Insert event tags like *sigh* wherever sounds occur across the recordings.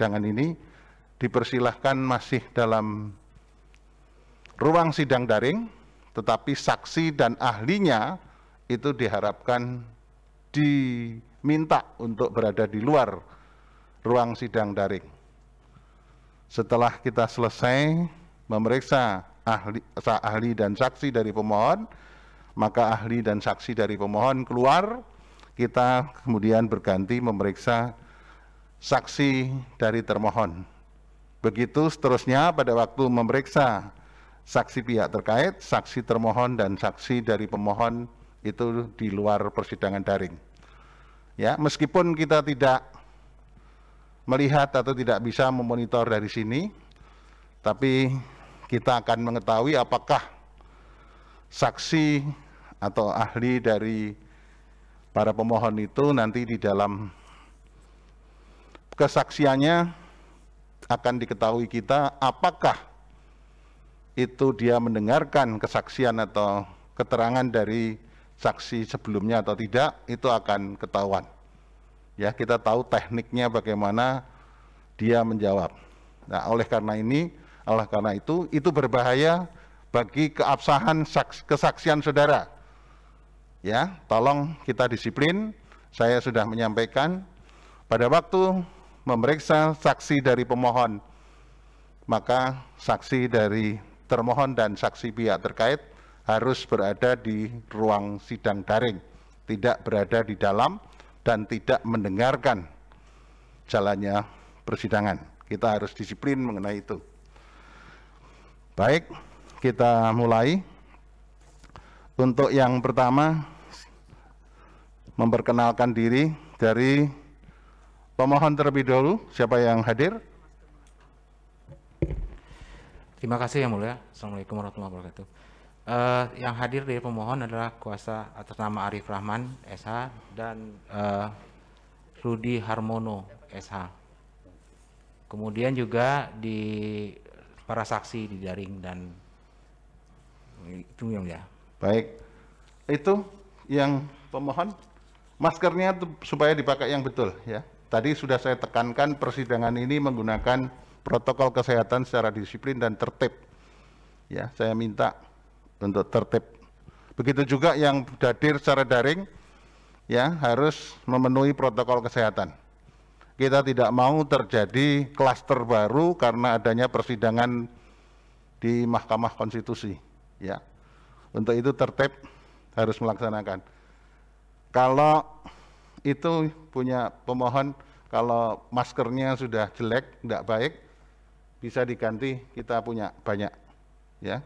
persidangan ini dipersilahkan masih dalam ruang sidang daring, tetapi saksi dan ahlinya itu diharapkan diminta untuk berada di luar ruang sidang daring. Setelah kita selesai memeriksa ahli, ahli dan saksi dari pemohon, maka ahli dan saksi dari pemohon keluar, kita kemudian berganti memeriksa saksi dari termohon. Begitu seterusnya pada waktu memeriksa saksi pihak terkait, saksi termohon dan saksi dari pemohon itu di luar persidangan daring. Ya, meskipun kita tidak melihat atau tidak bisa memonitor dari sini, tapi kita akan mengetahui apakah saksi atau ahli dari para pemohon itu nanti di dalam kesaksiannya akan diketahui kita apakah itu dia mendengarkan kesaksian atau keterangan dari saksi sebelumnya atau tidak itu akan ketahuan. Ya, kita tahu tekniknya bagaimana dia menjawab. Nah, oleh karena ini, oleh karena itu itu berbahaya bagi keabsahan kesaksian saudara. Ya, tolong kita disiplin. Saya sudah menyampaikan pada waktu memeriksa saksi dari pemohon, maka saksi dari termohon dan saksi pihak terkait harus berada di ruang sidang daring, tidak berada di dalam dan tidak mendengarkan jalannya persidangan. Kita harus disiplin mengenai itu. Baik, kita mulai. Untuk yang pertama, memperkenalkan diri dari Pemohon terlebih dahulu, siapa yang hadir? Terima kasih yang mulia. Assalamualaikum warahmatullahi wabarakatuh. Uh, yang hadir dari pemohon adalah kuasa atas nama Arif Rahman SH dan uh, Rudi Harmono SH. Kemudian juga di para saksi di daring dan itu yang ya. Baik. Itu yang pemohon maskernya supaya dipakai yang betul ya. Tadi sudah saya tekankan persidangan ini menggunakan protokol kesehatan secara disiplin dan tertib. Ya, saya minta untuk tertib. Begitu juga yang hadir secara daring ya harus memenuhi protokol kesehatan. Kita tidak mau terjadi klaster baru karena adanya persidangan di Mahkamah Konstitusi, ya. Untuk itu tertib harus melaksanakan. Kalau itu punya pemohon kalau maskernya sudah jelek, tidak baik, bisa diganti kita punya banyak, ya.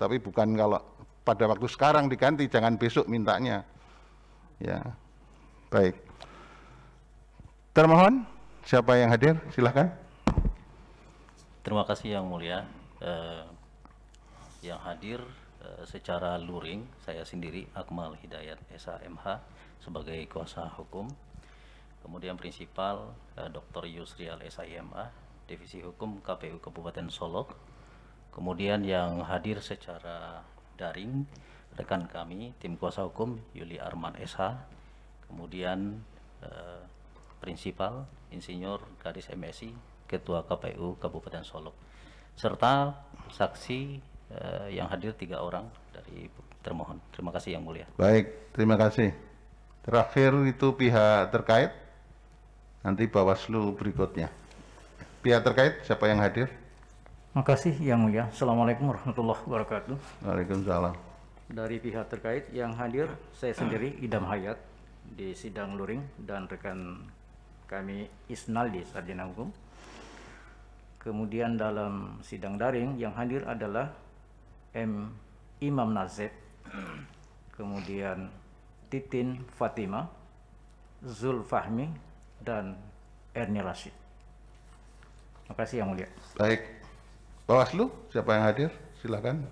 Tapi bukan kalau pada waktu sekarang diganti, jangan besok mintanya, ya. Baik. Termohon, siapa yang hadir, silahkan Terima kasih yang mulia, eh, yang hadir eh, secara luring saya sendiri Akmal Hidayat SAMH sebagai kuasa hukum. Kemudian prinsipal eh, Dr. Yusrial SIMA, Divisi Hukum KPU Kabupaten Solok, Kemudian yang hadir secara daring rekan kami tim kuasa hukum Yuli Arman SH. Kemudian eh, prinsipal Insinyur Gadis MSI Ketua KPU Kabupaten Solok, serta saksi eh, yang hadir tiga orang dari termohon. Terima kasih yang mulia. Baik, terima kasih. Terakhir itu pihak terkait, nanti Bawaslu berikutnya. Pihak terkait, siapa yang hadir? Makasih Yang Mulia. Assalamualaikum warahmatullahi wabarakatuh. Waalaikumsalam. Dari pihak terkait yang hadir, saya sendiri Idam Hayat di sidang luring dan rekan kami Isnaldi Sarjana Hukum. Kemudian dalam sidang daring yang hadir adalah M Imam Nazib, kemudian Titin Fatima, Zul Fahmi, dan Erni Rashid. Terima kasih yang mulia. Baik. Bawaslu, siapa yang hadir? Silakan.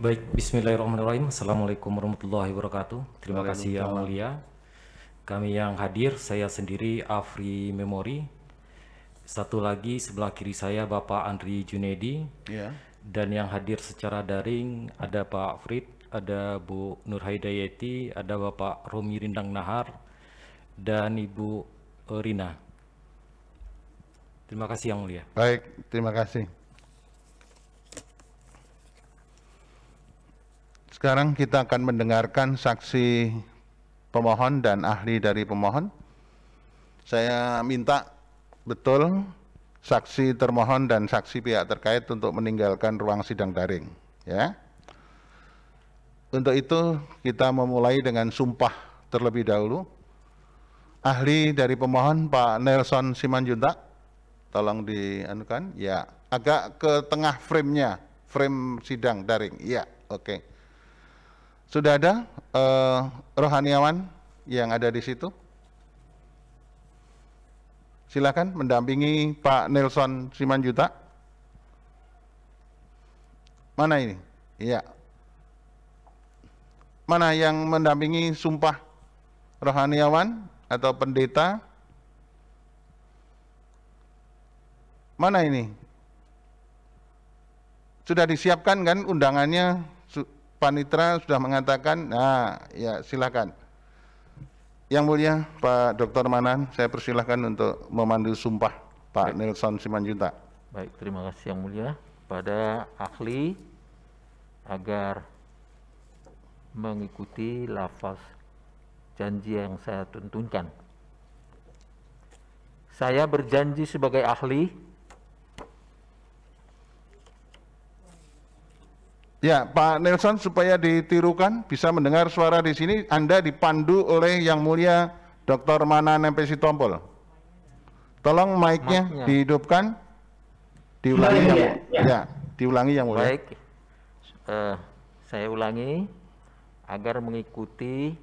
Baik, Bismillahirrahmanirrahim. Assalamualaikum warahmatullahi wabarakatuh. Terima kasih yang mulia. Kami yang hadir, saya sendiri Afri Memori. Satu lagi sebelah kiri saya Bapak Andri Junedi. Iya. Dan yang hadir secara daring ada Pak Frit ada Bu Nur Haidayati, ada Bapak Romi Rindang Nahar, dan Ibu Rina. Terima kasih Yang Mulia. Baik, terima kasih. Sekarang kita akan mendengarkan saksi pemohon dan ahli dari pemohon. Saya minta betul saksi termohon dan saksi pihak terkait untuk meninggalkan ruang sidang daring, ya. Untuk itu kita memulai dengan sumpah terlebih dahulu. Ahli dari pemohon Pak Nelson Simanjuntak, tolong dianukan. Ya, agak ke tengah framenya, frame sidang daring. Ya, oke. Okay. Sudah ada uh, rohaniawan yang ada di situ? Silakan mendampingi Pak Nelson Simanjuntak. Mana ini? Iya, Mana yang mendampingi sumpah rohaniawan atau pendeta? Mana ini? Sudah disiapkan kan undangannya? Panitra sudah mengatakan, nah ya silakan. Yang mulia Pak Dr. Manan, saya persilahkan untuk memandu sumpah Pak Baik. Nelson Simanjuta. Baik, terima kasih yang mulia pada ahli agar mengikuti lafaz janji yang saya tuntunkan. Saya berjanji sebagai ahli. Ya, Pak Nelson supaya ditirukan bisa mendengar suara di sini Anda dipandu oleh Yang Mulia Dr. Mana Nempesi Sitompul. Tolong mic-nya dihidupkan. Diulangi ya, ya. ya, diulangi Yang Mulia. Baik. Uh, saya ulangi agar mengikuti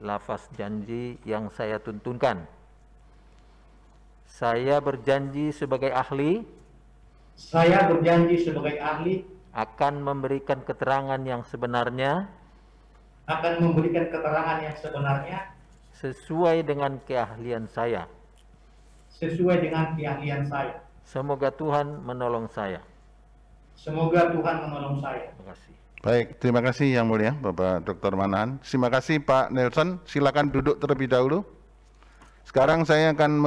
lafaz janji yang saya tuntunkan. Saya berjanji sebagai ahli. Saya berjanji sebagai ahli akan memberikan keterangan yang sebenarnya akan memberikan keterangan yang sebenarnya sesuai dengan keahlian saya. Sesuai dengan keahlian saya. Semoga Tuhan menolong saya. Semoga Tuhan menolong saya. Terima kasih. Baik, terima kasih Yang Mulia Bapak Dr. Manahan. Terima kasih Pak Nelson, silakan duduk terlebih dahulu. Sekarang saya akan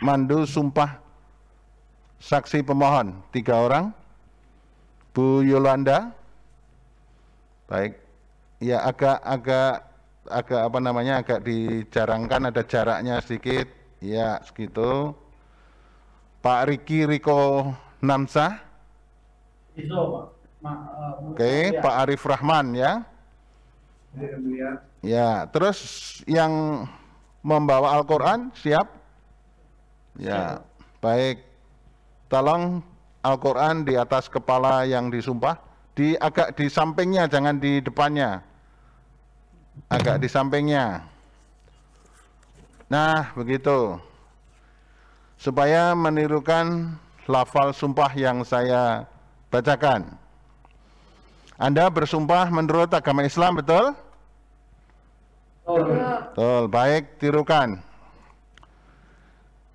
memandu sumpah saksi pemohon, tiga orang. Bu Yolanda, baik, ya agak, agak, agak apa namanya, agak dijarangkan, ada jaraknya sedikit, ya segitu. Pak Riki Riko Namsah. Itu, Pak. Eh, Oke, Pak Arif Rahman ya. Iya, ya, terus yang membawa Al-Qur'an siap? Ya. Baik. Tolong Al-Qur'an di atas kepala yang disumpah, di agak di sampingnya jangan di depannya. Agak di sampingnya. Nah, begitu. Supaya menirukan lafal sumpah yang saya bacakan. Anda bersumpah menurut agama Islam, betul? Betul. Betul. Baik, tirukan.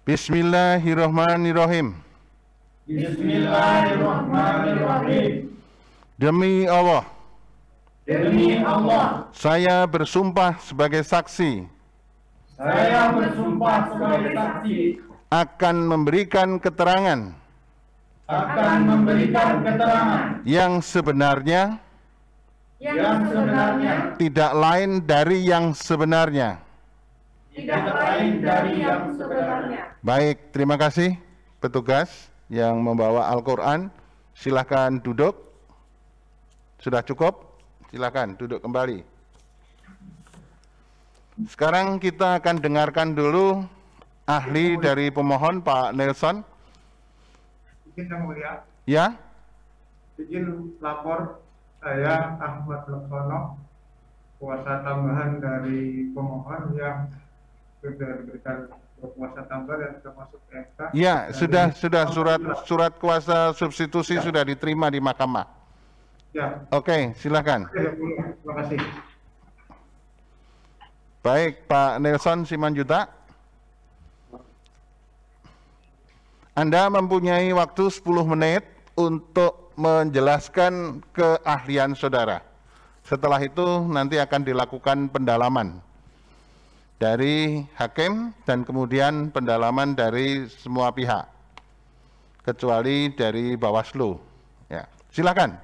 Bismillahirrahmanirrahim. Bismillahirrahmanirrahim. Demi Allah. Demi Allah. Saya bersumpah sebagai saksi. Saya bersumpah sebagai saksi. Akan memberikan keterangan akan memberikan keterangan yang sebenarnya yang sebenarnya tidak lain dari yang sebenarnya tidak lain dari yang sebenarnya baik terima kasih petugas yang membawa Al-Qur'an silahkan duduk sudah cukup silakan duduk kembali sekarang kita akan dengarkan dulu ahli dari pemohon Pak Nelson izin yang mulia. Ya. Izin lapor saya Ahmad Lepono, kuasa tambahan dari pemohon yang sudah diberikan kuasa sudah masuk termasuk MK. Ya, sudah sudah surat surat kuasa substitusi ya. sudah diterima di mahkamah. Ya. Oke, silakan. Ya, ya terima kasih. Baik, Pak Nelson Simanjuta. Anda mempunyai waktu 10 menit untuk menjelaskan keahlian saudara. Setelah itu nanti akan dilakukan pendalaman dari hakim dan kemudian pendalaman dari semua pihak kecuali dari Bawaslu. Ya, silakan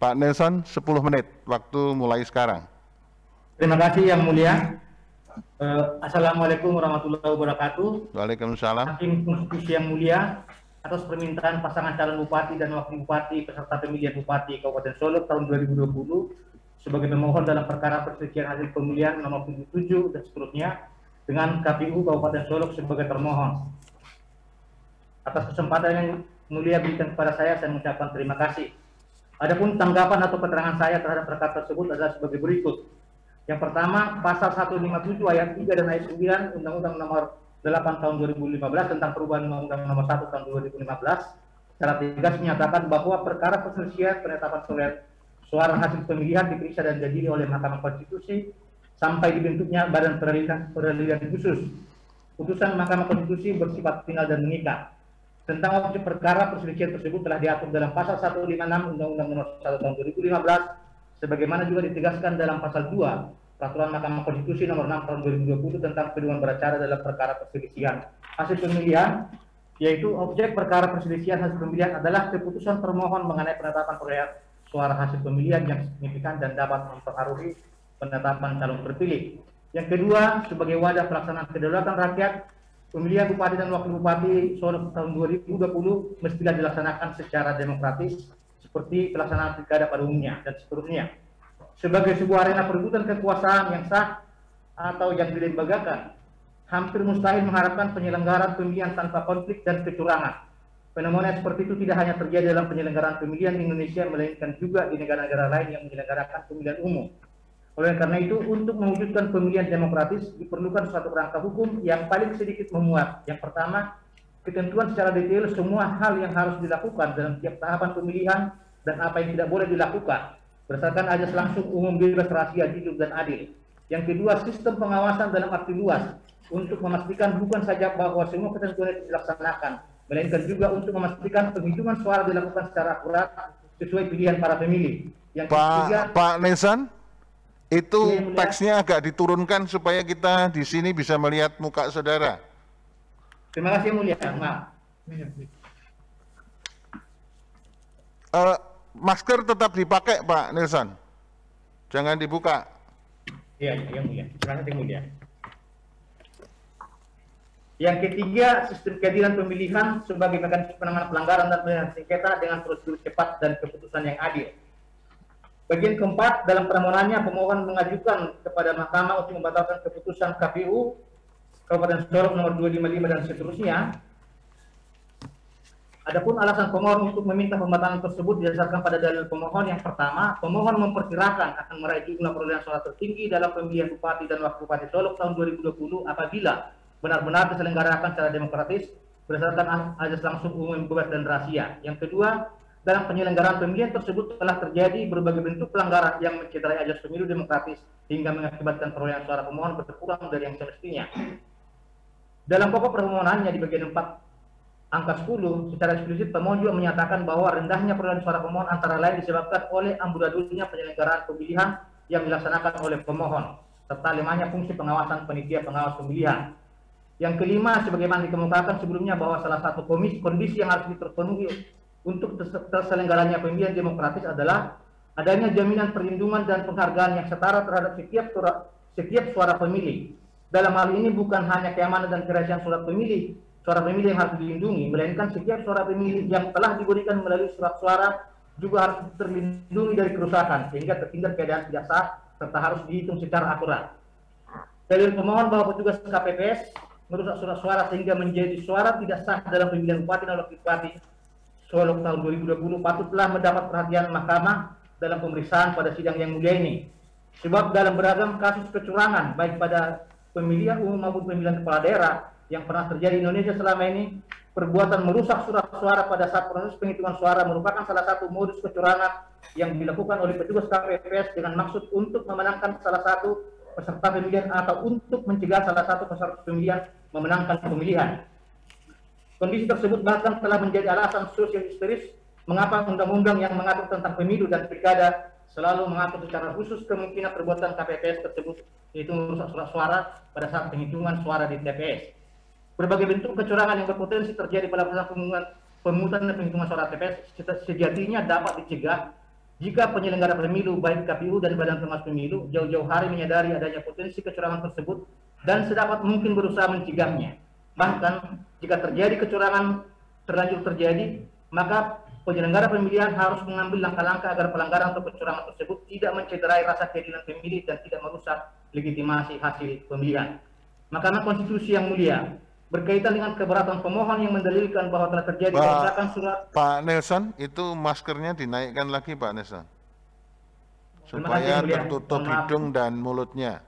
Pak Nelson 10 menit waktu mulai sekarang. Terima kasih yang mulia. Uh, Assalamualaikum warahmatullahi wabarakatuh. Waalaikumsalam. Hakim Konstitusi yang mulia, atas permintaan pasangan calon bupati dan wakil bupati peserta pemilihan bupati Kabupaten Solo tahun 2020 sebagai pemohon dalam perkara perselisihan hasil pemilihan nomor 77 dan seterusnya dengan KPU Kabupaten Solo sebagai termohon. Atas kesempatan yang mulia berikan kepada saya, saya mengucapkan terima kasih. Adapun tanggapan atau keterangan saya terhadap perkara tersebut adalah sebagai berikut. Yang pertama, pasal 157 ayat 3 dan ayat 9 Undang-Undang nomor 8 tahun 2015 tentang perubahan Undang-Undang nomor 1 tahun 2015 secara tegas menyatakan bahwa perkara perselisihan penetapan suara hasil pemilihan diperiksa dan diadili oleh Mahkamah Konstitusi sampai dibentuknya Badan Peradilan, Peradilan Khusus. Putusan Mahkamah Konstitusi bersifat final dan mengikat. Tentang objek perkara perselisihan tersebut telah diatur dalam pasal 156 Undang-Undang nomor 1 tahun 2015 sebagaimana juga ditegaskan dalam pasal 2 Peraturan Mahkamah Konstitusi nomor 6 tahun 2020 tentang perlindungan beracara dalam perkara perselisihan hasil pemilihan yaitu objek perkara perselisihan hasil pemilihan adalah keputusan permohon mengenai penetapan perolehan suara hasil pemilihan yang signifikan dan dapat mempengaruhi penetapan calon terpilih. Yang kedua, sebagai wadah pelaksanaan kedaulatan rakyat, pemilihan bupati dan wakil bupati tahun 2020 mestilah dilaksanakan secara demokratis seperti pelaksanaan pilkada pada umumnya dan seterusnya sebagai sebuah arena perebutan kekuasaan yang sah atau yang dilembagakan hampir mustahil mengharapkan penyelenggaraan pemilihan tanpa konflik dan kecurangan fenomena seperti itu tidak hanya terjadi dalam penyelenggaraan pemilihan di Indonesia melainkan juga di negara-negara lain yang menyelenggarakan pemilihan umum oleh karena itu, untuk mewujudkan pemilihan demokratis diperlukan suatu rangka hukum yang paling sedikit memuat. Yang pertama, ketentuan secara detail semua hal yang harus dilakukan dalam tiap tahapan pemilihan dan apa yang tidak boleh dilakukan berdasarkan ajas langsung umum bebas rahasia jujur dan adil. Yang kedua, sistem pengawasan dalam arti luas untuk memastikan bukan saja bahwa semua ketentuan itu dilaksanakan, melainkan juga untuk memastikan penghitungan suara dilakukan secara akurat sesuai pilihan para pemilih. Yang Pak, ketiga, Pak Nelson, itu iya, teksnya agak diturunkan supaya kita di sini bisa melihat muka saudara. Terima kasih Mulia. Maaf. Uh, masker tetap dipakai Pak Nilsan. Jangan dibuka. Iya, yang mulia. Terima kasih mulia. Yang ketiga, sistem keadilan pemilihan sebagai mekanisme penanganan pelanggaran dan penyelesaian sengketa dengan prosedur cepat dan keputusan yang adil. Bagian keempat, dalam permohonannya pemohon mengajukan kepada mahkamah untuk membatalkan keputusan KPU Kabupaten Sorong nomor 255 dan seterusnya Adapun alasan pemohon untuk meminta pembatalan tersebut didasarkan pada dalil pemohon yang pertama, pemohon memperkirakan akan meraih jumlah perolehan suara tertinggi dalam pemilihan bupati dan wakil bupati Solo tahun 2020 apabila benar-benar diselenggarakan secara demokratis berdasarkan azas langsung umum bebas dan rahasia. Yang kedua, dalam penyelenggaraan pemilihan tersebut telah terjadi berbagai bentuk pelanggaran yang mencederai azas pemilu demokratis hingga mengakibatkan perolehan suara pemohon berkurang dari yang semestinya. Dalam pokok permohonannya di bagian 4 angka 10 secara eksklusif pemohon juga menyatakan bahwa rendahnya perolehan suara pemohon antara lain disebabkan oleh amburadulnya penyelenggaraan pemilihan yang dilaksanakan oleh pemohon serta lemahnya fungsi pengawasan penitia pengawas pemilihan. Yang kelima, sebagaimana dikemukakan sebelumnya bahwa salah satu komisi kondisi yang harus terpenuhi untuk terselenggaranya pemilihan demokratis adalah adanya jaminan perlindungan dan penghargaan yang setara terhadap setiap setiap suara pemilih. Dalam hal ini bukan hanya keamanan dan kerahasiaan surat pemilih, suara pemilih yang harus dilindungi, melainkan setiap suara pemilih yang telah diberikan melalui surat suara juga harus terlindungi dari kerusakan sehingga terhindar keadaan tidak sah serta harus dihitung secara akurat. Dalil pemohon bahwa petugas KPPS merusak surat suara sehingga menjadi suara tidak sah dalam pemilihan bupati dan wakil bupati Solok tahun 2020 patutlah mendapat perhatian mahkamah dalam pemeriksaan pada sidang yang mulia ini. Sebab dalam beragam kasus kecurangan baik pada pemilihan umum maupun pemilihan kepala daerah yang pernah terjadi di Indonesia selama ini, perbuatan merusak surat suara pada saat proses penghitungan suara merupakan salah satu modus kecurangan yang dilakukan oleh petugas KPPS dengan maksud untuk memenangkan salah satu peserta pemilihan atau untuk mencegah salah satu peserta pemilihan memenangkan pemilihan. Kondisi tersebut bahkan telah menjadi alasan sosial histeris mengapa undang-undang yang mengatur tentang pemilu dan pilkada selalu mengatur secara khusus kemungkinan perbuatan KPPS tersebut yaitu merusak surat suara pada saat penghitungan suara di TPS. Berbagai bentuk kecurangan yang berpotensi terjadi pada proses pemungutan, pemungutan dan penghitungan suara TPS sejatinya dapat dicegah jika penyelenggara pemilu baik KPU dan Badan Pengawas Pemilu jauh-jauh hari menyadari adanya potensi kecurangan tersebut dan sedapat mungkin berusaha mencegahnya. Bahkan jika terjadi kecurangan terlanjur terjadi, maka penyelenggara pemilihan harus mengambil langkah-langkah agar pelanggaran atau kecurangan tersebut tidak mencederai rasa keadilan pemilih dan tidak merusak legitimasi hasil pemilihan. Mahkamah Konstitusi yang mulia berkaitan dengan keberatan pemohon yang mendalilkan bahwa telah terjadi kerusakan surat. Pak Nelson, itu maskernya dinaikkan lagi Pak Nelson. Supaya kasih, tertutup hidung dan mulutnya.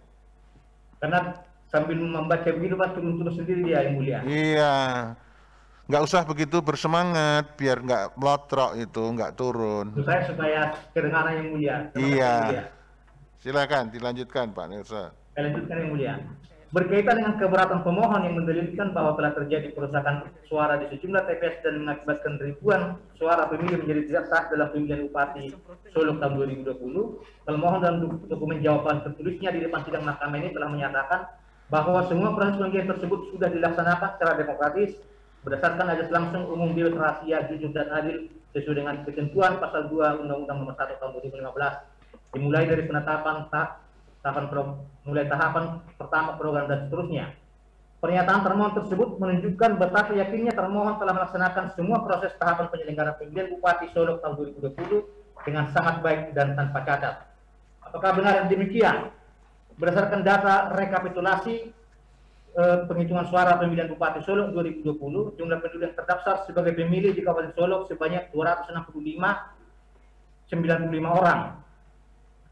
Karena sambil membaca begitu Pak turun-turun sendiri dia yang mulia. Iya. Nggak usah begitu bersemangat biar nggak melotrok itu, nggak turun. Saya supaya kedengaran yang mulia. Iya. Yang mulia. Silakan dilanjutkan Pak Nelson. Saya lanjutkan yang mulia berkaitan dengan keberatan pemohon yang mendalilkan bahwa telah terjadi kerusakan suara di sejumlah TPS dan mengakibatkan ribuan suara pemilih menjadi tidak sah dalam pemilihan Bupati Solo tahun 2020, pemohon dalam dokumen jawaban tertulisnya di depan sidang mahkamah ini telah menyatakan bahwa semua proses pemilihan tersebut sudah dilaksanakan secara demokratis berdasarkan ajas langsung umum bebas rahasia jujur dan adil sesuai dengan ketentuan pasal 2 Undang-Undang Nomor 1 Tahun 2015 dimulai dari penetapan tak tahapan mulai tahapan pertama program dan seterusnya. Pernyataan termohon tersebut menunjukkan betapa yakinnya termohon telah melaksanakan semua proses tahapan penyelenggaraan pemilihan Bupati Solo tahun 2020 dengan sangat baik dan tanpa cacat. Apakah benar demikian? Berdasarkan data rekapitulasi eh, penghitungan suara pemilihan Bupati Solo 2020, jumlah penduduk yang terdaftar sebagai pemilih di Kabupaten Solo sebanyak 265 95 orang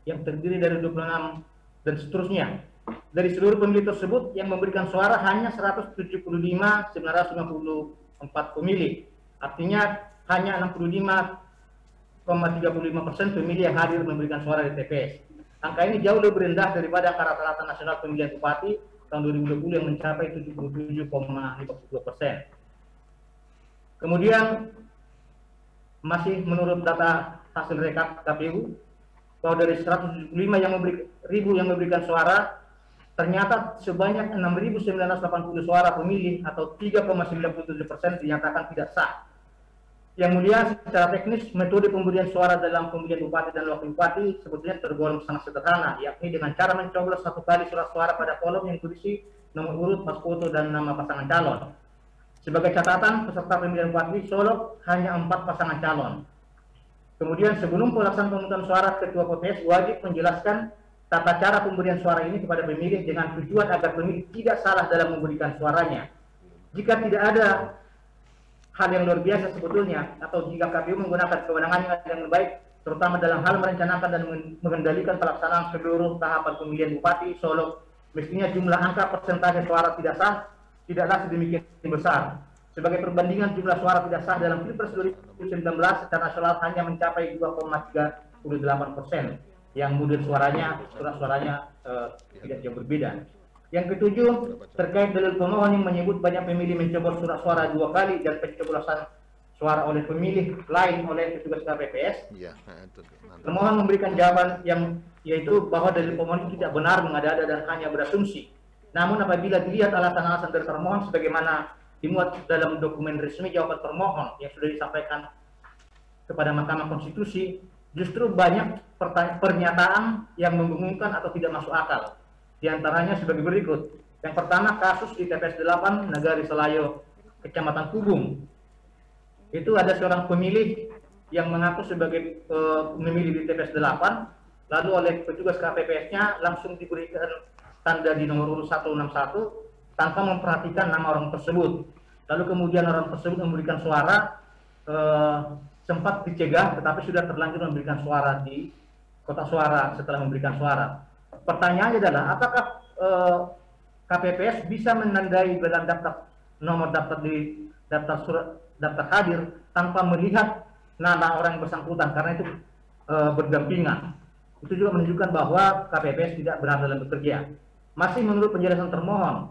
yang terdiri dari 26 dan seterusnya. Dari seluruh pemilih tersebut yang memberikan suara hanya 175.954 pemilih. Artinya hanya 65,35 persen pemilih yang hadir memberikan suara di TPS. Angka ini jauh lebih rendah daripada angka rata-rata nasional pemilihan bupati tahun 2020 yang mencapai 77,52 persen. Kemudian masih menurut data hasil rekap KPU, kalau dari 175 yang memberi, ribu yang memberikan suara ternyata sebanyak 6.980 suara pemilih atau 3,97 persen dinyatakan tidak sah. Yang mulia, secara teknis metode pemberian suara dalam pemilihan bupati dan wakil bupati sebetulnya tergolong sangat sederhana, yakni dengan cara mencoblos satu kali surat suara pada kolom yang berisi nomor urut, pas foto, dan nama pasangan calon. Sebagai catatan, peserta pemilihan bupati Solo hanya empat pasangan calon. Kemudian sebelum pelaksanaan pemungutan suara, ketua PPS wajib menjelaskan tata cara pemberian suara ini kepada pemilih dengan tujuan agar pemilih tidak salah dalam memberikan suaranya. Jika tidak ada hal yang luar biasa sebetulnya, atau jika KPU menggunakan kewenangan kewenangannya yang baik, terutama dalam hal merencanakan dan mengendalikan pelaksanaan seluruh tahapan pemilihan Bupati Solo, mestinya jumlah angka persentase suara tidak sah tidaklah sedemikian besar. Sebagai perbandingan jumlah suara tidak sah dalam Pilpres 2019 secara nasional hanya mencapai 2,38 persen yang mundur suaranya surat suaranya uh, tidak jauh berbeda. Yang ketujuh, terkait dalil pemohon yang menyebut banyak pemilih mencoblos surat suara dua kali dan pencoblosan suara oleh pemilih lain oleh petugas KPPS. Iya, Pemohon nah, memberikan jawaban yang yaitu bahwa dalil pemohon ini tidak benar mengada-ada dan hanya berasumsi. Namun apabila dilihat alasan-alasan dari termohon sebagaimana dimuat dalam dokumen resmi jawaban termohon yang sudah disampaikan kepada Mahkamah Konstitusi justru banyak pernyataan yang membingungkan atau tidak masuk akal. Di antaranya sebagai berikut. Yang pertama, kasus di TPS 8 Nagari Selayo, Kecamatan Kubung. Itu ada seorang pemilih yang mengaku sebagai uh, eh, memilih di TPS 8, lalu oleh petugas KPPS-nya langsung diberikan tanda di nomor urut 161 tanpa memperhatikan nama orang tersebut. Lalu kemudian orang tersebut memberikan suara eh, sempat dicegah tetapi sudah terlanjur memberikan suara di kota suara setelah memberikan suara. Pertanyaannya adalah apakah eh, KPPS bisa menandai dalam daftar nomor daftar di daftar surat daftar hadir tanpa melihat nama orang yang bersangkutan karena itu e, berdampingan. Itu juga menunjukkan bahwa KPPS tidak benar dalam bekerja. Masih menurut penjelasan termohon,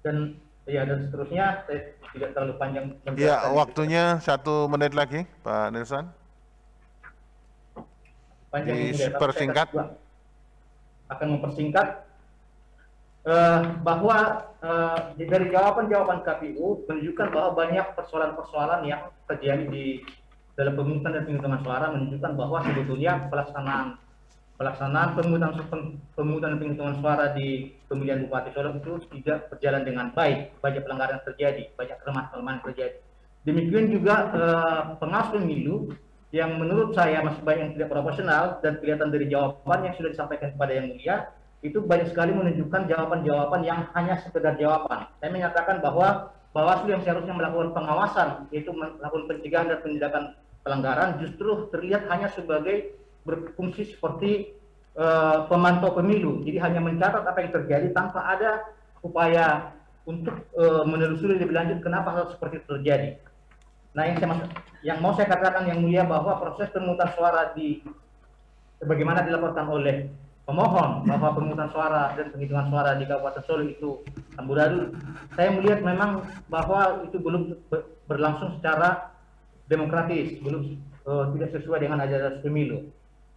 dan ya dan seterusnya saya tidak terlalu panjang Iya, waktunya itu. satu menit lagi Pak Nelson panjang dipersingkat akan mempersingkat uh, bahwa uh, dari jawaban-jawaban KPU menunjukkan bahwa banyak persoalan-persoalan yang terjadi di dalam pemungutan dan penghitungan suara menunjukkan bahwa sebetulnya pelaksanaan pelaksanaan pemungutan pemungutan penghitungan suara di pemilihan Bupati Solo itu tidak berjalan dengan baik, banyak pelanggaran terjadi, banyak kelemahan-kelemahan terjadi. Demikian juga eh, pengawas pemilu yang menurut saya masih banyak yang tidak proporsional dan kelihatan dari jawaban yang sudah disampaikan kepada yang mulia itu banyak sekali menunjukkan jawaban-jawaban yang hanya sekedar jawaban. Saya menyatakan bahwa Bawaslu yang seharusnya melakukan pengawasan yaitu melakukan pencegahan dan penindakan pelanggaran justru terlihat hanya sebagai berfungsi seperti uh, pemantau pemilu. Jadi hanya mencatat apa yang terjadi tanpa ada upaya untuk uh, menelusuri lebih lanjut kenapa hal seperti itu terjadi. Nah, yang saya yang mau saya katakan yang mulia bahwa proses pemungutan suara di sebagaimana dilaporkan oleh pemohon bahwa pemungutan suara dan penghitungan suara di Kabupaten Solo itu amburadul. Saya melihat memang bahwa itu belum berlangsung secara demokratis, belum uh, tidak sesuai dengan ajaran pemilu.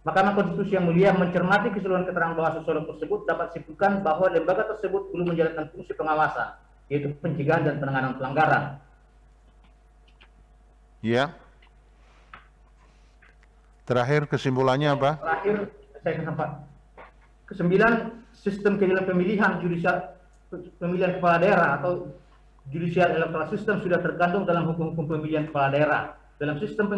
Mahkamah Konstitusi yang mulia mencermati keseluruhan keterangan bahwa sesuatu tersebut dapat disimpulkan bahwa lembaga tersebut belum menjalankan fungsi pengawasan, yaitu pencegahan dan penanganan pelanggaran. Ya. Terakhir kesimpulannya apa? Terakhir saya sempat kesembilan sistem keadilan pemilihan judicial pemilihan kepala daerah atau judicial electoral system sudah tergantung dalam hukum-hukum pemilihan kepala daerah dalam sistem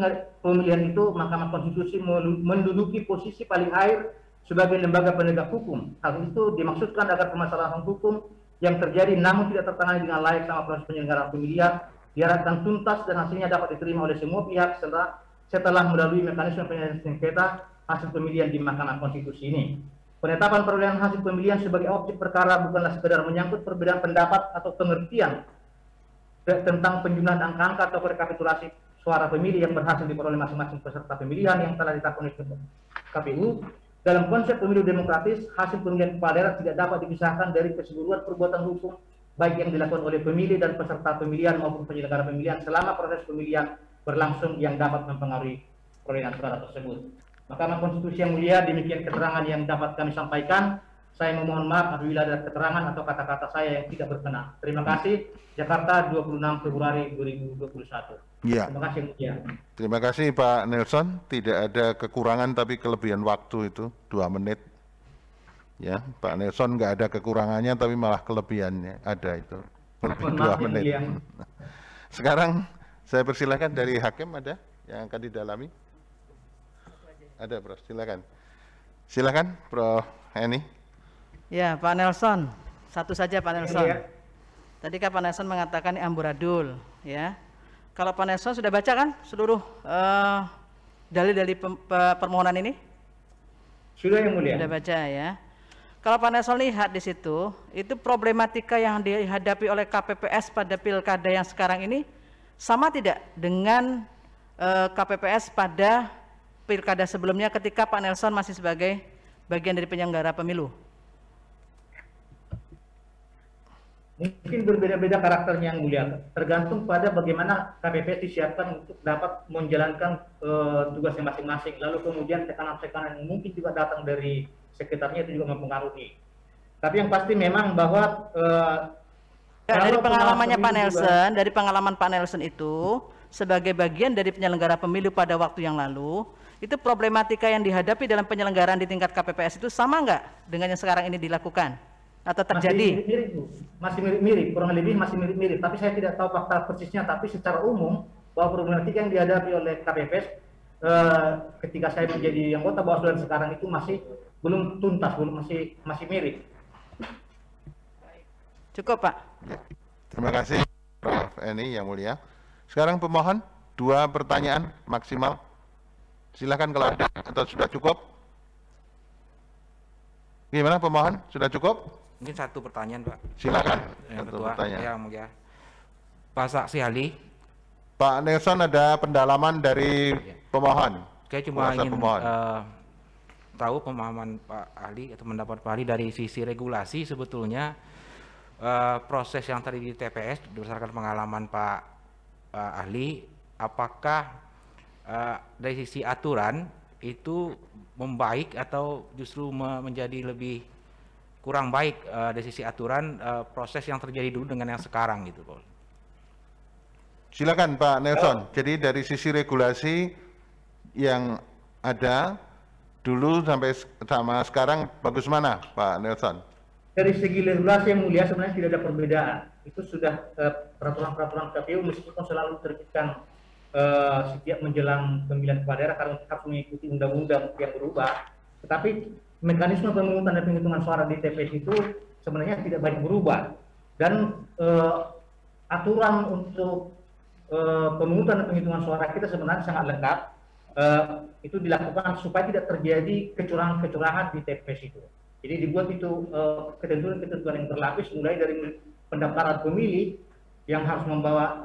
pemilihan itu, Mahkamah Konstitusi menduduki posisi paling akhir sebagai lembaga penegak hukum. Hal itu dimaksudkan agar permasalahan hukum yang terjadi namun tidak tertangani dengan layak sama proses penyelenggaraan pemilihan diharapkan tuntas dan hasilnya dapat diterima oleh semua pihak setelah setelah melalui mekanisme penyelesaian sengketa hasil pemilihan di Mahkamah Konstitusi ini. Penetapan perolehan hasil pemilihan sebagai objek perkara bukanlah sekedar menyangkut perbedaan pendapat atau pengertian tentang penjumlahan angka-angka atau rekapitulasi suara pemilih yang berhasil diperoleh masing-masing peserta pemilihan yang telah ditetapkan oleh KPU. Dalam konsep pemilu demokratis, hasil pemilihan kepala daerah tidak dapat dipisahkan dari keseluruhan perbuatan hukum baik yang dilakukan oleh pemilih dan peserta pemilihan maupun penyelenggara pemilihan selama proses pemilihan berlangsung yang dapat mempengaruhi perolehan suara tersebut. Mahkamah Konstitusi yang mulia, demikian keterangan yang dapat kami sampaikan. Saya memohon maaf apabila ada keterangan atau kata-kata saya yang tidak berkenan. Terima kasih. Jakarta 26 Februari 2021. Ya. Terima kasih ya. Terima kasih Pak Nelson. Tidak ada kekurangan tapi kelebihan waktu itu dua menit. Ya, Pak Nelson nggak ada kekurangannya tapi malah kelebihannya ada itu lebih dua menit. Yang... Sekarang saya persilahkan dari hakim ada yang akan didalami. Ada, Bro. Silakan. Silakan, Bro Eni. Ya, Pak Nelson. Satu saja Pak Nelson. Ya. Tadi kan Pak Nelson mengatakan amburadul, ya. Kalau Pak Nelson sudah baca kan seluruh uh, eh, dalil dari permohonan ini? Sudah yang mulia. Sudah baca ya. Kalau Pak Nelson lihat di situ, itu problematika yang dihadapi oleh KPPS pada pilkada yang sekarang ini sama tidak dengan uh, eh, KPPS pada pilkada sebelumnya ketika Pak Nelson masih sebagai bagian dari penyelenggara pemilu? Mungkin berbeda-beda karakternya yang mulia, tergantung pada bagaimana KPPS disiapkan untuk dapat menjalankan uh, tugasnya masing-masing. Lalu kemudian tekanan-tekanan yang mungkin juga datang dari sekitarnya itu juga mempengaruhi. Tapi yang pasti memang bahwa uh, ya, dari pengalamannya Pak Nelson, juga, dari pengalaman Pak Nelson itu sebagai bagian dari penyelenggara pemilu pada waktu yang lalu, itu problematika yang dihadapi dalam penyelenggaraan di tingkat KPPS itu sama nggak dengan yang sekarang ini dilakukan? atau terjadi? Masih mirip-mirip, masih mirip-mirip, kurang lebih masih mirip-mirip. Tapi saya tidak tahu fakta persisnya. Tapi secara umum bahwa problematika yang dihadapi oleh KPPS eh, ketika saya menjadi anggota Bawaslu dan sekarang itu masih belum tuntas, belum masih masih mirip. Cukup Pak. Terima kasih Prof. Eni yang mulia. Sekarang pemohon dua pertanyaan maksimal. Silahkan kalau ada atau sudah cukup. Gimana pemohon? Sudah cukup? Mungkin satu pertanyaan, Pak. Silakan. yang satu Ketua. pertanyaan. Ya, ya. Pak Saksi Ali. Pak Nelson ada pendalaman dari ya. pemohon. Saya cuma ingin Uh, tahu pemahaman Pak Ali atau mendapat Pak Ali dari sisi regulasi sebetulnya uh, proses yang tadi di TPS berdasarkan pengalaman Pak uh, eh, Ahli apakah uh, dari sisi aturan itu membaik atau justru menjadi lebih kurang baik uh, dari sisi aturan uh, proses yang terjadi dulu dengan yang sekarang gitu Pak. Silakan Pak Nelson. Halo. Jadi dari sisi regulasi yang ada dulu sampai sama sekarang bagus mana Pak Nelson? Dari segi regulasi yang mulia sebenarnya tidak ada perbedaan. Itu sudah eh, peraturan-peraturan uh, KPU meskipun selalu terbitkan uh, setiap menjelang pemilihan kepala daerah karena harus mengikuti undang-undang yang berubah. Tetapi mekanisme pemungutan dan penghitungan suara di TPS itu sebenarnya tidak banyak berubah dan uh, aturan untuk uh, eh, pemungutan dan penghitungan suara kita sebenarnya sangat lengkap uh, itu dilakukan supaya tidak terjadi kecurangan-kecurangan di TPS itu jadi dibuat itu ketentuan-ketentuan yang terlapis mulai dari pendaftaran pemilih yang harus membawa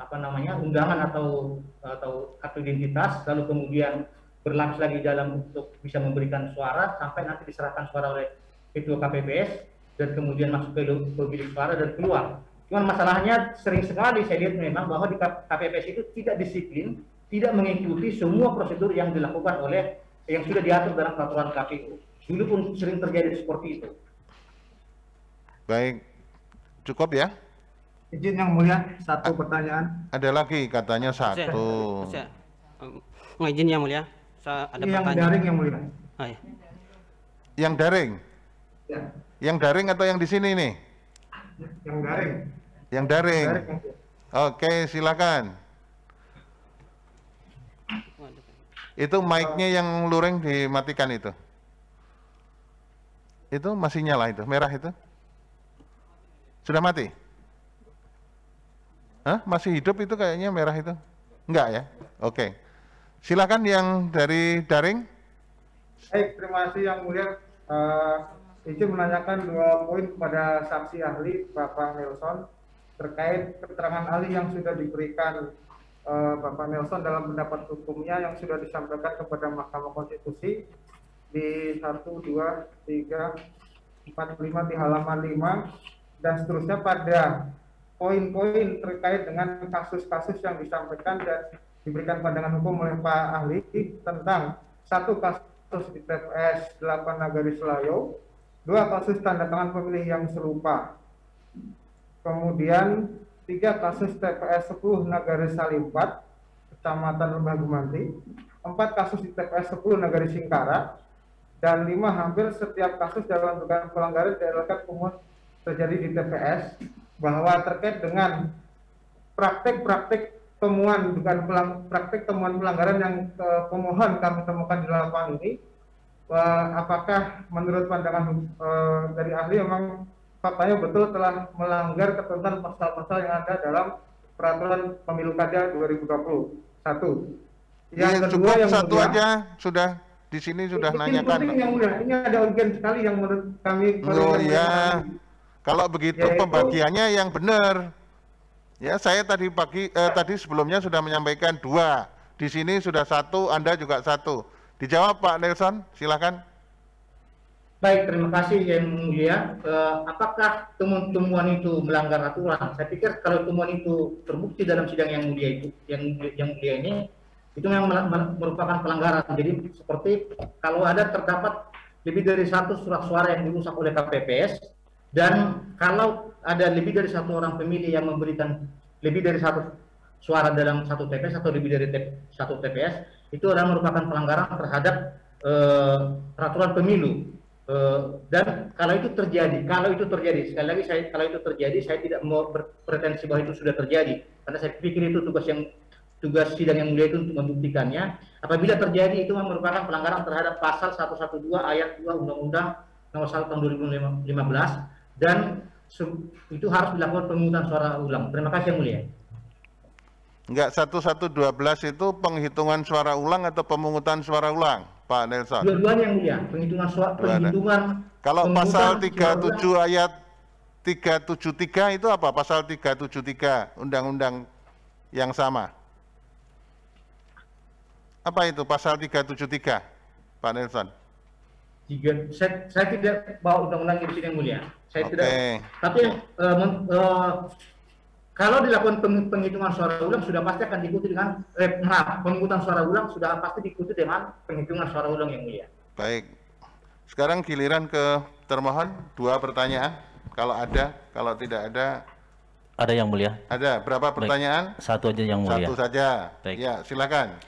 apa namanya undangan atau atau kartu identitas lalu kemudian berlangsung lagi dalam untuk bisa memberikan suara sampai nanti diserahkan suara oleh ketua KPPS dan kemudian masuk ke pemilik suara dan keluar. Cuman masalahnya sering sekali saya lihat memang bahwa di KPPS itu tidak disiplin, tidak mengikuti semua prosedur yang dilakukan oleh yang sudah diatur dalam peraturan KPU. Dulu pun sering terjadi seperti itu. Baik, cukup ya? Izin yang mulia, satu A pertanyaan. Ada lagi katanya satu. Saya, izin yang mulia ada yang pertanyaan. daring yang mulia. Oh, ya. Yang daring? Ya. Yang daring atau yang di sini nih? Yang daring. Yang daring. daring. Oke, silakan. Itu mic-nya yang luring dimatikan itu. Itu masih nyala itu, merah itu. Sudah mati? Hah? Masih hidup itu kayaknya merah itu? Enggak ya? Oke. Okay. Silakan yang dari daring. Baik, terima kasih yang mulia. Uh, eh, izin menanyakan dua poin kepada saksi ahli Bapak Nelson terkait keterangan ahli yang sudah diberikan uh, Bapak Nelson dalam pendapat hukumnya yang sudah disampaikan kepada Mahkamah Konstitusi di 1, 2, 3, 4, 5 di halaman 5 dan seterusnya pada poin-poin terkait dengan kasus-kasus yang disampaikan dan diberikan pandangan hukum oleh Pak Ahli tentang satu kasus di TPS 8 Nagari Selayo, dua kasus tanda tangan pemilih yang serupa, kemudian tiga kasus TPS 10 Nagari Salimpat, Kecamatan Lembah Gumanti, empat kasus di TPS 10 Nagari Singkara, dan lima hampir setiap kasus dalam dugaan pelanggaran diadakan umum terjadi di TPS bahwa terkait dengan praktek-praktek temuan dugaan praktik temuan pelanggaran yang ke, eh, pemohon kami temukan di lapangan ini apakah menurut pandangan e, dari ahli memang faktanya betul telah melanggar ketentuan pasal-pasal yang ada dalam peraturan pemilu kada 2020 satu iya, yang ya, kedua cukup yang satu mudah, aja sudah di sini sudah ini nanyakan penting yang mudah. ini ada urgen sekali yang menurut kami oh iya kalau begitu Yaitu, pembagiannya yang benar Ya, saya tadi pagi eh, tadi sebelumnya sudah menyampaikan dua. Di sini sudah satu, Anda juga satu. Dijawab Pak Nelson, silakan. Baik, terima kasih Yang Mulia. Eh, apakah temuan-temuan itu melanggar aturan? Saya pikir kalau temuan itu terbukti dalam sidang Yang Mulia itu, yang Yang Mulia ini, itu memang merupakan pelanggaran. Jadi seperti kalau ada terdapat lebih dari satu surat suara yang dirusak oleh KPPS dan kalau ada lebih dari satu orang pemilih yang memberikan lebih dari satu suara dalam satu TPS atau lebih dari tep, satu TPS itu adalah merupakan pelanggaran terhadap e, peraturan pemilu e, dan kalau itu terjadi, kalau itu terjadi, sekali lagi saya kalau itu terjadi, saya tidak mau berpretensi bahwa itu sudah terjadi, karena saya pikir itu tugas yang tugas sidang yang mulia itu untuk membuktikannya. Apabila terjadi itu merupakan pelanggaran terhadap pasal 112 ayat 2 Undang-Undang Nomor 1 tahun 2015 dan itu harus dilakukan pemungutan suara ulang. Terima kasih yang mulia. Enggak 1112 itu penghitungan suara ulang atau pemungutan suara ulang, Pak Nelson? Dua-duanya yang mulia, penghitungan suara penghitungan. Kalau pasal 37 ayat 373 itu apa? Pasal 373 undang-undang yang sama. Apa itu pasal 373, Pak Nelson? tiga saya, saya tidak bawa undang-undang di sini yang mulia saya okay. tidak tapi uh, men, uh, kalau dilakukan penghitungan suara ulang sudah pasti akan diikuti dengan eh, maaf penghitungan suara ulang sudah pasti diikuti dengan penghitungan suara ulang yang mulia. Baik. Sekarang giliran ke termohon dua pertanyaan kalau ada kalau tidak ada ada yang mulia. Ada berapa Baik. pertanyaan? Satu aja yang mulia. Satu saja. Baik. Ya silakan.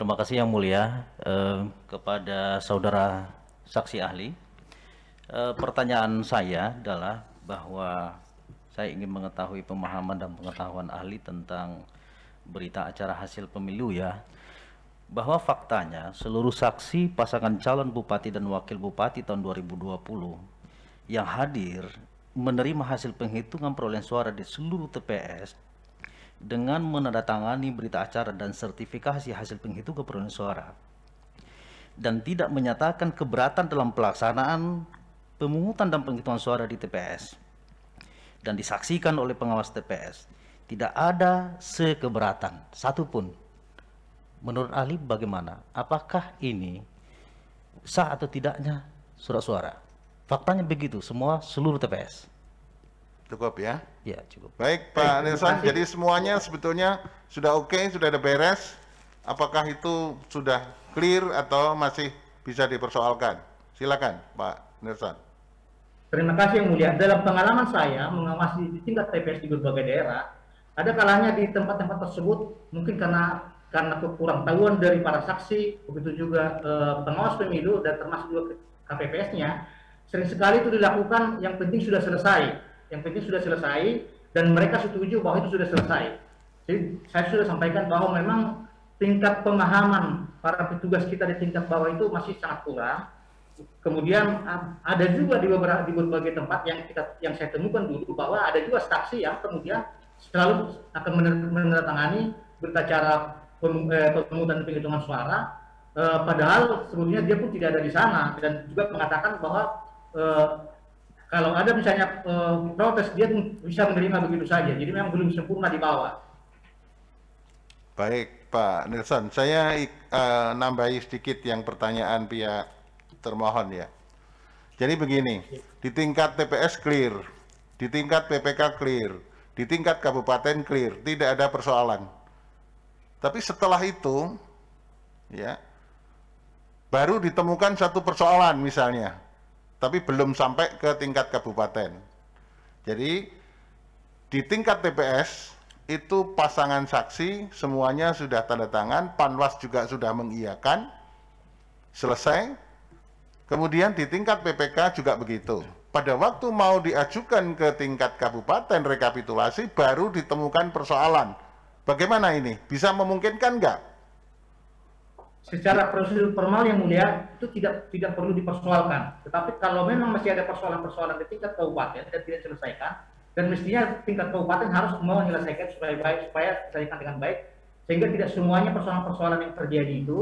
Terima kasih yang mulia eh, kepada saudara saksi ahli. Eh, pertanyaan saya adalah bahwa saya ingin mengetahui pemahaman dan pengetahuan ahli tentang berita acara hasil pemilu ya bahwa faktanya seluruh saksi pasangan calon bupati dan wakil bupati tahun 2020 yang hadir menerima hasil penghitungan perolehan suara di seluruh TPS dengan menandatangani berita acara dan sertifikasi hasil penghitung keperolahan suara dan tidak menyatakan keberatan dalam pelaksanaan pemungutan dan penghitungan suara di TPS dan disaksikan oleh pengawas TPS tidak ada sekeberatan satupun menurut ahli bagaimana apakah ini sah atau tidaknya surat suara faktanya begitu semua seluruh TPS Cukup ya? Ya cukup. Baik Pak Nilsan, jadi semuanya sebetulnya sudah oke, okay, sudah ada beres. Apakah itu sudah clear atau masih bisa dipersoalkan? Silakan Pak Nilsan. Terima kasih yang mulia. Dalam pengalaman saya mengawasi di tingkat TPS di berbagai daerah, ada kalanya di tempat-tempat tersebut mungkin karena karena tahuan dari para saksi, begitu juga eh, pengawas pemilu dan termasuk juga KPPS-nya, sering sekali itu dilakukan yang penting sudah selesai yang penting sudah selesai dan mereka setuju bahwa itu sudah selesai. Jadi saya sudah sampaikan bahwa memang tingkat pemahaman para petugas kita di tingkat bawah itu masih sangat kurang. Kemudian ah, ada juga di beberapa di berbagai tempat yang kita yang saya temukan dulu bahwa ada juga saksi yang kemudian selalu akan menandatangani acara eh, pemungutan penghitungan suara eh, padahal sebelumnya dia pun tidak ada di sana dan juga mengatakan bahwa eh, kalau ada misalnya e, protes dia bisa menerima begitu saja. Jadi memang belum sempurna di bawah. Baik Pak Nelson, saya e, nambahi sedikit yang pertanyaan pihak termohon ya. Jadi begini, di tingkat TPS clear, di tingkat PPK clear, di tingkat kabupaten clear, tidak ada persoalan. Tapi setelah itu, ya, baru ditemukan satu persoalan misalnya, tapi belum sampai ke tingkat kabupaten. Jadi di tingkat TPS itu pasangan saksi semuanya sudah tanda tangan, Panwas juga sudah mengiyakan, selesai. Kemudian di tingkat PPK juga begitu. Pada waktu mau diajukan ke tingkat kabupaten rekapitulasi baru ditemukan persoalan. Bagaimana ini? Bisa memungkinkan nggak? secara prosedur formal yang mulia itu tidak tidak perlu dipersoalkan. Tetapi kalau memang masih ada persoalan-persoalan di tingkat kabupaten dan tidak diselesaikan, dan mestinya tingkat kabupaten harus mau menyelesaikan supaya baik supaya diselesaikan dengan baik sehingga tidak semuanya persoalan-persoalan yang terjadi itu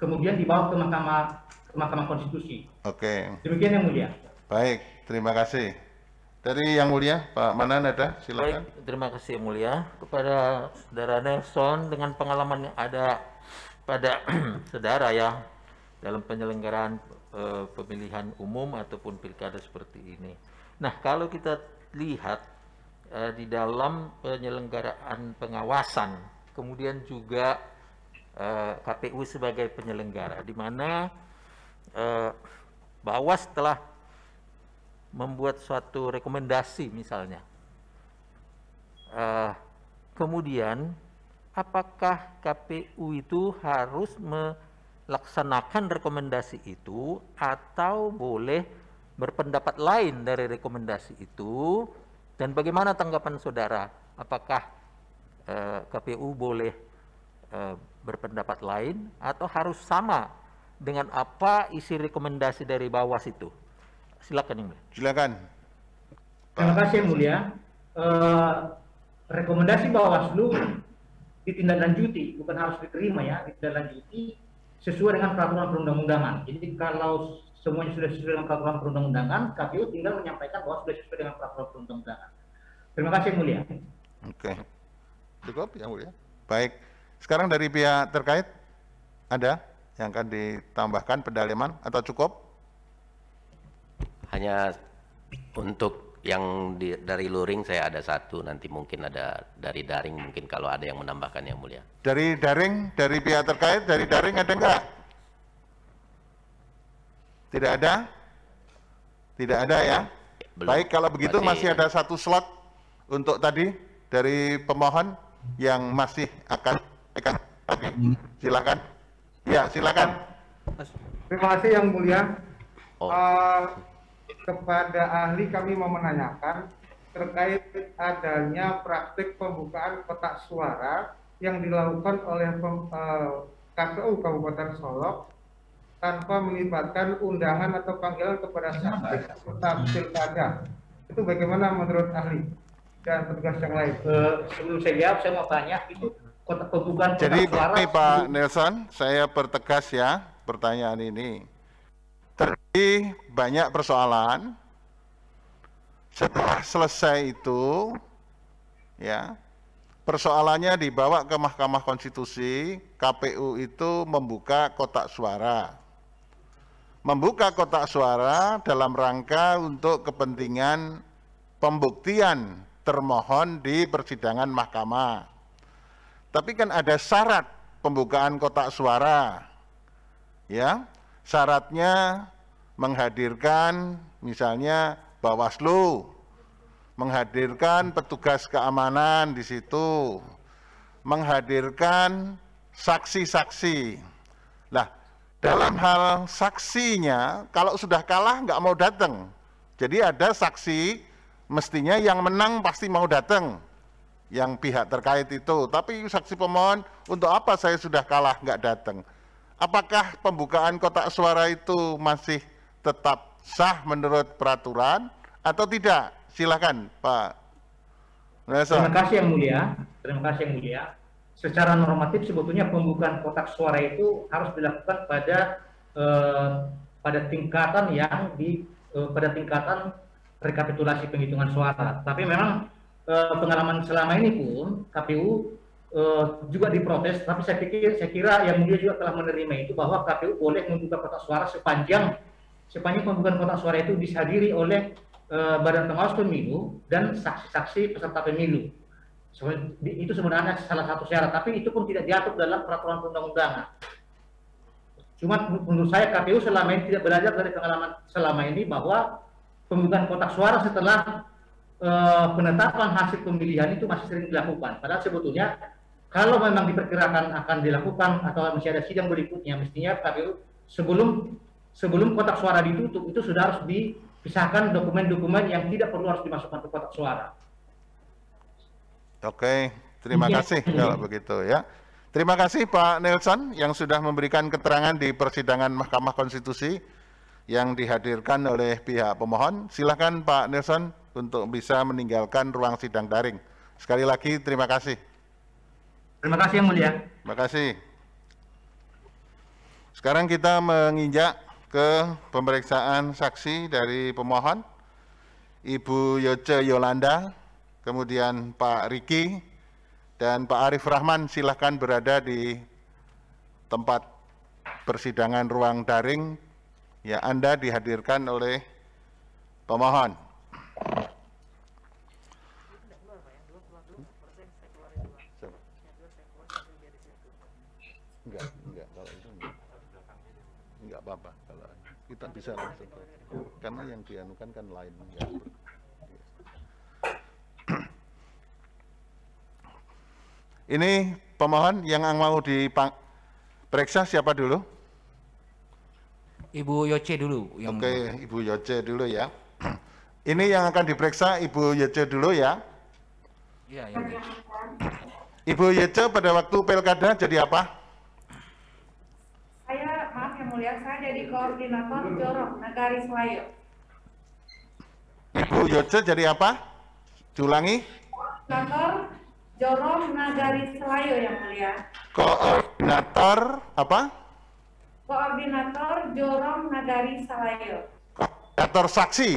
kemudian dibawa ke mahkamah ke mahkamah konstitusi. Oke. Demikian yang mulia. Baik, terima kasih. Dari yang mulia, Pak Manan ada, silakan. Baik, terima kasih yang mulia kepada saudara Nelson dengan pengalaman yang ada pada *clears throat* saudara ya dalam penyelenggaraan e, pemilihan umum ataupun pilkada seperti ini. Nah, kalau kita lihat e, di dalam penyelenggaraan pengawasan, kemudian juga e, eh, KPU sebagai penyelenggara, di mana e, Bawas telah membuat suatu rekomendasi misalnya. uh, kemudian apakah KPU itu harus melaksanakan rekomendasi itu atau boleh berpendapat lain dari rekomendasi itu dan bagaimana tanggapan saudara apakah eh, KPU boleh eh, berpendapat lain atau harus sama dengan apa isi rekomendasi dari Bawas itu silakan yang silakan terima kasih mulia eh, rekomendasi Bawaslu ditindaklanjuti, bukan harus diterima ya, ditindaklanjuti sesuai dengan peraturan perundang-undangan. Jadi kalau semuanya sudah sesuai dengan peraturan perundang-undangan, KPU tinggal menyampaikan bahwa sudah sesuai dengan peraturan perundang-undangan. Terima kasih mulia. Oke. Cukup yang mulia. Baik. Sekarang dari pihak terkait ada yang akan ditambahkan pedalaman atau cukup? Hanya untuk yang di, dari luring saya ada satu nanti mungkin ada dari daring mungkin kalau ada yang menambahkan yang mulia dari daring dari pihak terkait dari daring ada enggak tidak ada tidak ada ya Belum. baik kalau begitu masih, masih ada satu slot untuk tadi dari pemohon yang masih akan akan silakan ya silakan terima kasih yang mulia oh. uh, kepada ahli kami mau menanyakan terkait adanya praktik pembukaan kotak suara yang dilakukan oleh eh, KPU Kabupaten Solok tanpa melibatkan undangan atau panggilan kepada saksi serta Itu bagaimana menurut ahli dan petugas yang lain? Uh, sebelum saya jawab, saya mau tanya itu kotak pembukaan Jadi, suara. Jadi Pak Nelson, saya pertegas ya pertanyaan ini terjadi banyak persoalan. Setelah selesai itu, ya persoalannya dibawa ke Mahkamah Konstitusi, KPU itu membuka kotak suara. Membuka kotak suara dalam rangka untuk kepentingan pembuktian termohon di persidangan mahkamah. Tapi kan ada syarat pembukaan kotak suara. Ya, syaratnya menghadirkan misalnya Bawaslu, menghadirkan petugas keamanan di situ, menghadirkan saksi-saksi. Nah, dalam hal saksinya, kalau sudah kalah nggak mau datang. Jadi ada saksi mestinya yang menang pasti mau datang yang pihak terkait itu. Tapi saksi pemohon, untuk apa saya sudah kalah nggak datang? Apakah pembukaan kotak suara itu masih tetap sah menurut peraturan atau tidak? Silakan, Pak. Nelson. Terima kasih yang mulia. Terima kasih yang mulia. Secara normatif sebetulnya pembukaan kotak suara itu harus dilakukan pada eh, pada tingkatan yang di eh, pada tingkatan rekapitulasi penghitungan suara. Tapi memang eh, pengalaman selama ini pun KPU uh, juga diprotes, tapi saya pikir saya kira yang dia juga telah menerima itu bahwa KPU boleh membuka kotak suara sepanjang sepanjang pembukaan kotak suara itu dihadiri oleh uh, Badan Pengawas Pemilu dan saksi-saksi peserta pemilu. So, di, itu sebenarnya salah satu syarat, tapi itu pun tidak diatur dalam peraturan perundang-undangan. Cuma menurut saya KPU selama ini tidak belajar dari pengalaman selama ini bahwa pembukaan kotak suara setelah uh, penetapan hasil pemilihan itu masih sering dilakukan. Padahal sebetulnya kalau memang diperkirakan akan dilakukan atau masih ada sidang berikutnya, mestinya KPU sebelum sebelum kotak suara ditutup itu sudah harus dipisahkan dokumen-dokumen yang tidak perlu harus dimasukkan ke kotak suara. Oke, terima ya. kasih kalau begitu ya. Terima kasih Pak Nelson yang sudah memberikan keterangan di persidangan Mahkamah Konstitusi yang dihadirkan oleh pihak pemohon. Silakan Pak Nelson untuk bisa meninggalkan ruang sidang daring. Sekali lagi terima kasih. Terima kasih yang mulia. Terima kasih. Sekarang kita menginjak ke pemeriksaan saksi dari pemohon, Ibu Yoce Yolanda, kemudian Pak Riki, dan Pak Arif Rahman silahkan berada di tempat persidangan ruang daring yang Anda dihadirkan oleh pemohon. tak bisa langsung karena yang dianukan kan lain ya. ini pemohon yang mau diperiksa siapa dulu Ibu Yoce dulu yang oke Ibu Yoce dulu ya ini yang akan diperiksa Ibu Yoce dulu ya iya, iya, iya. Ibu Yoce pada waktu pelkada jadi apa koordinator Jorok Nagari Selayo. Ibu Yoce jadi apa? Diulangi. Koordinator Jorok Nagari Selayo yang mulia. Koordinator apa? Koordinator Jorok Nagari Selayo. Koordinator saksi.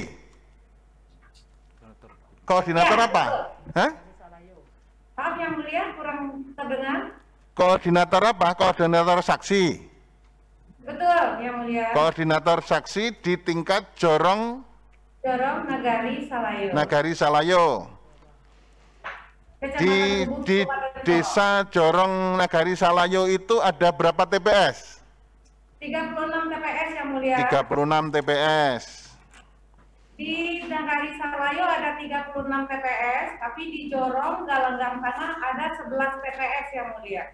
Koordinator ya, apa? Hah? Maaf yang mulia kurang terdengar. Koordinator apa? Koordinator saksi. Betul, Yang Mulia. Koordinator saksi di tingkat Jorong Jorong Nagari Salayo. Nagari Salayo. di di Desa Jorong Nagari Salayo itu ada berapa TPS? 36 TPS yang mulia. 36 TPS. Di Nagari Salayo ada 36 TPS, tapi di Jorong Galenggang Tanah ada 11 TPS yang mulia.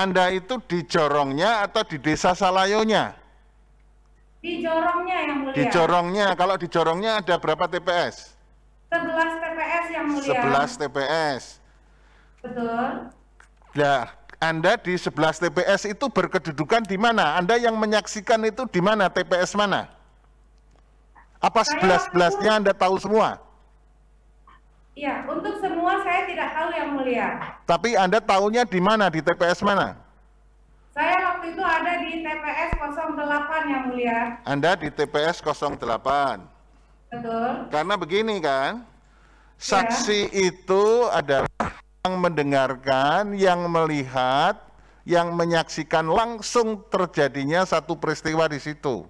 Anda itu di Jorongnya atau di desa Salayonya? Di Jorongnya yang mulia. Di Jorongnya, kalau di Jorongnya ada berapa TPS? 11 TPS yang mulia. 11 TPS. Betul. Ya, Anda di 11 TPS itu berkedudukan di mana? Anda yang menyaksikan itu di mana? TPS mana? Apa 11-11-nya Anda tahu semua? Ya, untuk semua saya tidak tahu yang mulia. Tapi Anda tahunya di mana, di TPS mana? Saya waktu itu ada di TPS 08 yang mulia. Anda di TPS 08. Betul. Karena begini kan, ya. saksi ya. itu adalah yang mendengarkan, yang melihat, yang menyaksikan langsung terjadinya satu peristiwa di situ.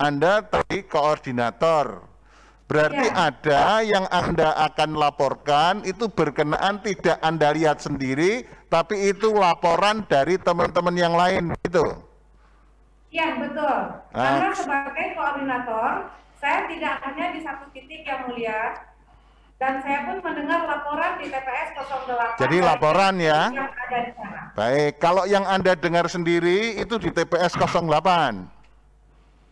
Anda tadi koordinator, Berarti ya. ada yang Anda akan laporkan itu berkenaan tidak Anda lihat sendiri, tapi itu laporan dari teman-teman yang lain, gitu. Iya betul. Nah. Karena sebagai koordinator, saya tidak hanya di satu titik yang mulia, dan saya pun mendengar laporan di TPS 08. Jadi laporan ya. Yang ada di sana. Baik, kalau yang Anda dengar sendiri itu di TPS 08.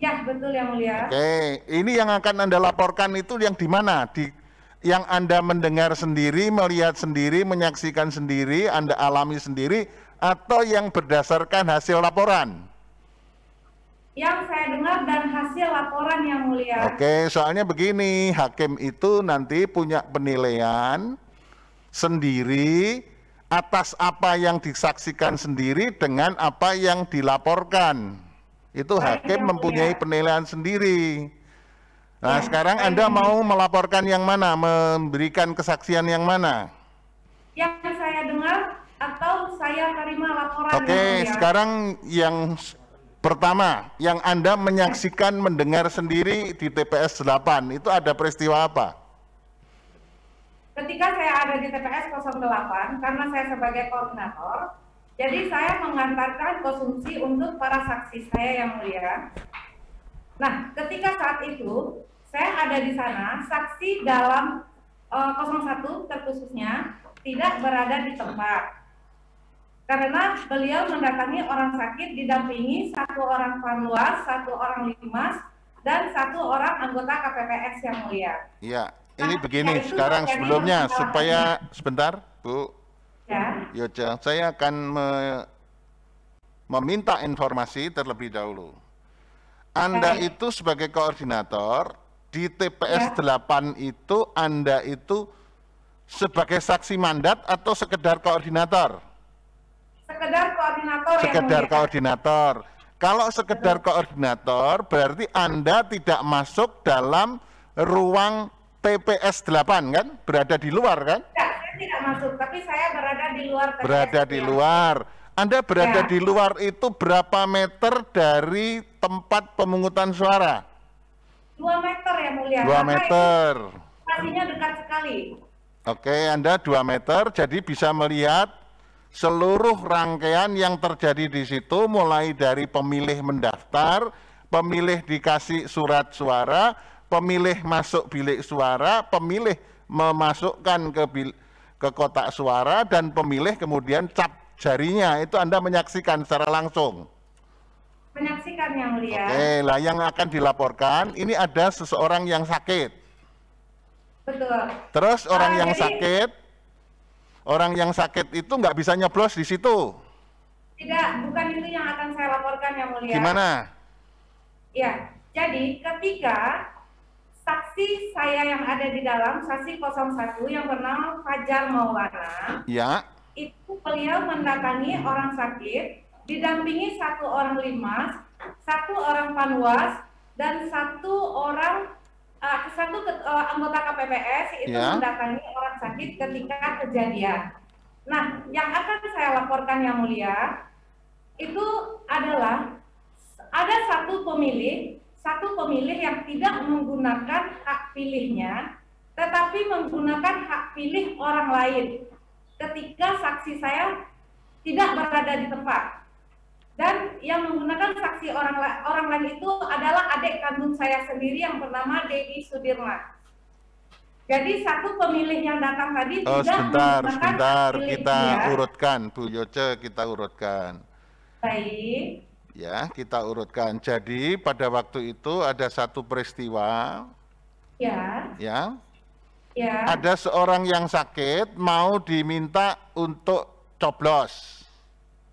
Ya, betul yang mulia. Oke, ini yang akan Anda laporkan itu yang di mana? Di yang Anda mendengar sendiri, melihat sendiri, menyaksikan sendiri, Anda alami sendiri atau yang berdasarkan hasil laporan? Yang saya dengar dan hasil laporan yang mulia. Oke, soalnya begini, hakim itu nanti punya penilaian sendiri atas apa yang disaksikan sendiri dengan apa yang dilaporkan itu iya, hakim iya, mempunyai iya. penilaian sendiri. Nah, sekarang Anda mau melaporkan yang mana, memberikan kesaksian yang mana? Yang saya dengar atau saya terima laporan. Oke, okay, ya? sekarang yang pertama, yang Anda menyaksikan mendengar sendiri di TPS 8, itu ada peristiwa apa? Ketika saya ada di TPS 08, karena saya sebagai koordinator, jadi saya mengantarkan konsumsi untuk para saksi saya yang mulia. Nah, ketika saat itu saya ada di sana, saksi dalam uh, eh, 01 terkhususnya tidak berada di tempat. Karena beliau mendatangi orang sakit didampingi satu orang panwas, satu orang limas, dan satu orang anggota KPPS yang mulia. Iya, ini nah, begini sekarang sebelumnya supaya sebentar, Bu Yoja, ya, saya akan me meminta informasi terlebih dahulu. Anda itu sebagai koordinator di TPS ya. 8 itu Anda itu sebagai saksi mandat atau sekedar koordinator? Sekedar koordinator. Sekedar yang koordinator. Kalau sekedar Betul. koordinator berarti Anda tidak masuk dalam ruang TPS 8 kan? Berada di luar kan? Ya tidak masuk, tapi saya berada di luar. TPS berada di luar. Anda berada ya. di luar itu berapa meter dari tempat pemungutan suara? Dua meter ya mulia. Dua meter. Pastinya dekat sekali. Oke, Anda dua meter, jadi bisa melihat seluruh rangkaian yang terjadi di situ mulai dari pemilih mendaftar, pemilih dikasih surat suara, pemilih masuk bilik suara, pemilih memasukkan ke bilik ke kotak suara dan pemilih kemudian cap jarinya itu Anda menyaksikan secara langsung. Menyaksikan yang mulia. Oke, lah yang akan dilaporkan ini ada seseorang yang sakit. Betul. Terus orang ah, yang jadi... sakit orang yang sakit itu nggak bisa nyeblos di situ. Tidak, bukan itu yang akan saya laporkan yang mulia. Gimana? Ya, jadi ketika saksi saya yang ada di dalam saksi 01 yang bernama Fajar Maulana. Ya. Itu beliau mendatangi orang sakit, didampingi satu orang limas, satu orang panwas, dan satu orang uh, satu uh, anggota KPPS itu ya. mendatangi orang sakit ketika kejadian. Nah, yang akan saya laporkan yang mulia itu adalah ada satu pemilih satu pemilih yang tidak menggunakan hak pilihnya, tetapi menggunakan hak pilih orang lain ketika saksi saya tidak berada di tempat. Dan yang menggunakan saksi orang orang lain itu adalah adik kandung saya sendiri yang bernama Dedi Sudirman. Jadi satu pemilih yang datang tadi oh, tidak sebentar, menggunakan sebentar, hak pilihnya. kita urutkan, Bu Yoce, kita urutkan. Baik. Ya, kita urutkan. Jadi pada waktu itu ada satu peristiwa. Ya. Ya. Ya. Ada seorang yang sakit mau diminta untuk coblos.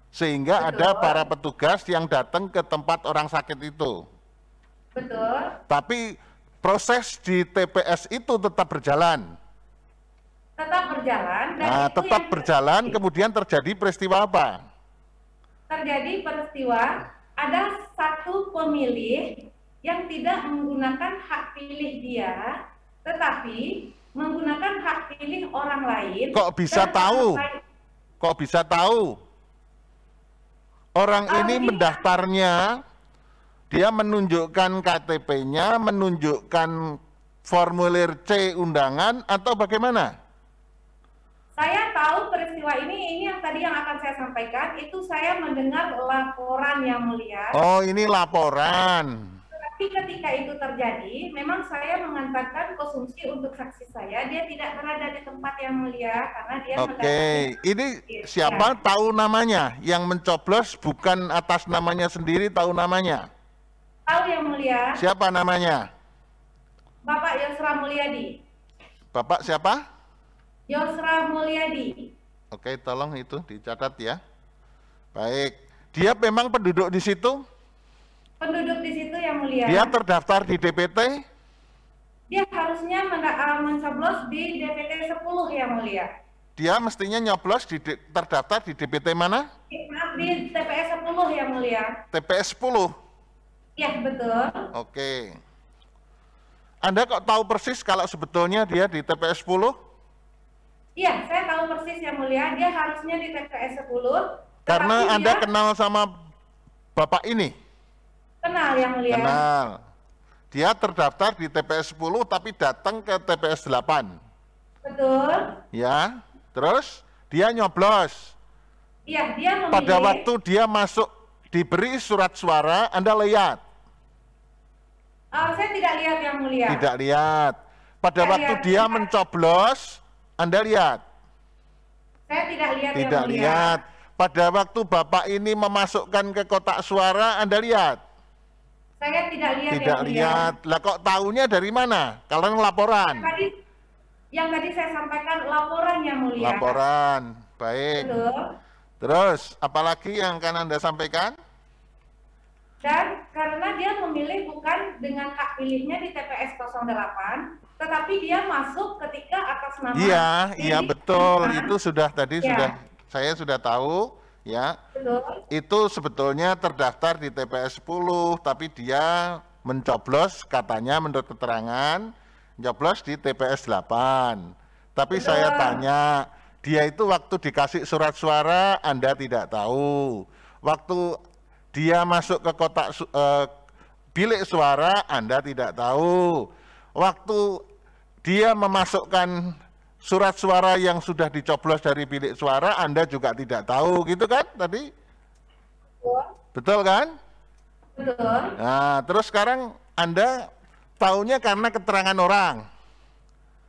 Sehingga Betul. ada para petugas yang datang ke tempat orang sakit itu. Betul. Tapi proses di TPS itu tetap berjalan. Tetap berjalan. Dan nah, tetap berjalan. Kemudian terjadi peristiwa apa? Terjadi peristiwa ada satu pemilih yang tidak menggunakan hak pilih dia, tetapi menggunakan hak pilih orang lain. Kok bisa tahu? Lain. Kok bisa tahu? Orang ini mendaftarnya, dia menunjukkan KTP-nya, menunjukkan formulir C undangan atau bagaimana? Saya tahu peristiwa ini, ini yang tadi yang akan saya sampaikan, itu saya mendengar laporan yang mulia. Oh, ini laporan. Tapi ketika itu terjadi, memang saya mengantarkan konsumsi untuk saksi saya. Dia tidak berada di tempat yang mulia karena dia Oke, okay. ini siapa ya. tahu namanya? Yang mencoblos bukan atas namanya sendiri, tahu namanya? Tahu yang mulia. Siapa namanya? Bapak Yosra Mulyadi. Bapak siapa? Yosra Mulyadi. Oke, tolong itu dicatat ya. Baik. Dia memang penduduk di situ? Penduduk di situ yang mulia. Dia terdaftar di DPT? Dia harusnya eh, mencoblos di DPT 10 yang mulia. Dia mestinya nyoblos di terdaftar di DPT mana? Di TPS 10 yang mulia. TPS 10? Ya, betul. Oke. Anda kok tahu persis kalau sebetulnya dia di TPS 10? Iya, saya tahu persis yang mulia. Dia harusnya di TPS 10. Karena Anda kenal sama Bapak ini? Kenal yang mulia. Kenal. Dia terdaftar di TPS 10 tapi datang ke TPS 8. Betul. Ya, terus dia nyoblos. Iya, dia memilih. Pada waktu dia masuk diberi surat suara, Anda lihat. Oh, saya tidak lihat yang mulia. Tidak lihat. Pada waktu lihat, dia mencoblos, anda lihat? Saya tidak lihat. Tidak ya, lihat. Pada waktu Bapak ini memasukkan ke kotak suara, Anda lihat? Saya tidak lihat. Tidak ya, lihat. Ya. Lah kok tahunya dari mana? Kalian laporan. Yang tadi, yang tadi saya sampaikan laporan yang mulia. Laporan. Baik. Halo. Terus, apalagi yang akan Anda sampaikan? Dan karena dia memilih bukan dengan hak pilihnya di TPS 08, tetapi dia masuk ketika atas nama Iya, iya betul. Nah, itu sudah tadi ya. sudah saya sudah tahu ya. Betul. Itu sebetulnya terdaftar di TPS 10 tapi dia mencoblos katanya menurut keterangan mencoblos di TPS 8. Tapi betul. saya tanya, dia itu waktu dikasih surat suara Anda tidak tahu. Waktu dia masuk ke kotak uh, bilik suara Anda tidak tahu waktu dia memasukkan surat suara yang sudah dicoblos dari bilik suara, Anda juga tidak tahu gitu kan tadi? Betul, kan? Betul. Nah, terus sekarang Anda tahunya karena keterangan orang.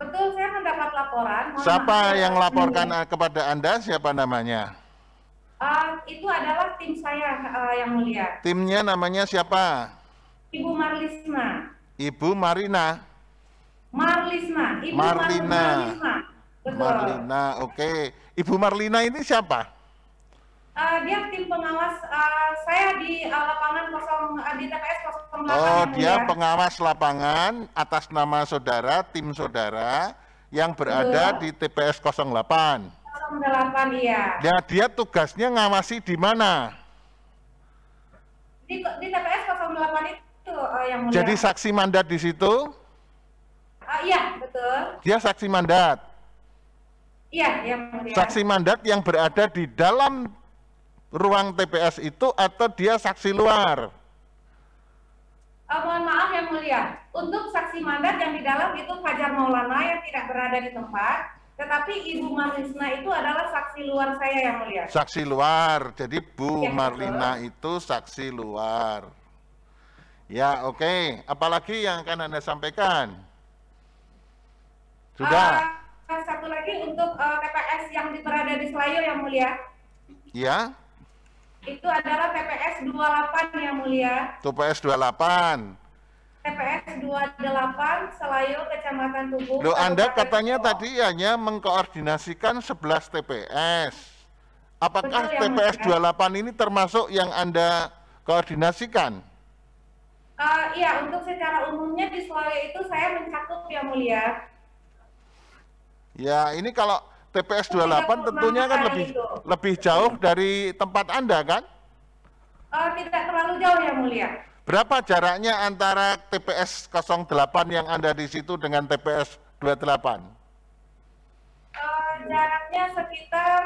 Betul, saya mendapat laporan. Mohon siapa maaf. yang laporkan hmm. Eh, kepada Anda? Siapa namanya? Uh, itu adalah tim saya uh, yang melihat. Timnya namanya siapa? Ibu Marlisma. Ibu Marina. Marlisma, Ibu Marlina. Marlisma. Marlina, oke. Okay. Ibu Marlina ini siapa? Uh, dia tim pengawas uh, saya di uh, lapangan kosong uh, di TPS 08. Oh, dia ya. pengawas lapangan atas nama saudara, tim saudara yang berada Betul. di TPS 08. 08 iya. Nah, dia tugasnya ngawasi di mana? Di, di TPS 08 itu uh, yang mulia. Jadi saksi mandat di situ? Ah, iya, betul. Dia saksi mandat. Iya, yang iya. Saksi mandat yang berada di dalam ruang TPS itu atau dia saksi luar? Oh, mohon maaf yang mulia, untuk saksi mandat yang di dalam itu Fajar Maulana yang tidak berada di tempat, tetapi Ibu Marlina itu adalah saksi luar saya yang mulia. Saksi luar, jadi Bu ya, Marlina betul. itu saksi luar. Ya oke, okay. apalagi yang akan Anda sampaikan? Sudah. Uh, satu lagi untuk uh, eh, TPS yang berada di Selayo yang mulia. Iya. Itu adalah TPS 28 yang mulia. TPS 28. TPS 28 Selayo Kecamatan Tubuh. Loh, Anda katanya Tubuh. tadi hanya mengkoordinasikan 11 TPS. Apakah Betul, TPS mulia. 28 ini termasuk yang Anda koordinasikan? Uh, iya, untuk secara umumnya di Selayo itu saya mencakup yang Mulia. Ya, ini kalau TPS 28 tentunya kan lebih itu. lebih jauh dari tempat Anda kan? Uh, tidak terlalu jauh ya Mulia. Berapa jaraknya antara TPS 08 yang Anda di situ dengan TPS 28? Uh, jaraknya sekitar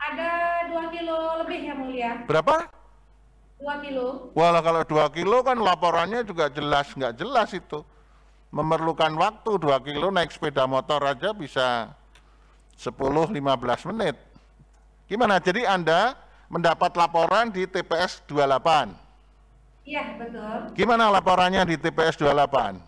ada 2 kilo lebih ya Mulia. Berapa? 2 kilo. Walah kalau 2 kilo kan laporannya juga jelas, nggak jelas itu memerlukan waktu 2 kilo naik sepeda motor aja bisa 10-15 menit. Gimana? Jadi Anda mendapat laporan di TPS 28? Iya, betul. Gimana laporannya di TPS 28?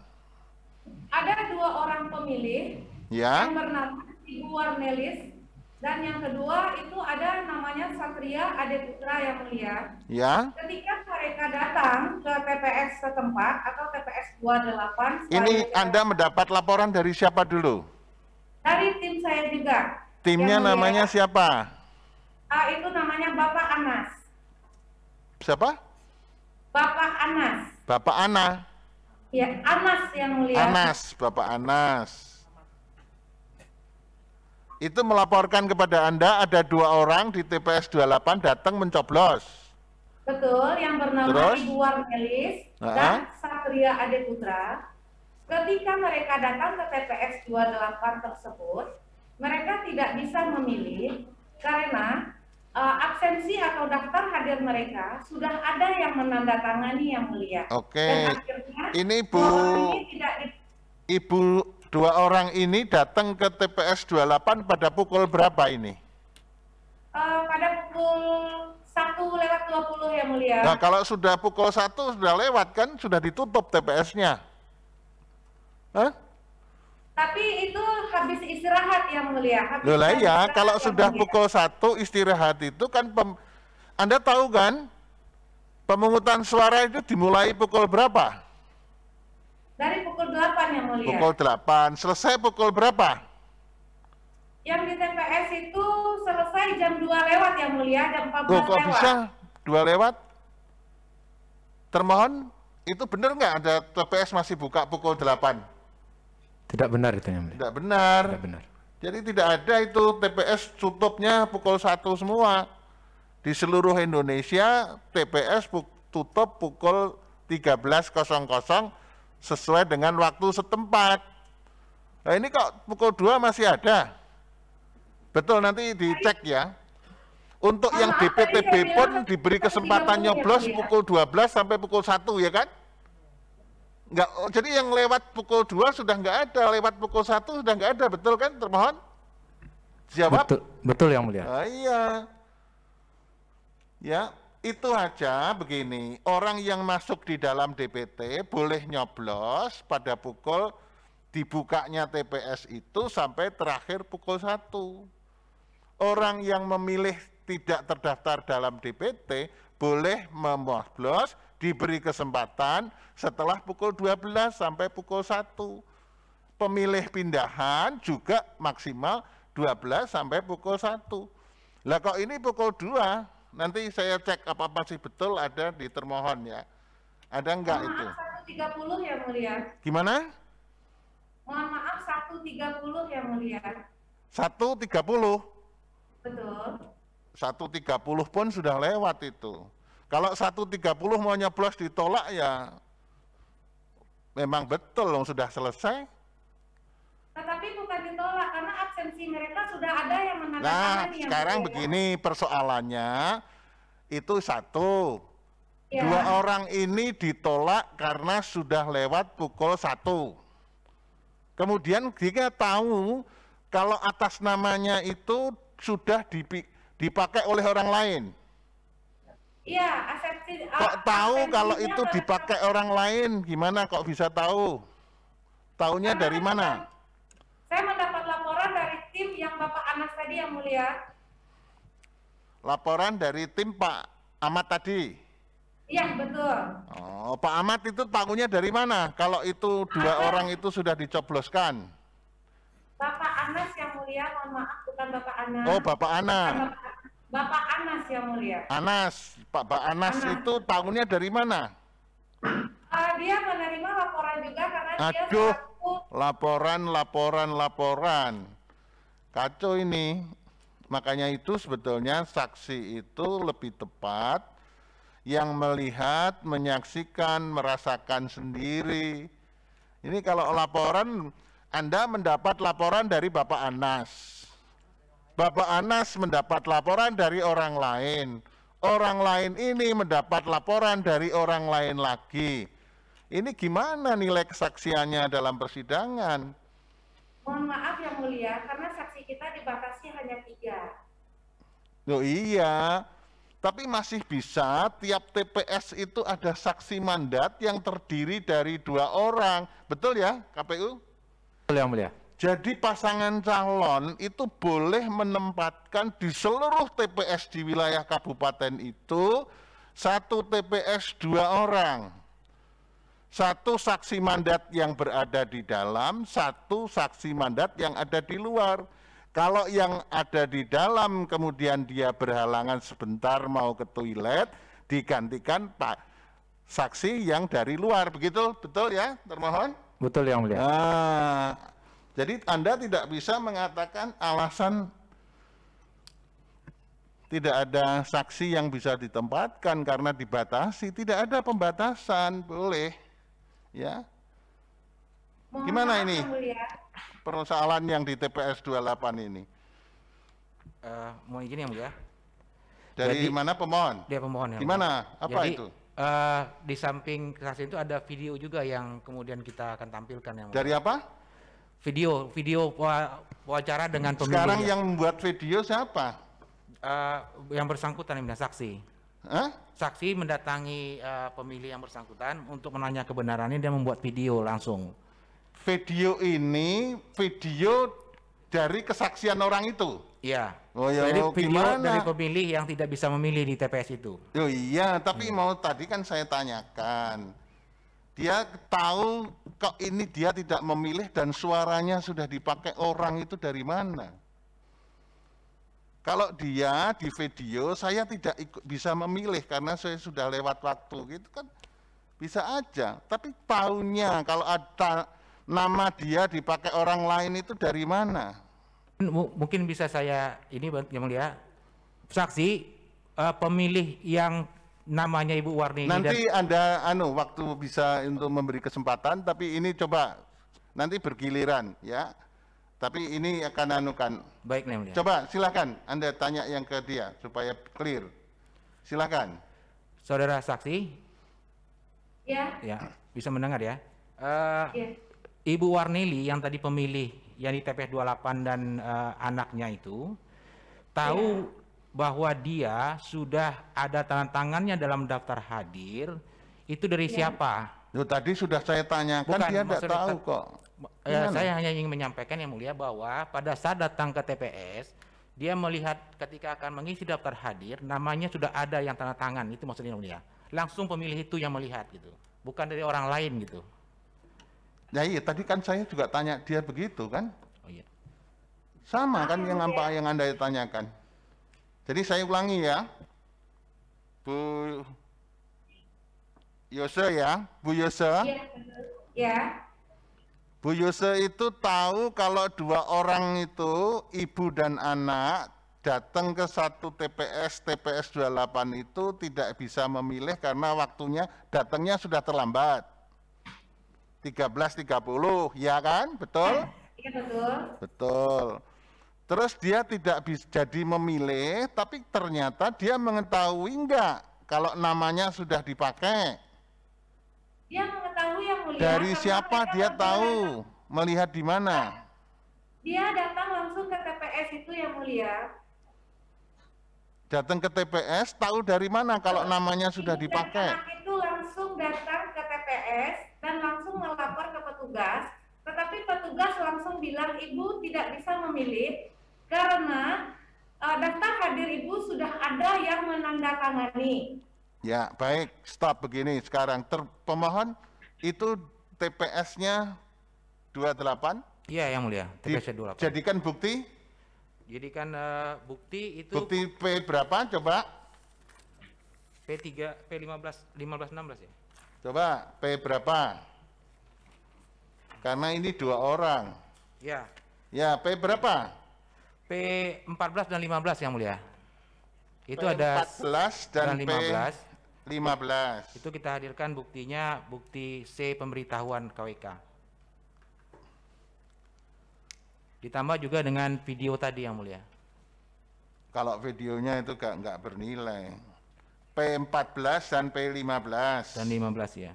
Ada dua orang pemilih ya. yang bernama Ibu Warnelis dan yang kedua itu ada namanya Satria Adeputra yang mulia. Ya. Ketika mereka datang ke TPS setempat atau TPS 28. Ini Anda mendapat laporan dari siapa dulu? Dari tim saya juga. Timnya namanya siapa? Uh, itu namanya Bapak Anas. Siapa? Bapak Anas. Bapak Ana. Ya, Anas yang mulia. Anas, Bapak Anas itu melaporkan kepada Anda ada dua orang di TPS 28 datang mencoblos. Betul, yang bernama Terus? Ibu Warnelis uh -huh. dan Satria Ade Putra. Ketika mereka datang ke TPS 28 tersebut, mereka tidak bisa memilih karena uh, absensi atau daftar hadir mereka sudah ada yang menandatangani yang mulia. Oke. Okay. Dan akhirnya ini Bu ini tidak Ibu Dua orang ini datang ke TPS 28 pada pukul berapa ini? Uh, pada pukul 1 lewat 20 ya Mulia. Nah kalau sudah pukul 1 sudah lewat kan, sudah ditutup TPS-nya. Huh? Tapi itu habis istirahat ya mulia. Habis Loh lah iya, ya, kalau sudah mulia. pukul 1 istirahat itu kan pem, Anda tahu kan pemungutan suara itu dimulai pukul berapa? Dari pukul 8 yang mulia. Pukul 8. Selesai pukul berapa? Yang di TPS itu selesai jam 2 lewat yang mulia, jam 14 Loh, kok lewat. bisa 2 lewat? Termohon, itu benar nggak ada TPS masih buka pukul 8? Tidak benar itu yang mulia. Tidak benar. Tidak benar. Jadi tidak ada itu TPS tutupnya pukul 1 semua. Di seluruh Indonesia TPS tutup pukul 13.00 sesuai dengan waktu setempat. Nah, ini kok pukul 2 masih ada? Betul nanti dicek ya. Untuk yang DPTB pun diberi kesempatan nyoblos ya? pukul 12 sampai pukul 1 ya kan? Enggak, oh, jadi yang lewat pukul 2 sudah enggak ada, lewat pukul 1 sudah enggak ada, betul kan? Termohon. Jawab. Betul, betul yang mulia. Ah, iya. Ya, itu aja begini, orang yang masuk di dalam DPT boleh nyoblos pada pukul dibukanya TPS itu sampai terakhir pukul satu Orang yang memilih tidak terdaftar dalam DPT boleh memoblos diberi kesempatan setelah pukul 12 sampai pukul satu Pemilih pindahan juga maksimal 12 sampai pukul satu Lah kok ini pukul 2, Nanti saya cek apa masih betul ada di termohon ya. Ada enggak Mohon itu? Maaf 130 ya Mulia. Gimana? Mohon maaf 130 ya Mulia. 130? Betul. 130 pun sudah lewat itu. Kalau 130 mau nyeblos ditolak ya memang betul loh sudah selesai. Tetapi bukan ditolak karena absensi mereka sudah ada yang menandatangani. Nah, yang sekarang berbeda. Ya. begini persoalannya itu satu. Ya. Dua orang ini ditolak karena sudah lewat pukul satu. Kemudian dia tahu kalau atas namanya itu sudah dipakai oleh orang lain. Iya, asepsi. Kok ah, tahu kalau itu dipakai orang lain? Gimana kok bisa tahu? Tahunya dari mana? Saya mendapat tim yang Bapak Anas tadi yang mulia. Laporan dari tim Pak Ahmad tadi. Iya betul. Oh, Pak Ahmad itu tahunya dari mana? Kalau itu dua Anas. orang itu sudah dicobloskan. Bapak Anas yang mulia, mohon maaf bukan Bapak Anas. Oh Bapak Anas. Bapak, Anas yang mulia. Anas, Pak Bapak Anas, Anas itu tahunya dari mana? Uh, dia menerima laporan juga karena Aduh, dia selaku... laporan, laporan, laporan. Kacau ini. Makanya itu sebetulnya saksi itu lebih tepat yang melihat, menyaksikan, merasakan sendiri. Ini kalau laporan, Anda mendapat laporan dari Bapak Anas. Bapak Anas mendapat laporan dari orang lain. Orang lain ini mendapat laporan dari orang lain lagi. Ini gimana nilai kesaksiannya dalam persidangan? Mohon maaf yang mulia, karena dibatasi hanya tiga. Loh iya, tapi masih bisa tiap TPS itu ada saksi mandat yang terdiri dari dua orang. Betul ya KPU? Betul yang mulia. Jadi pasangan calon itu boleh menempatkan di seluruh TPS di wilayah kabupaten itu satu TPS dua orang. Satu saksi mandat yang berada di dalam, satu saksi mandat yang ada di luar. Kalau yang ada di dalam kemudian dia berhalangan sebentar mau ke toilet, digantikan pak saksi yang dari luar. Begitu, betul ya, termohon? Betul yang mulia. Nah, jadi Anda tidak bisa mengatakan alasan tidak ada saksi yang bisa ditempatkan karena dibatasi. Tidak ada pembatasan, boleh. Ya. Gimana ini? persoalan yang di TPS 28 ini? Uh, mau izin ya, Bu ya? Dari Jadi, mana pemohon? Dari pemohon ya. Gimana? Apa Jadi, itu? Uh, di samping kasus itu ada video juga yang kemudian kita akan tampilkan yang Dari apa? Video, video wawancara dengan pemilu. Sekarang ya. yang membuat video siapa? Uh, yang bersangkutan yang saksi. Huh? Saksi mendatangi uh, pemilih yang bersangkutan untuk menanya kebenarannya dan membuat video langsung video ini video dari kesaksian orang itu. Iya. Oh ya, Jadi oh, video gimana? dari pemilih yang tidak bisa memilih di TPS itu. Oh iya, tapi hmm. mau tadi kan saya tanyakan. Dia tahu kok ini dia tidak memilih dan suaranya sudah dipakai orang itu dari mana? Kalau dia di video saya tidak ikut, bisa memilih karena saya sudah lewat waktu gitu kan bisa aja. Tapi tahunya kalau ada nama dia dipakai orang lain itu dari mana? M mungkin bisa saya ini yang mulia saksi uh, pemilih yang namanya Ibu Warni nanti dan... Anda anu waktu bisa untuk memberi kesempatan tapi ini coba nanti bergiliran ya tapi ini akan anukan baik Nemlia. coba silahkan Anda tanya yang ke dia supaya clear silahkan saudara saksi ya ya bisa mendengar ya uh, eh, yeah. Ibu Warneli yang tadi pemilih yang di TPS 28 dan uh, anaknya itu tahu ya. bahwa dia sudah ada tanda tangannya dalam daftar hadir itu dari ya. siapa? Loh, tadi sudah saya tanyakan Bukan, dia tidak tahu kok. Ya, saya hanya ingin menyampaikan yang mulia bahwa pada saat datang ke TPS dia melihat ketika akan mengisi daftar hadir namanya sudah ada yang tanda tangan itu maksudnya yang mulia. Langsung pemilih itu yang melihat gitu. Bukan dari orang lain gitu. Ya iya, tadi kan saya juga tanya dia begitu kan? Oh iya. Sama kan yang apa yang Anda tanyakan. Jadi saya ulangi ya. Bu Yose ya, Bu Yose. Ya. ya. Bu Yose itu tahu kalau dua orang itu, ibu dan anak, datang ke satu TPS, TPS 28 itu tidak bisa memilih karena waktunya datangnya sudah terlambat. 13.30 ya kan betul iya betul betul terus dia tidak bisa jadi memilih tapi ternyata dia mengetahui enggak kalau namanya sudah dipakai dia mengetahui yang mulia dari siapa dia tahu datang. melihat di mana dia datang langsung ke TPS itu yang mulia datang ke TPS tahu dari mana kalau iya. namanya sudah dipakai itu langsung datang ke TPS dan langsung melapor ke petugas, tetapi petugas langsung bilang ibu tidak bisa memilih karena uh, daftar hadir ibu sudah ada yang menandatangani. Ya, baik. Stop begini sekarang. Ter pemohon itu TPS-nya 28? Iya, yang mulia. TPS-nya 28. Jadikan bukti? Jadikan uh, bukti itu Bukti P berapa coba? P3 P15 15 16 ya? Coba P berapa? Karena ini dua orang. Ya. Ya, P berapa? P 14 dan 15 yang mulia. Itu P ada 14 dan, dan 15. P 15. Itu kita hadirkan buktinya bukti C pemberitahuan KWK. Ditambah juga dengan video tadi yang mulia. Kalau videonya itu enggak bernilai. P14 dan P15. Dan 15 ya.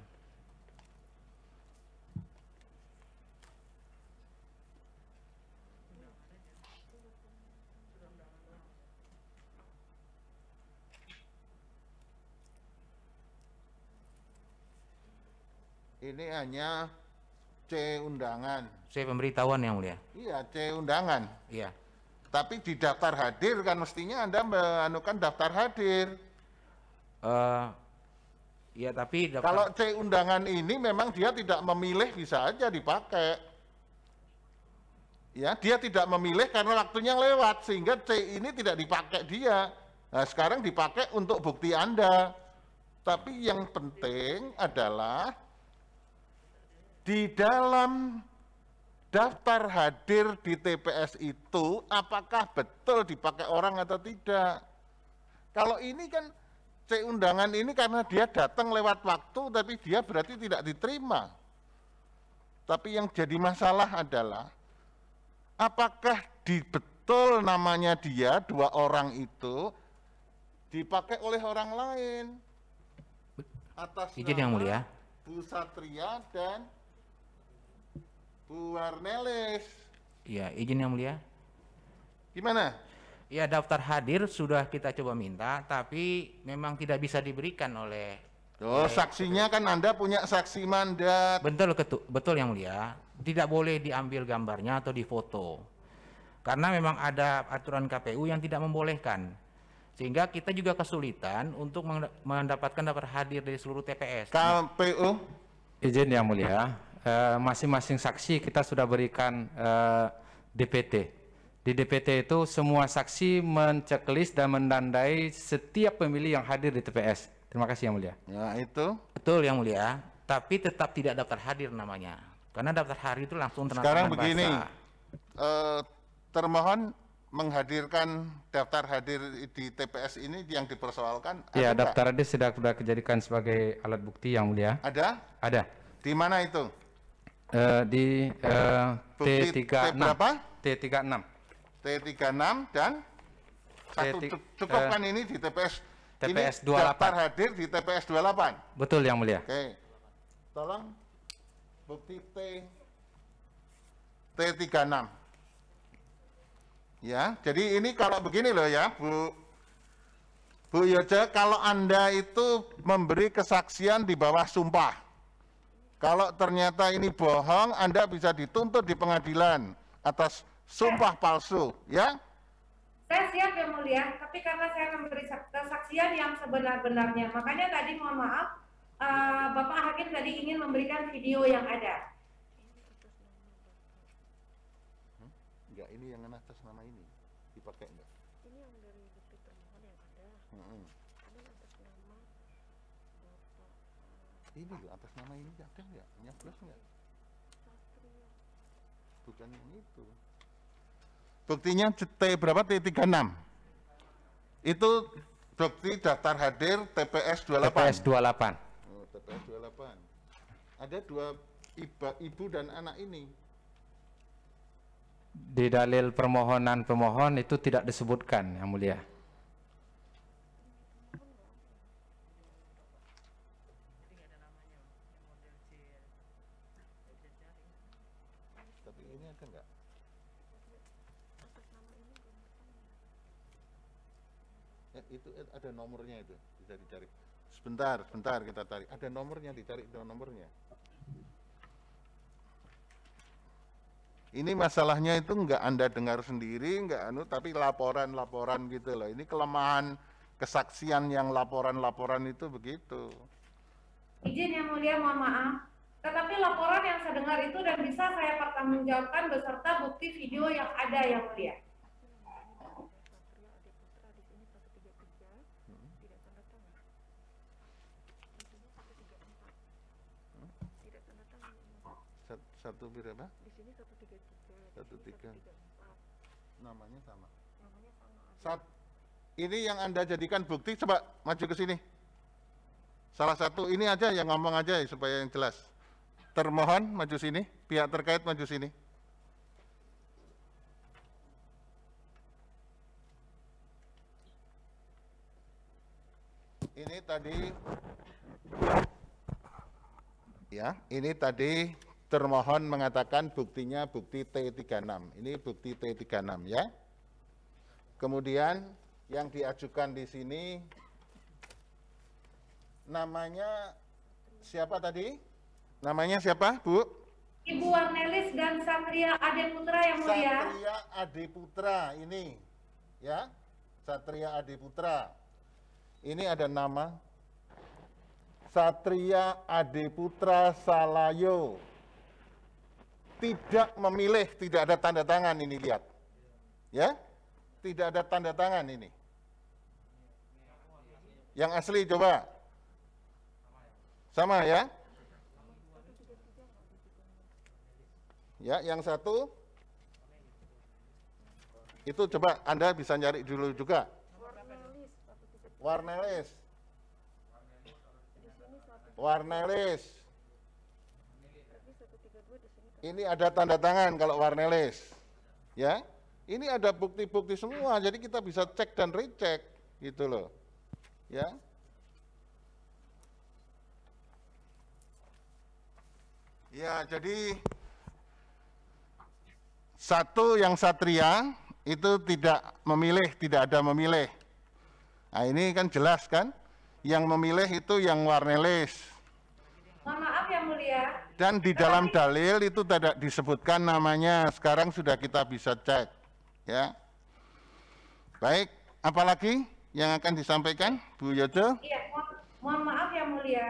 Ini hanya C undangan. C pemberitahuan yang mulia. Iya, C undangan. Iya. Tapi di daftar hadir kan mestinya Anda menganukan daftar hadir. Uh, ya tapi dokter... kalau C undangan ini memang dia tidak memilih bisa aja dipakai. Ya, dia tidak memilih karena waktunya lewat sehingga C ini tidak dipakai dia. Nah, sekarang dipakai untuk bukti Anda. Tapi yang penting adalah di dalam daftar hadir di TPS itu apakah betul dipakai orang atau tidak. Kalau ini kan C undangan ini karena dia datang lewat waktu tapi dia berarti tidak diterima. Tapi yang jadi masalah adalah apakah di betul namanya dia dua orang itu dipakai oleh orang lain atas Izin yang mulia. Bu Satria dan Bu Warnelis. Iya, izin yang mulia. Gimana? Ya daftar hadir sudah kita coba minta, tapi memang tidak bisa diberikan oleh. Oh, oleh saksinya ketua. kan Anda punya saksi mandat. Betul, ketu, betul yang mulia. Tidak boleh diambil gambarnya atau difoto, karena memang ada aturan KPU yang tidak membolehkan. Sehingga kita juga kesulitan untuk mendapatkan daftar hadir dari seluruh TPS. KPU, izin yang mulia, eh, masing-masing e, saksi kita sudah berikan e, eh, DPT di DPT itu semua saksi menceklis dan menandai setiap pemilih yang hadir di TPS. Terima kasih yang mulia. Ya itu. Betul yang mulia. Tapi tetap tidak daftar hadir namanya. Karena daftar hari itu langsung Sekarang begini, e, termohon menghadirkan daftar hadir di TPS ini yang dipersoalkan? Iya, daftar hadir sudah sudah dijadikan sebagai alat bukti yang mulia. Ada? Ada. Di mana itu? E, di e, eh, T36. T berapa? T36. T36 dan satu cukup kan ini di TPS TPS ini 28. daftar hadir di TPS 28. Betul yang mulia. Oke. Tolong bukti T T36. Ya, jadi ini kalau begini loh ya, Bu Bu Yoja, kalau Anda itu memberi kesaksian di bawah sumpah. Kalau ternyata ini bohong, Anda bisa dituntut di pengadilan atas sumpah palsu, ya? Saya siap yang mulia, tapi karena saya memberi kesaksian yang sebenar-benarnya, makanya tadi mohon maaf, uh, Bapak Hakim tadi ingin memberikan video yang ada. Hmm? ini yang atas nama ini dipakai enggak? Ini yang dari bukti termohon yang ada. Mm -hmm. atas nama eh, Ini loh, atas nama ini ada enggak? Nyapres Bukan yang itu. Buktinya T berapa? T36. Itu bukti daftar hadir TPS 28. TPS 28. Oh, TPS 28. Ada dua iba, ibu dan anak ini. Di dalil permohonan pemohon itu tidak disebutkan, Yang Mulia. ada nomornya itu bisa dicari sebentar sebentar kita tarik ada nomornya dicari itu nomornya ini masalahnya itu enggak anda dengar sendiri enggak anu tapi laporan-laporan gitu loh ini kelemahan kesaksian yang laporan-laporan itu begitu izin yang mulia mohon maaf tetapi laporan yang saya dengar itu dan bisa saya pertanggungjawabkan beserta bukti video yang ada yang mulia satu berapa? Di sini satu tiga tiga. Satu tiga. Namanya sama. Namanya sama. Sat, ini yang anda jadikan bukti. Coba maju ke sini. Salah satu ini aja yang ngomong aja ya, supaya yang jelas. Termohon maju sini. Pihak terkait maju sini. ini tadi ya ini tadi termohon mengatakan buktinya bukti T36. Ini bukti T36 ya. Kemudian yang diajukan di sini namanya siapa tadi? Namanya siapa, Bu? Ibu Warnelis dan Satria Ade Putra yang mulia. Satria Ade Putra ini ya. Satria Ade Putra. Ini ada nama Satria Ade Putra Salayo tidak memilih, tidak ada tanda tangan ini lihat. Ya? Tidak ada tanda tangan ini. Yang asli coba. Sama ya? Ya, yang satu itu coba Anda bisa nyari dulu juga. warnelis warnelis warnelis ini ada tanda tangan kalau warnelis. Ya. Ini ada bukti-bukti semua, jadi kita bisa cek dan recheck gitu loh. Ya. Ya, jadi satu yang satria itu tidak memilih, tidak ada memilih. Nah, ini kan jelas kan? Yang memilih itu yang warnelis. Mohon maaf ya Mulia, dan di dalam dalil itu tidak disebutkan namanya. Sekarang sudah kita bisa cek. Ya. Baik, apalagi yang akan disampaikan Bu Yojo? Iya, mohon, mohon maaf ya Mulia.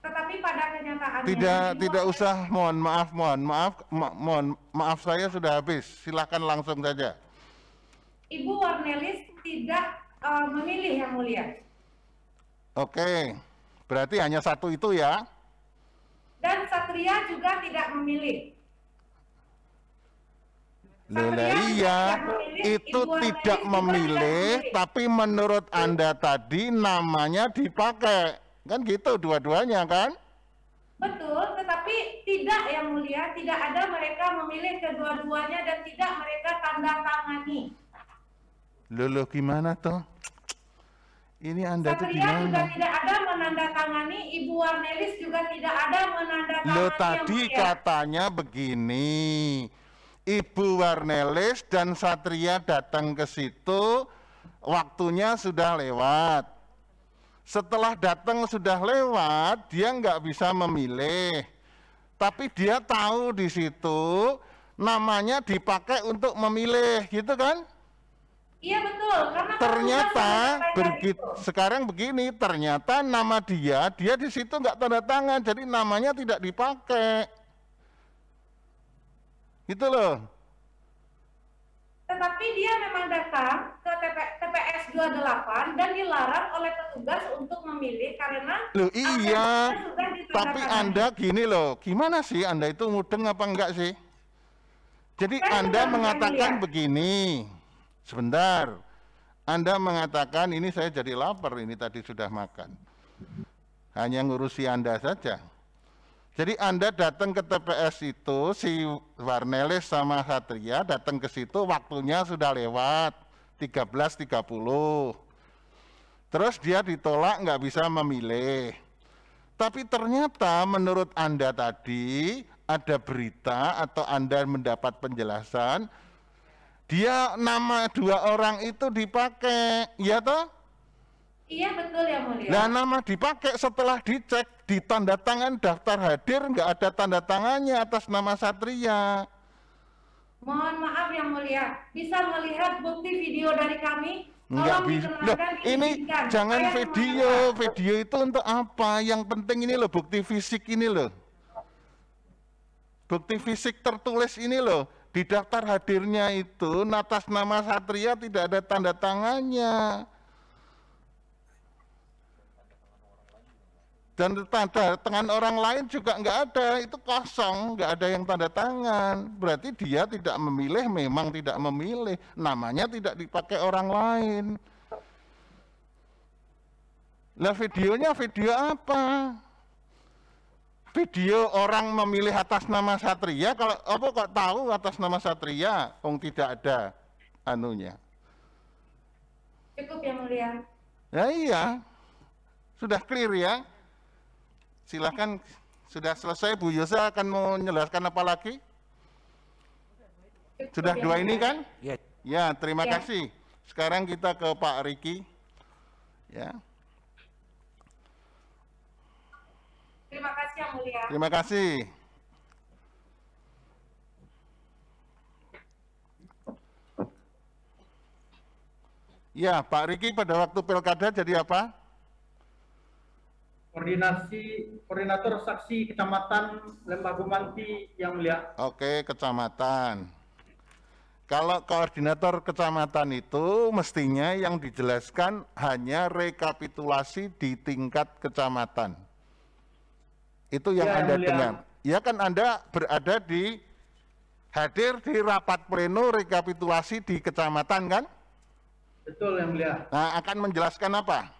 Tetapi pada kenyataannya tidak tidak usah mohon maaf mohon maaf ma mohon maaf saya sudah habis. Silahkan langsung saja. Ibu Warnelis tidak uh, memilih yang mulia. Oke, berarti hanya satu itu ya? dan satria juga tidak memilih. Lelia nah, iya, itu tidak memilih, memilih, tapi menurut Anda tadi namanya dipakai. Kan gitu dua-duanya kan? Betul, tetapi tidak yang mulia, tidak ada mereka memilih kedua-duanya dan tidak mereka tanda tangani. Lulu gimana toh? Ini Anda Satria tuh gimana? juga tidak ada menandatangani, Ibu Warnelis juga tidak ada menandatangani. Lo tadi ya. katanya begini, Ibu Warnelis dan Satria datang ke situ, waktunya sudah lewat. Setelah datang sudah lewat, dia nggak bisa memilih. Tapi dia tahu di situ namanya dipakai untuk memilih, gitu kan? Iya betul, karena kan ternyata begit sekarang begini, ternyata nama dia, dia di situ nggak tanda tangan, jadi namanya tidak dipakai. Gitu loh. Tetapi dia memang datang ke TP, TPS 28 dan dilarang oleh petugas untuk memilih karena Loh iya. Tapi Anda gini loh, gimana sih Anda itu mudeng apa enggak sih? Jadi Saya Anda mengatakan begini Sebentar, Anda mengatakan ini saya jadi lapar, ini tadi sudah makan. Hanya ngurusi Anda saja. Jadi Anda datang ke TPS itu, si Warnelis sama Satria datang ke situ, waktunya sudah lewat, 13.30. Terus dia ditolak, nggak bisa memilih. Tapi ternyata menurut Anda tadi, ada berita atau Anda mendapat penjelasan, dia nama dua orang itu dipakai, ya toh? Iya betul ya mulia. Nah nama dipakai setelah dicek di tanda tangan daftar hadir nggak ada tanda tangannya atas nama Satria. Mohon maaf yang mulia, bisa melihat bukti video dari kami? Enggak bisa. Loh, ini diizinkan. jangan Ayah, video, video itu untuk apa? Yang penting ini loh bukti fisik ini loh. Bukti fisik tertulis ini loh di daftar hadirnya itu atas nama Satria tidak ada tanda tangannya. Dan tanda tangan orang lain juga enggak ada, itu kosong, enggak ada yang tanda tangan. Berarti dia tidak memilih, memang tidak memilih. Namanya tidak dipakai orang lain. Nah videonya video apa? video orang memilih atas nama satria kalau apa kok tahu atas nama satria wong tidak ada anunya cukup yang mulia ya iya sudah clear ya silahkan sudah selesai Bu Yosa akan menjelaskan apa lagi sudah dua ini kan ya. ya, terima ya. kasih sekarang kita ke Pak Riki ya Terima kasih Yang Mulia. Terima kasih. Ya, Pak Riki pada waktu pilkada jadi apa? Koordinasi koordinator saksi kecamatan Lembah Gumanti yang mulia. Oke, kecamatan. Kalau koordinator kecamatan itu mestinya yang dijelaskan hanya rekapitulasi di tingkat kecamatan. Itu yang ya, Anda mulia. dengar. Ya kan Anda berada di hadir di rapat pleno rekapitulasi di kecamatan kan? Betul yang mulia. Nah, akan menjelaskan apa?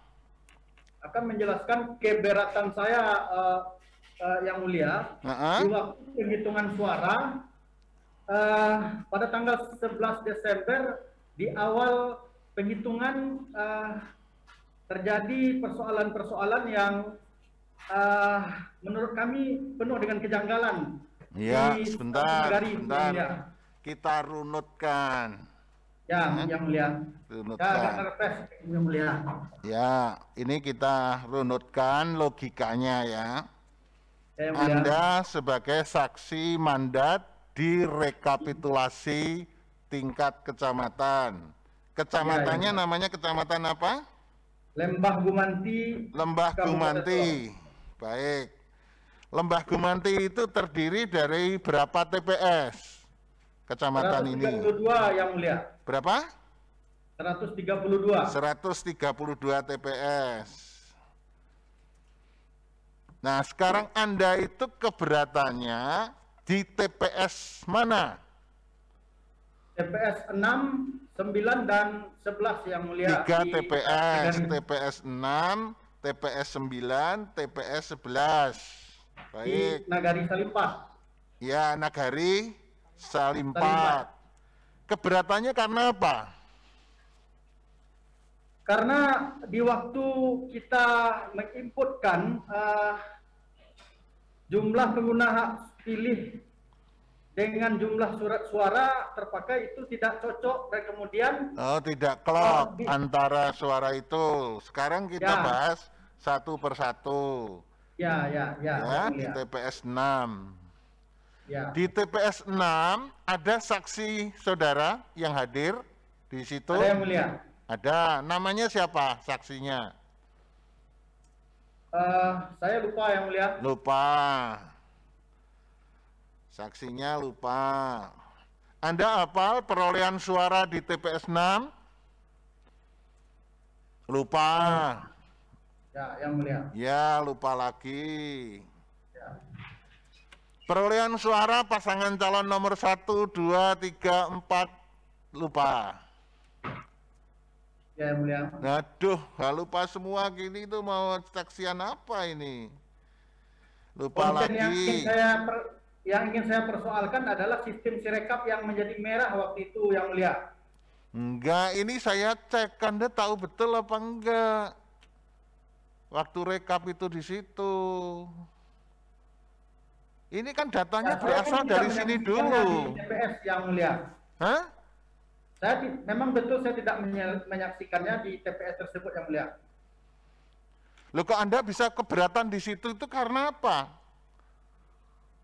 Akan menjelaskan keberatan saya uh, uh, yang mulia uh -huh. di waktu penghitungan suara uh, pada tanggal 11 Desember di awal penghitungan uh, terjadi persoalan-persoalan yang uh, menurut kami penuh dengan kejanggalan. Iya, sebentar, negari, sebentar. Ya. Kita runutkan. Ya, hmm? yang mulia. Ya, runutkan. Ya, yang mulia. Ya, ini kita runutkan logikanya ya. ya Anda sebagai saksi mandat direkapitulasi tingkat kecamatan. Kecamatannya ya, ya. namanya kecamatan apa? Lembah Gumanti. Lembah Gumanti. Baik. Lembah Gumanti itu terdiri dari berapa TPS kecamatan 132 ini? 132 yang mulia. Berapa? 132. 132 TPS. Nah, sekarang Anda itu keberatannya di TPS mana? TPS 6, 9 dan 11 yang mulia. 3 TPS, TPS 6, TPS 9, TPS 11. Baik. Di Nagari Salimpat. Ya, Nagari Salimpat. Keberatannya karena apa? Karena di waktu kita menginputkan uh, jumlah pengguna hak pilih dengan jumlah surat suara terpakai itu tidak cocok dan kemudian oh tidak klop uh, antara suara itu sekarang kita ya. bahas satu persatu ya ya ya, ya di ya. TPS 6 ya. di TPS 6 ada saksi saudara yang hadir di situ ada yang mulia ada namanya siapa saksinya uh, saya lupa yang mulia lupa Saksinya lupa. Anda hafal perolehan suara di TPS 6? Lupa. Ya, yang mulia. Ya, lupa lagi. Ya. Perolehan suara pasangan calon nomor 1, 2, 3, 4, lupa. Ya, yang mulia. Aduh, lupa semua gini itu mau saksian apa ini? Lupa Konten lagi. Yang saya per yang ingin saya persoalkan adalah sistem sirekap yang menjadi merah waktu itu yang mulia. Enggak, ini saya cek Anda tahu betul apa enggak. Waktu rekap itu di situ. Ini kan datanya ya, berasal dari sini dulu. DPS yang mulia. Hah? Saya memang betul saya tidak menyaksikannya di TPS tersebut yang mulia. Loh kok Anda bisa keberatan di situ itu karena apa?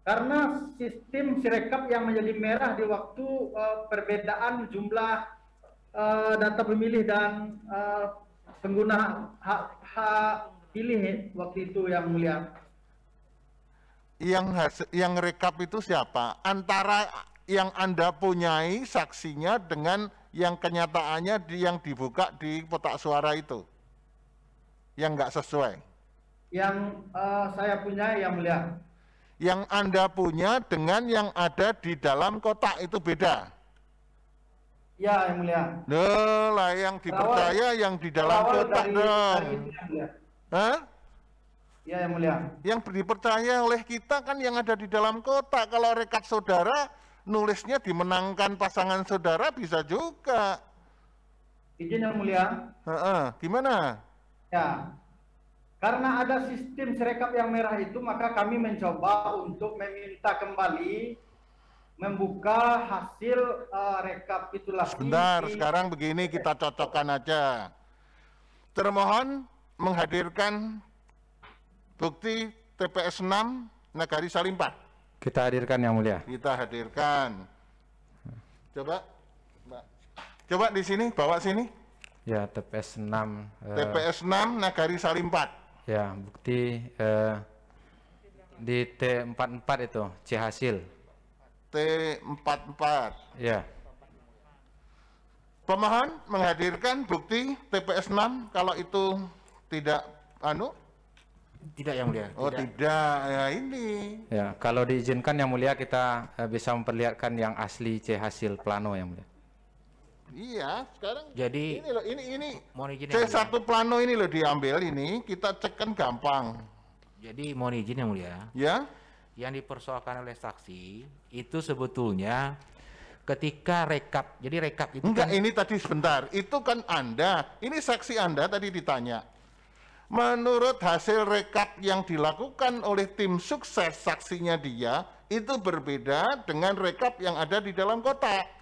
Karena sistem sirekap yang menjadi merah di waktu uh, perbedaan jumlah uh, data pemilih dan uh, pengguna hak, hak pilih waktu itu yang mulia. Yang hasil, yang rekap itu siapa? Antara yang Anda punyai saksinya dengan yang kenyataannya di, yang dibuka di kotak suara itu yang nggak sesuai yang uh, saya punya yang mulia yang Anda punya dengan yang ada di dalam kotak itu beda. Ya, Yang Mulia. Nah, yang dipercaya yang di dalam Terawal kotak dari, dong. Dari Hah? Ya, Yang Mulia. Yang dipercaya oleh kita kan yang ada di dalam kotak. Kalau rekat saudara, nulisnya dimenangkan pasangan saudara bisa juga. Izin Yang Mulia. Ha -ha. Gimana? Ya, karena ada sistem serekap yang merah itu, maka kami mencoba untuk meminta kembali membuka hasil uh, itulah. Sebentar, sekarang begini kita cocokkan aja. Termohon menghadirkan bukti TPS 6 Nagari Salimpat. Kita hadirkan yang mulia. Kita hadirkan. Coba, Coba di sini, bawa sini. Ya, TPS 6. Eh, TPS 6 Nagari Salimpat. Ya, bukti eh, di T44 itu, C hasil. T44. Ya. Pemohon menghadirkan bukti TPS 6 kalau itu tidak anu tidak yang mulia. Oh tidak, tidak. ya ini. Ya kalau diizinkan yang mulia kita eh, bisa memperlihatkan yang asli C hasil plano yang mulia. Iya, sekarang jadi ini loh, ini ini mohon izin C1 ya. plano ini loh diambil ini, kita cek kan gampang. Jadi mohon izin yang mulia. Ya. Yang dipersoalkan oleh saksi itu sebetulnya ketika rekap. Jadi rekap itu Enggak, kan... ini tadi sebentar. Itu kan Anda, ini saksi Anda tadi ditanya. Menurut hasil rekap yang dilakukan oleh tim sukses saksinya dia, itu berbeda dengan rekap yang ada di dalam kotak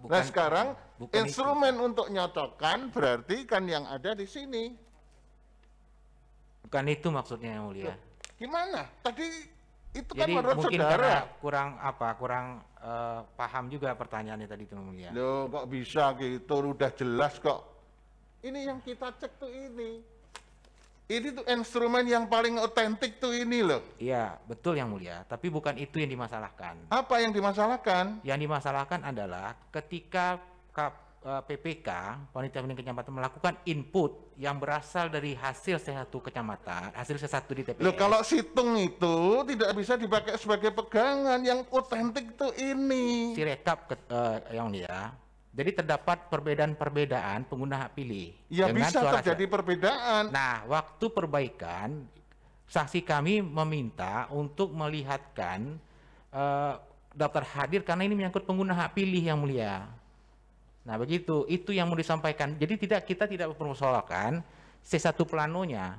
bukan, nah sekarang bukan instrumen itu. untuk nyocokkan berarti kan yang ada di sini. Bukan itu maksudnya yang mulia. gimana? Tadi itu kan Jadi, kan menurut mungkin saudara kurang apa kurang uh, paham juga pertanyaannya tadi itu mulia. Loh kok bisa gitu? Udah jelas kok. Ini yang kita cek tuh ini. Ini tuh instrumen yang paling otentik tuh ini loh. Iya, betul yang mulia. Tapi bukan itu yang dimasalahkan. Apa yang dimasalahkan? Yang dimasalahkan adalah ketika PPK, e, Panitia Pemilihan Kecamatan melakukan input yang berasal dari hasil C1 kecamatan, hasil C1 di TPS. Loh, kalau situng itu tidak bisa dipakai sebagai pegangan yang otentik tuh ini. ke, uh, yang ya, jadi terdapat perbedaan-perbedaan pengguna hak pilih. Ya bisa suara terjadi perbedaan. Nah, waktu perbaikan saksi kami meminta untuk melihatkan uh, daftar hadir karena ini menyangkut pengguna hak pilih yang mulia. Nah, begitu. Itu yang mau disampaikan. Jadi tidak kita tidak mempersoalkan C1 planonya.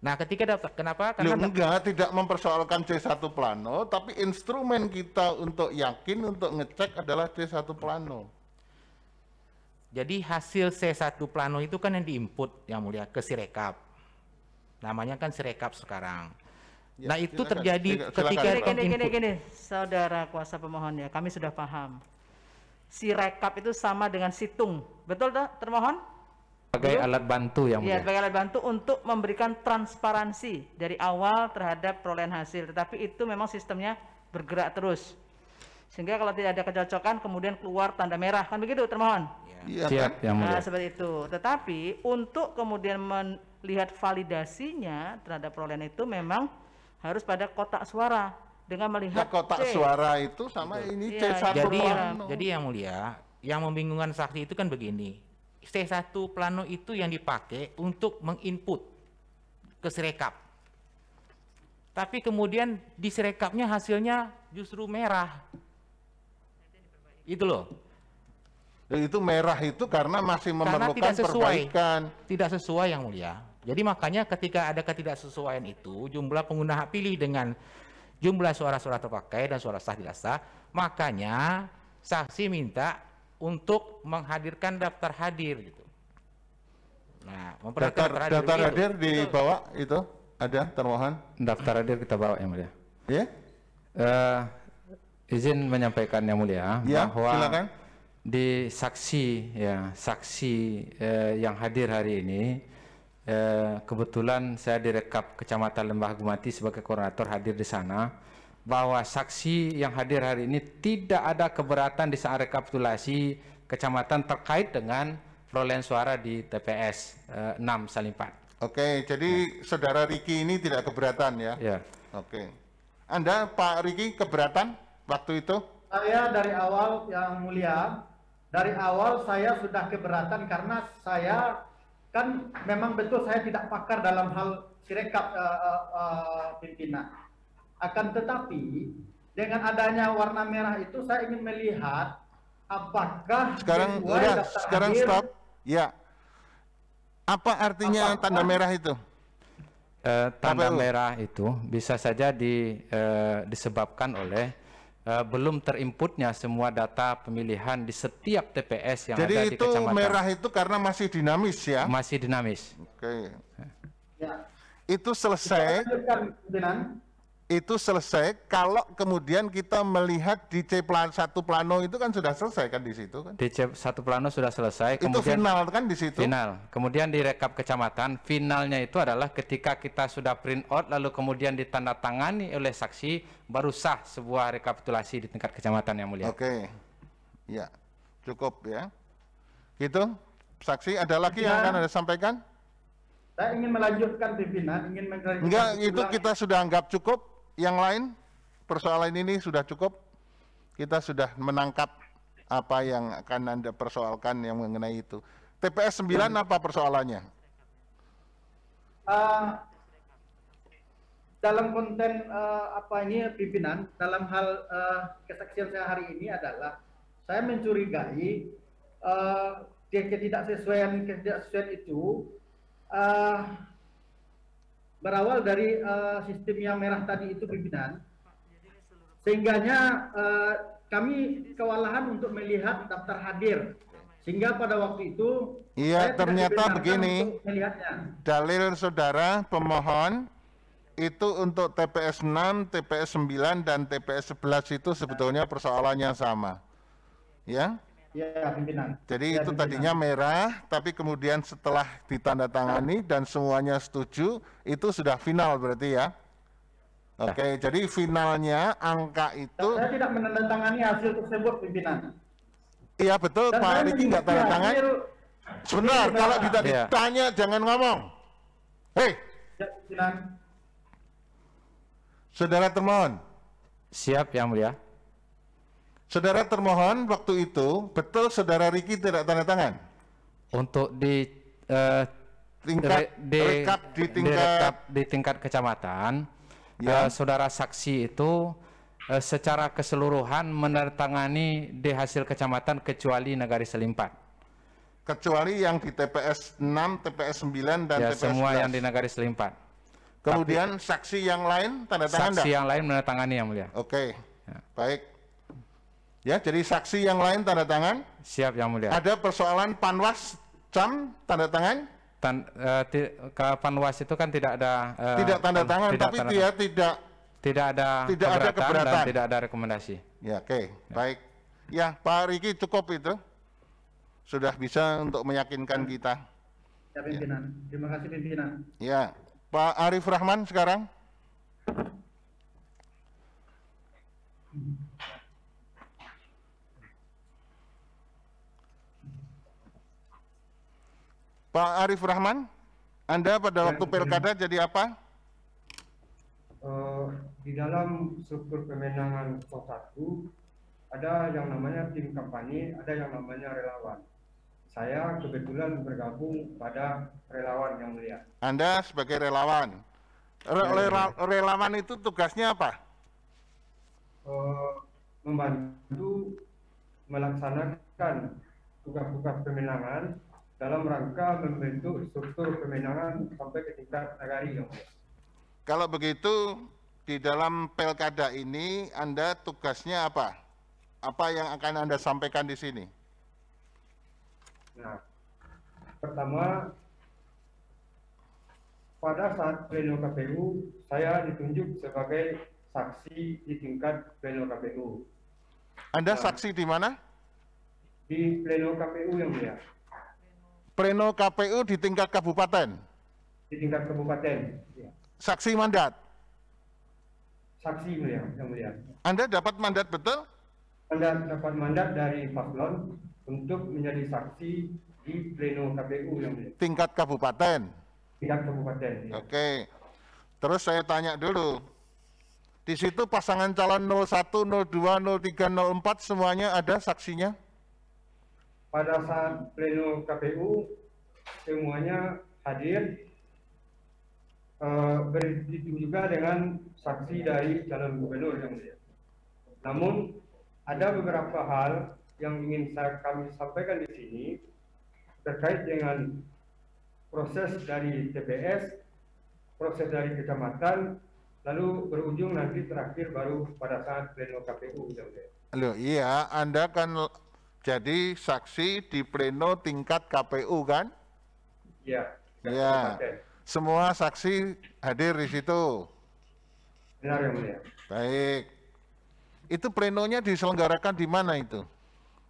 Nah, ketika daftar kenapa? Karena Loh, enggak tidak mempersoalkan C1 plano, tapi instrumen kita untuk yakin untuk ngecek adalah C1 plano. Jadi hasil C1 plano itu kan yang diinput yang mulia ke Sirekap. Namanya kan Sirekap sekarang. Ya, nah itu terjadi ketika silakan, gini, gini, gini, saudara kuasa pemohon ya, kami sudah paham. Sirekap itu sama dengan situng, betul tak termohon? Sebagai alat bantu yang iya, mulia. Ya, sebagai alat bantu untuk memberikan transparansi dari awal terhadap perolehan hasil. Tetapi itu memang sistemnya bergerak terus. Sehingga kalau tidak ada kecocokan kemudian keluar tanda merah, kan begitu termohon? Iya, Siap, kan? yang Nah, seperti itu. Tetapi untuk kemudian melihat validasinya terhadap perolehan itu memang harus pada kotak suara dengan melihat nah, kotak C. suara itu sama Betul. ini iya, C1 jadi, plano. Jadi yang mulia, yang membingungkan saksi itu kan begini. c satu plano itu yang dipakai untuk menginput ke serekap. Tapi kemudian di serekapnya hasilnya justru merah. Itu loh itu merah itu karena masih memerlukan karena tidak sesuai. perbaikan. Tidak sesuai yang mulia. Jadi makanya ketika ada ketidaksesuaian itu jumlah pengguna hak pilih dengan jumlah suara-suara terpakai dan suara sah tidak sah, makanya saksi minta untuk menghadirkan daftar hadir gitu. Nah, daftar, daftar hadir, daftar itu, dibawa itu, ada termohon. Daftar hadir kita bawa yang mulia. Ya. Yeah? Uh, izin menyampaikan yang mulia yeah, bahwa silakan di saksi ya saksi eh, yang hadir hari ini eh, kebetulan saya direkap kecamatan Lembah Gumati sebagai koordinator hadir di sana bahwa saksi yang hadir hari ini tidak ada keberatan di saat rekapitulasi kecamatan terkait dengan perolehan suara di TPS eh, 6 Salimpat. Oke, jadi ya. saudara Riki ini tidak keberatan ya? Ya. Oke. Anda Pak Riki keberatan waktu itu? Saya dari awal yang mulia dari awal saya sudah keberatan karena saya kan memang betul saya tidak pakar dalam hal sirekap uh, uh, pimpinan. Akan tetapi dengan adanya warna merah itu saya ingin melihat apakah sekarang udah ya, sekarang akhir, stop ya apa artinya apa, tanda merah itu Uh, tanda merah itu bisa saja di, uh, disebabkan oleh uh, belum terinputnya semua data pemilihan di setiap TPS yang Jadi ada di kecamatan. Jadi itu merah itu karena masih dinamis ya? Masih dinamis. Oke. Okay. Ya. Itu selesai. Kita lanjutkan, itu selesai kalau kemudian kita melihat di C plan satu plano itu kan sudah selesai kan di situ kan di C satu plano sudah selesai itu kemudian, final kan di situ final kemudian di rekap kecamatan finalnya itu adalah ketika kita sudah print out lalu kemudian ditandatangani oleh saksi baru sah sebuah rekapitulasi di tingkat kecamatan yang mulia oke ya cukup ya gitu saksi ada lagi yang akan ya. anda sampaikan saya ingin melanjutkan pimpinan, ingin melanjutkan. Enggak, itu kita sudah anggap cukup yang lain persoalan ini sudah cukup. Kita sudah menangkap apa yang akan Anda persoalkan yang mengenai itu. TPS 9 hmm. apa persoalannya? Uh, dalam konten uh, apa ini pimpinan dalam hal uh, kesaksian saya hari ini adalah saya mencurigai uh, ketidaksesuaian ketidaksesuaian itu uh, berawal dari uh, sistem yang merah tadi itu pimpinan sehingganya uh, kami kewalahan untuk melihat daftar hadir sehingga pada waktu itu iya ternyata begini dalil saudara pemohon itu untuk TPS 6, TPS 9 dan TPS 11 itu sebetulnya persoalannya sama ya Ya, pimpinan. Jadi ya, itu pimpinan. tadinya merah, tapi kemudian setelah ditandatangani dan semuanya setuju, itu sudah final berarti ya? Oke, okay, ya. jadi finalnya angka itu... Saya tidak menandatangani hasil tersebut, pimpinan. Iya betul, dan Pak Riki nggak ya, tanda tangan. Sebentar, kalau kita ya. ditanya jangan ngomong. Hei! Ya, Saudara teman. Siap, Yang Mulia. Saudara termohon waktu itu betul saudara Riki tidak tanda tangan. Untuk di uh, tingkat di, rekap di tingkat tingkat kecamatan, ya. uh, saudara saksi itu uh, secara keseluruhan menertangani di hasil kecamatan kecuali negari Selimpat kecuali yang di TPS 6, TPS 9 dan ya, TPS semua 11. yang di negari Selimpat. Kemudian Tapi, saksi yang lain tanda tangan Saksi yang lain menertangani yang mulia. Oke. Okay. Ya. Baik. Ya, jadi saksi yang lain tanda tangan. Siap yang mulia. Ada persoalan panwas cam tanda tangan. Tan, uh, ke panwas itu kan tidak ada. Uh, tidak tanda tangan, tidak tapi tanda dia tangan. tidak. Tidak ada. Tidak keberatan ada keberatan dan tidak ada rekomendasi. Ya, oke, okay. ya. baik. Ya, Pak Riki cukup itu. Sudah bisa untuk meyakinkan kita. Ya, pimpinan. Ya. Terima kasih pimpinan. Ya, Pak Arif Rahman sekarang. Pak Arif Rahman, Anda pada ya, waktu ya. pilkada jadi apa? Uh, di dalam struktur pemenangan Kotaku ada yang namanya tim kampanye, ada yang namanya relawan. Saya kebetulan bergabung pada relawan yang mulia. Anda sebagai relawan. Re ya, rela relawan itu tugasnya apa? Uh, membantu melaksanakan tugas-tugas pemenangan dalam rangka membentuk struktur pemenangan sampai ke tingkat nagari Kalau begitu di dalam pelkada ini Anda tugasnya apa? Apa yang akan Anda sampaikan di sini? Nah, pertama pada saat pleno KPU saya ditunjuk sebagai saksi di tingkat pleno KPU. Anda nah, saksi di mana? Di pleno KPU yang mulia. Pleno KPU di tingkat kabupaten. Di tingkat kabupaten. Ya. Saksi mandat. Saksi mulia, yang mulia. Anda dapat mandat betul? Anda dapat mandat dari paslon untuk menjadi saksi di pleno KPU yang mulia. Tingkat kabupaten. Tingkat kabupaten. Ya. Oke. Terus saya tanya dulu. Di situ pasangan calon 01, 02, 03, 04 semuanya ada saksinya? pada saat pleno KPU semuanya hadir e, eh, begitu juga dengan saksi dari calon gubernur yang mulia. Namun ada beberapa hal yang ingin saya, kami sampaikan di sini terkait dengan proses dari TPS, proses dari kecamatan, lalu berujung nanti terakhir baru pada saat pleno KPU. Loh, iya, Anda kan jadi saksi di pleno tingkat KPU kan? Iya. Iya. Semua saksi hadir di situ. Benar ya, Mulia. Baik. Itu plenonya diselenggarakan di mana itu?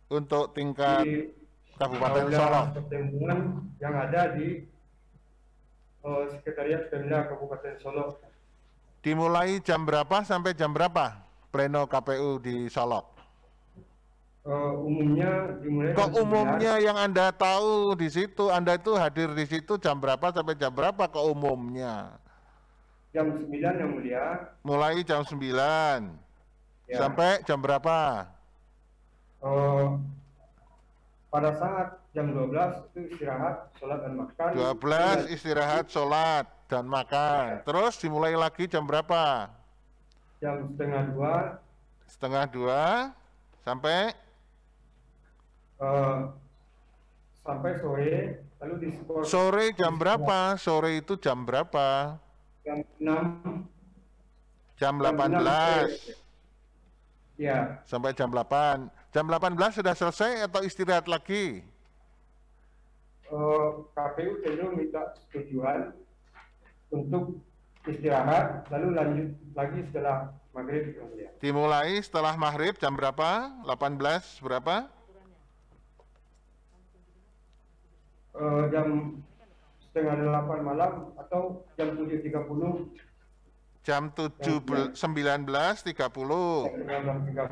Untuk tingkat di Kabupaten Solo. Pertemuan yang ada di uh, Sekretariat Pemda Kabupaten Solo. Dimulai jam berapa sampai jam berapa pleno KPU di Solok? uh, umumnya dimulai kok umumnya 9. yang anda tahu di situ anda itu hadir di situ jam berapa sampai jam berapa kok umumnya jam 9 yang mulia mulai jam 9 ya. sampai jam berapa uh, pada saat jam 12 itu istirahat sholat dan makan 12 iya. istirahat sholat dan makan ya. terus dimulai lagi jam berapa jam setengah dua setengah dua sampai uh, sampai sore lalu di sekolah sore jam iya. berapa sore itu jam berapa jam 6 jam 18 jam ya sampai jam 8 jam 18 sudah selesai atau istirahat lagi uh, eh, KPU cenderung minta tujuan untuk istirahat lalu lanjut lagi setelah maghrib yang dimulai setelah maghrib jam berapa 18 berapa Eh, jam setengah delapan malam atau jam tujuh tiga puluh jam tujuh sembilan belas tiga puluh ya.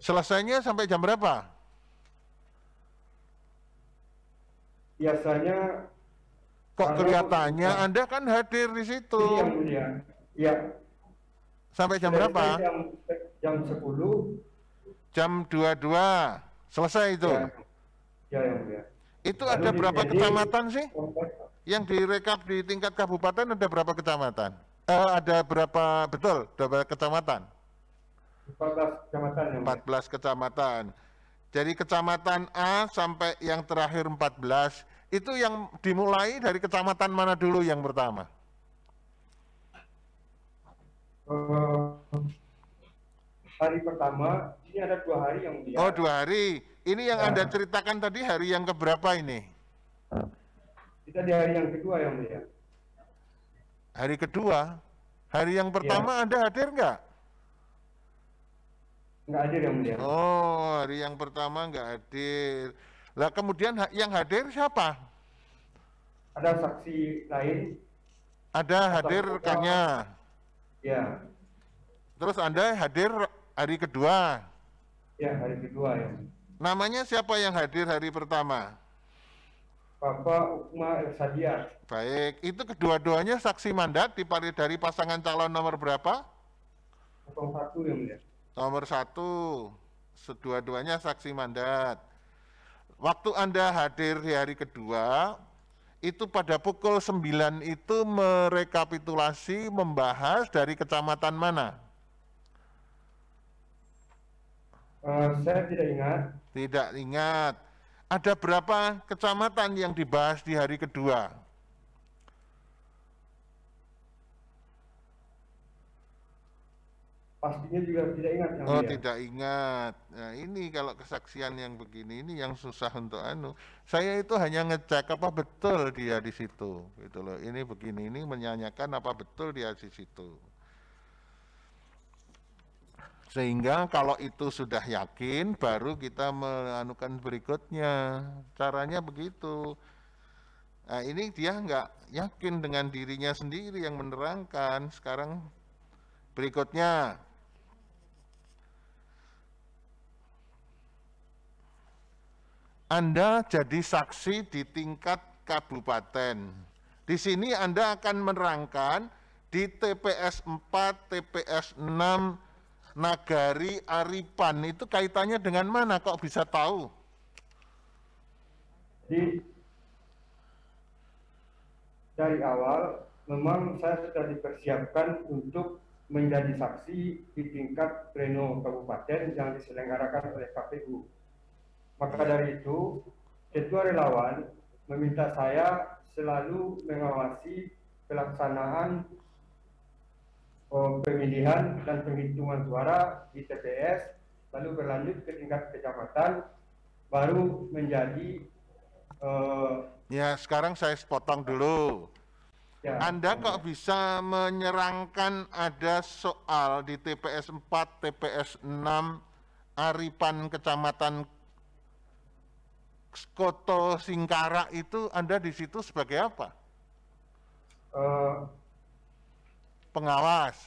selesainya sampai jam berapa biasanya kok kelihatannya ya. Anda kan hadir di situ ya. ya. sampai jam Dari berapa jam, jam dua jam dua selesai itu iya. Iya, ya, ya, ya. Itu Lalu ada berapa kecamatan sih? Yang direkap di tingkat kabupaten ada berapa kecamatan? Eh, ada berapa betul? berapa kecamatan? 14 kecamatan. Ya, 14 kecamatan. Jadi kecamatan A sampai yang terakhir 14 itu yang dimulai dari kecamatan mana dulu yang pertama? Uh, hari pertama ini ada dua hari yang mulia. Oh dua hari. Ini yang ya. Anda ceritakan tadi hari yang keberapa ini? Kita di hari yang kedua yang mulia. Hari kedua? Hari yang ya. pertama ya. Anda hadir nggak? Nggak hadir yang mulia. Oh hari yang pertama nggak hadir. Lah kemudian yang hadir siapa? Ada saksi lain. Ada hadir rekannya. Ya. Terus Anda hadir hari kedua. Ya, hari kedua ya. Namanya siapa yang hadir hari pertama? Bapak Ukma Sadiar. Baik, itu kedua-duanya saksi mandat dipari dari pasangan calon nomor berapa? Nomor satu ya, Mulia. Nomor satu, sedua-duanya saksi mandat. Waktu Anda hadir di hari kedua, itu pada pukul 9 itu merekapitulasi membahas dari kecamatan mana? Eh, saya tidak ingat. Tidak ingat. Ada berapa kecamatan yang dibahas di hari kedua? Pastinya juga tidak ingat. oh, dia. tidak ingat. Nah, ini kalau kesaksian yang begini ini yang susah untuk anu. Saya itu hanya ngecek apa betul dia di situ, gitu loh. Ini begini, ini menyanyikan apa betul dia di situ. Sehingga kalau itu sudah yakin, baru kita melakukan berikutnya. Caranya begitu. Nah, ini dia nggak yakin dengan dirinya sendiri yang menerangkan. Sekarang berikutnya. Anda jadi saksi di tingkat kabupaten. Di sini Anda akan menerangkan di TPS 4, TPS 6, Nagari Aripan itu kaitannya dengan mana? Kok bisa tahu? Di, dari awal memang saya sudah dipersiapkan untuk menjadi saksi di tingkat pleno kabupaten yang diselenggarakan oleh KPU. Maka iya. dari itu, ketua relawan meminta saya selalu mengawasi pelaksanaan Eh, pemilihan dan penghitungan suara di TPS, lalu berlanjut ke tingkat kecamatan, baru menjadi. Uh, ya, sekarang saya sepotong dulu. Ya, Anda kok bisa menyerangkan ada soal di TPS 4, TPS 6, Aripan Kecamatan Koto Singkara itu Anda di situ sebagai apa? Uh, pengawas.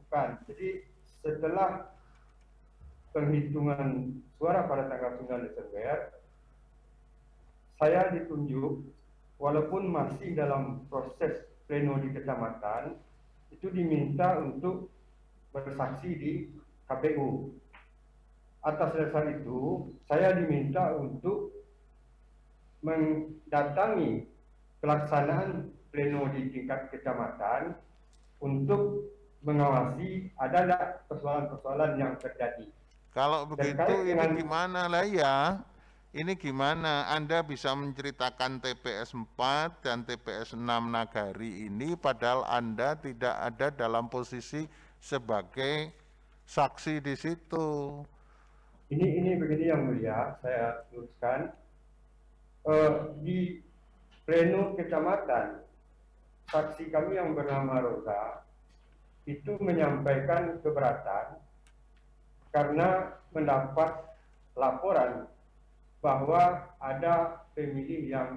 Bukan. Jadi setelah perhitungan suara pada tanggal 9 Desember, saya ditunjuk walaupun masih dalam proses pleno di kecamatan, itu diminta untuk bersaksi di KPU. Atas dasar itu, saya diminta untuk mendatangi pelaksanaan pleno di tingkat kecamatan untuk mengawasi ada adalah persoalan-persoalan yang terjadi. Kalau begitu ini dengan... gimana lah ya? Ini gimana? Anda bisa menceritakan TPS 4 dan TPS 6 Nagari ini padahal Anda tidak ada dalam posisi sebagai saksi di situ. Ini ini begini yang mulia, saya luruskan. Uh, di pleno kecamatan saksi kami yang bernama Rosa itu menyampaikan keberatan karena mendapat laporan bahwa ada pemilih yang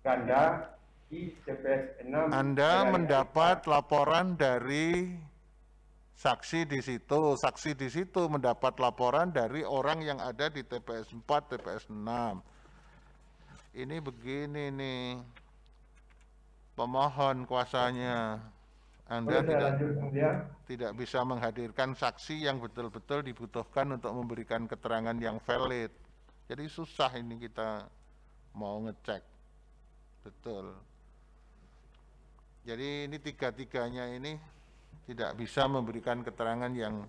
ganda di TPS 6. Anda mendapat laporan dari saksi di situ, saksi di situ mendapat laporan dari orang yang ada di TPS 4, TPS 6. Ini begini nih pemohon kuasanya Anda tidak, lanjut, tidak bisa menghadirkan saksi yang betul-betul dibutuhkan untuk memberikan keterangan yang valid. Jadi susah ini kita mau ngecek. Betul. Jadi ini tiga-tiganya ini tidak bisa memberikan keterangan yang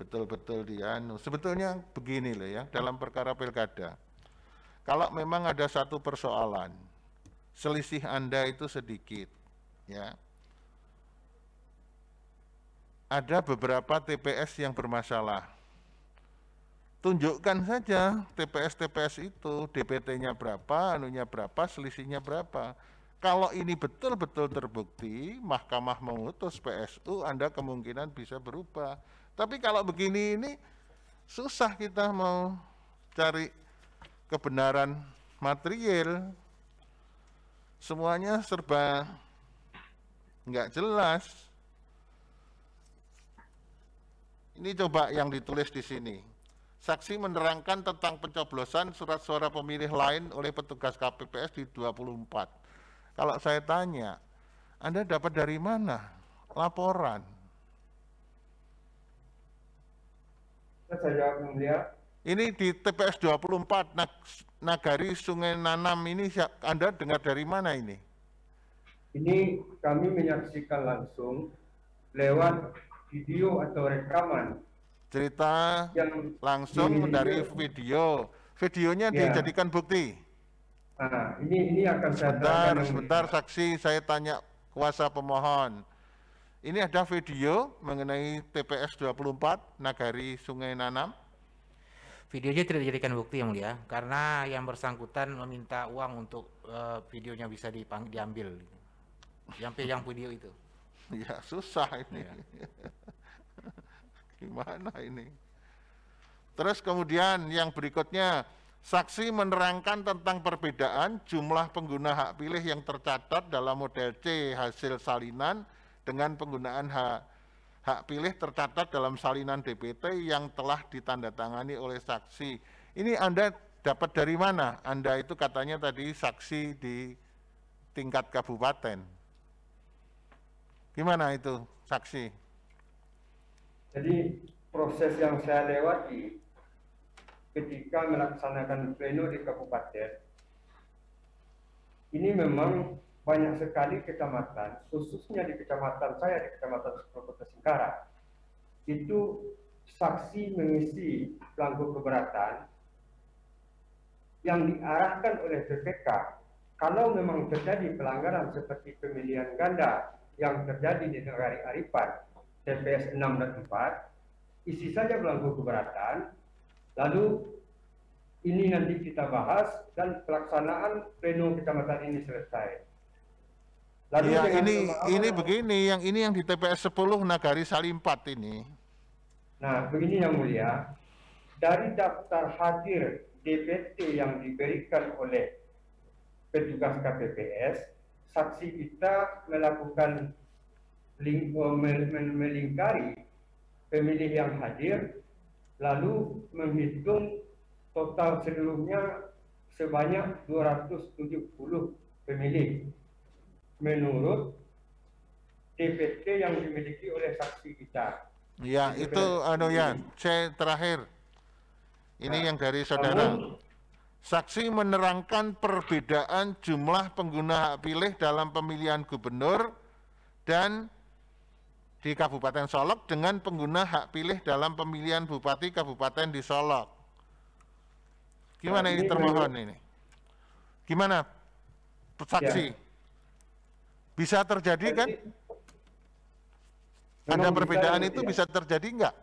betul-betul dianu. Sebetulnya begini loh ya, dalam perkara pilkada. Kalau memang ada satu persoalan, selisih Anda itu sedikit ya. Ada beberapa TPS yang bermasalah. Tunjukkan saja TPS-TPS itu DPT-nya berapa, anunya berapa, selisihnya berapa. Kalau ini betul-betul terbukti, mahkamah mengutus PSU, Anda kemungkinan bisa berubah. Tapi kalau begini ini, susah kita mau cari kebenaran material semuanya serba nggak jelas. Ini coba yang ditulis di sini. Saksi menerangkan tentang pencoblosan surat suara pemilih lain oleh petugas KPPS di 24. Kalau saya tanya, Anda dapat dari mana laporan? Saya melihat ini di TPS 24 Nagari Sungai Nanam ini Anda dengar dari mana ini? Ini kami menyaksikan langsung lewat video atau rekaman. Cerita yang langsung dari video. Videonya ya. dijadikan bukti. Nah, ini ini akan sebentar, saya sebentar ini. saksi saya tanya kuasa pemohon. Ini ada video mengenai TPS 24 Nagari Sungai Nanam Videonya tidak dijadikan bukti yang mulia karena yang bersangkutan meminta uang untuk uh, videonya bisa dipang diambil. Yang yang video itu. *laughs* Ya susah ini. Ya. *laughs* Gimana ini? Terus kemudian yang berikutnya saksi menerangkan tentang perbedaan jumlah pengguna hak pilih yang tercatat dalam model C hasil salinan dengan penggunaan hak hak pilih tercatat dalam salinan DPT yang telah ditandatangani oleh saksi. Ini Anda dapat dari mana? Anda itu katanya tadi saksi di tingkat kabupaten. Gimana itu saksi? Jadi proses yang saya lewati ketika melaksanakan pleno di kabupaten ini memang banyak sekali kecamatan, khususnya di kecamatan saya, di kecamatan Kota Singkara, itu saksi mengisi pelanggu keberatan yang diarahkan oleh BPK kalau memang terjadi pelanggaran seperti pemilihan ganda yang terjadi di negara Arifat, TPS 6 dan 4 isi saja pelanggu keberatan lalu ini nanti kita bahas dan pelaksanaan pleno kecamatan ini selesai Iya, oh, ya, ini ini begini, yang ini yang di TPS 10 Nagari Salimpat ini. Nah, begini yang mulia. Dari daftar hadir DPT yang diberikan oleh petugas KPPS, saksi kita melakukan link, melingkari pemilih yang hadir, lalu menghitung total seluruhnya sebanyak 270 pemilih menurut DPT yang dimiliki oleh saksi kita. Ya, DPT. itu anu ya, C terakhir. Ini nah, yang dari saudara. Namun, Saksi menerangkan perbedaan jumlah pengguna hak pilih dalam pemilihan gubernur dan di Kabupaten Solok dengan pengguna hak pilih dalam pemilihan bupati kabupaten di Solok. Gimana nah, ini, ini termohon ini? Gimana saksi? Ya. Bisa terjadi kan? Ada perbedaan itu ya. bisa terjadi nggak?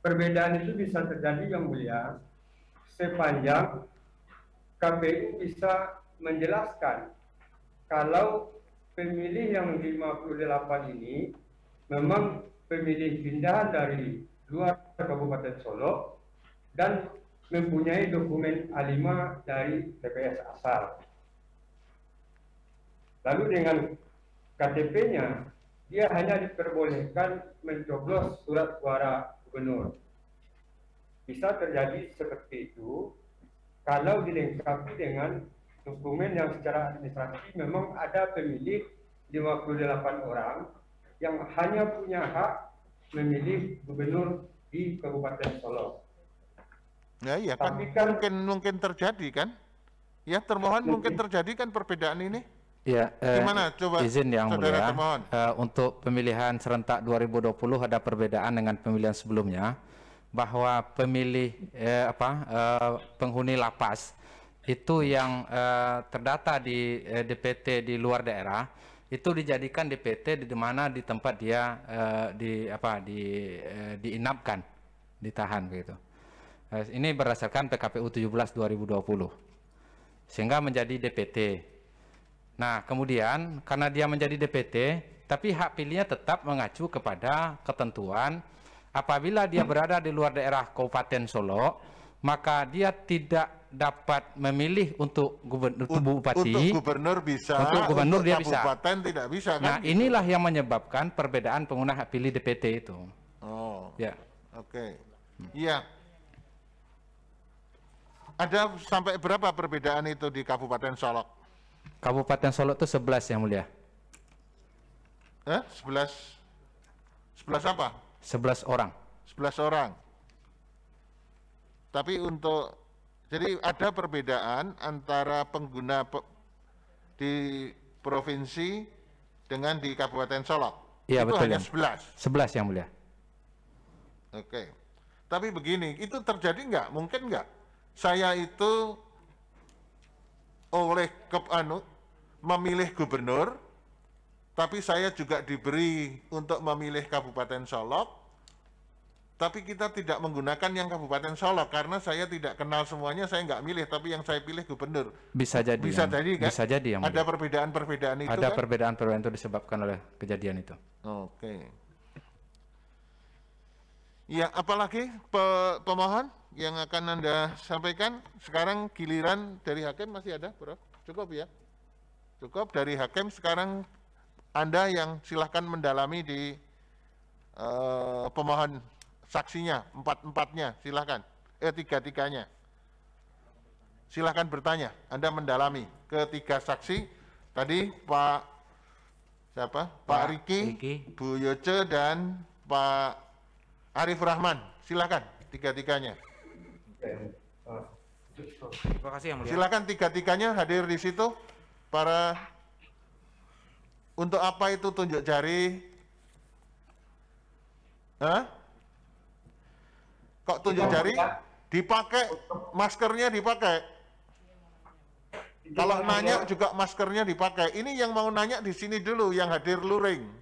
Perbedaan itu bisa terjadi yang mulia sepanjang KPU bisa menjelaskan kalau pemilih yang 58 ini memang pemilih pindahan dari luar Kabupaten Solo dan mempunyai dokumen A5 dari TPS asal. Lalu dengan KTP-nya, dia hanya diperbolehkan mencoblos surat suara gubernur. Bisa terjadi seperti itu kalau dilengkapi dengan dokumen yang secara administrasi memang ada pemilih 58 orang yang hanya punya hak memilih gubernur di Kabupaten Solo. Nah, iya kan. Tapi kan, kan mungkin mungkin terjadi kan? Ya termohon mungkin, mungkin terjadi kan perbedaan ini? Ya, eh, gimana coba izin yang mulia Eh, untuk pemilihan serentak 2020 ada perbedaan dengan pemilihan sebelumnya bahwa pemilih eh, apa eh, penghuni lapas itu yang eh, terdata di eh, DPT di luar daerah itu dijadikan DPT di mana di tempat dia eh, di apa di eh, diinapkan ditahan begitu. Eh, ini berdasarkan PKPU 17 2020 sehingga menjadi DPT Nah, kemudian karena dia menjadi DPT, tapi hak pilihnya tetap mengacu kepada ketentuan apabila dia berada di luar daerah Kabupaten Solo, maka dia tidak dapat memilih untuk gubernur untuk bupati. Untuk gubernur bisa. Untuk gubernur untuk dia bisa. tidak bisa kan? Nah, inilah yang menyebabkan perbedaan pengguna hak pilih DPT itu. Oh. Ya. Oke. Okay. Iya. Ada sampai berapa perbedaan itu di Kabupaten Solok? Kabupaten Solo itu 11 yang mulia. Eh, 11 11 apa? 11 orang. 11 orang. Tapi untuk jadi ada perbedaan antara pengguna pe, di provinsi dengan di Kabupaten Solok. Iya, betul. Hanya 11. 11 yang mulia. Oke. Tapi begini, itu terjadi enggak? Mungkin enggak? Saya itu oleh Kep Anu memilih gubernur, tapi saya juga diberi untuk memilih Kabupaten Solok. Tapi kita tidak menggunakan yang Kabupaten Solok karena saya tidak kenal semuanya, saya nggak milih, tapi yang saya pilih gubernur. Bisa jadi. Bisa yang, jadi kan? Bisa jadi yang. Ada perbedaan-perbedaan itu. Ada kan? perbedaan-perbedaan itu disebabkan oleh kejadian itu. Oke. Okay. Ya, apalagi pe pemohon? yang akan Anda sampaikan. Sekarang giliran dari hakim masih ada, Bro? Cukup ya? Cukup dari hakim sekarang Anda yang silahkan mendalami di uh, pemohon saksinya, empat-empatnya, silahkan. Eh, tiga-tiganya. Silahkan bertanya, Anda mendalami. Ketiga saksi, tadi Pak siapa? Pak, Riki, Riki, Bu Yoce, dan Pak Arif Rahman. Silahkan, tiga-tiganya. Terima kasih yang mulia. Silakan tiga-tiganya hadir di situ para untuk apa itu tunjuk jari? Hah? Kok tunjuk jari? Dipakai maskernya dipakai. Kalau nanya juga maskernya dipakai. Ini yang mau nanya di sini dulu yang hadir luring.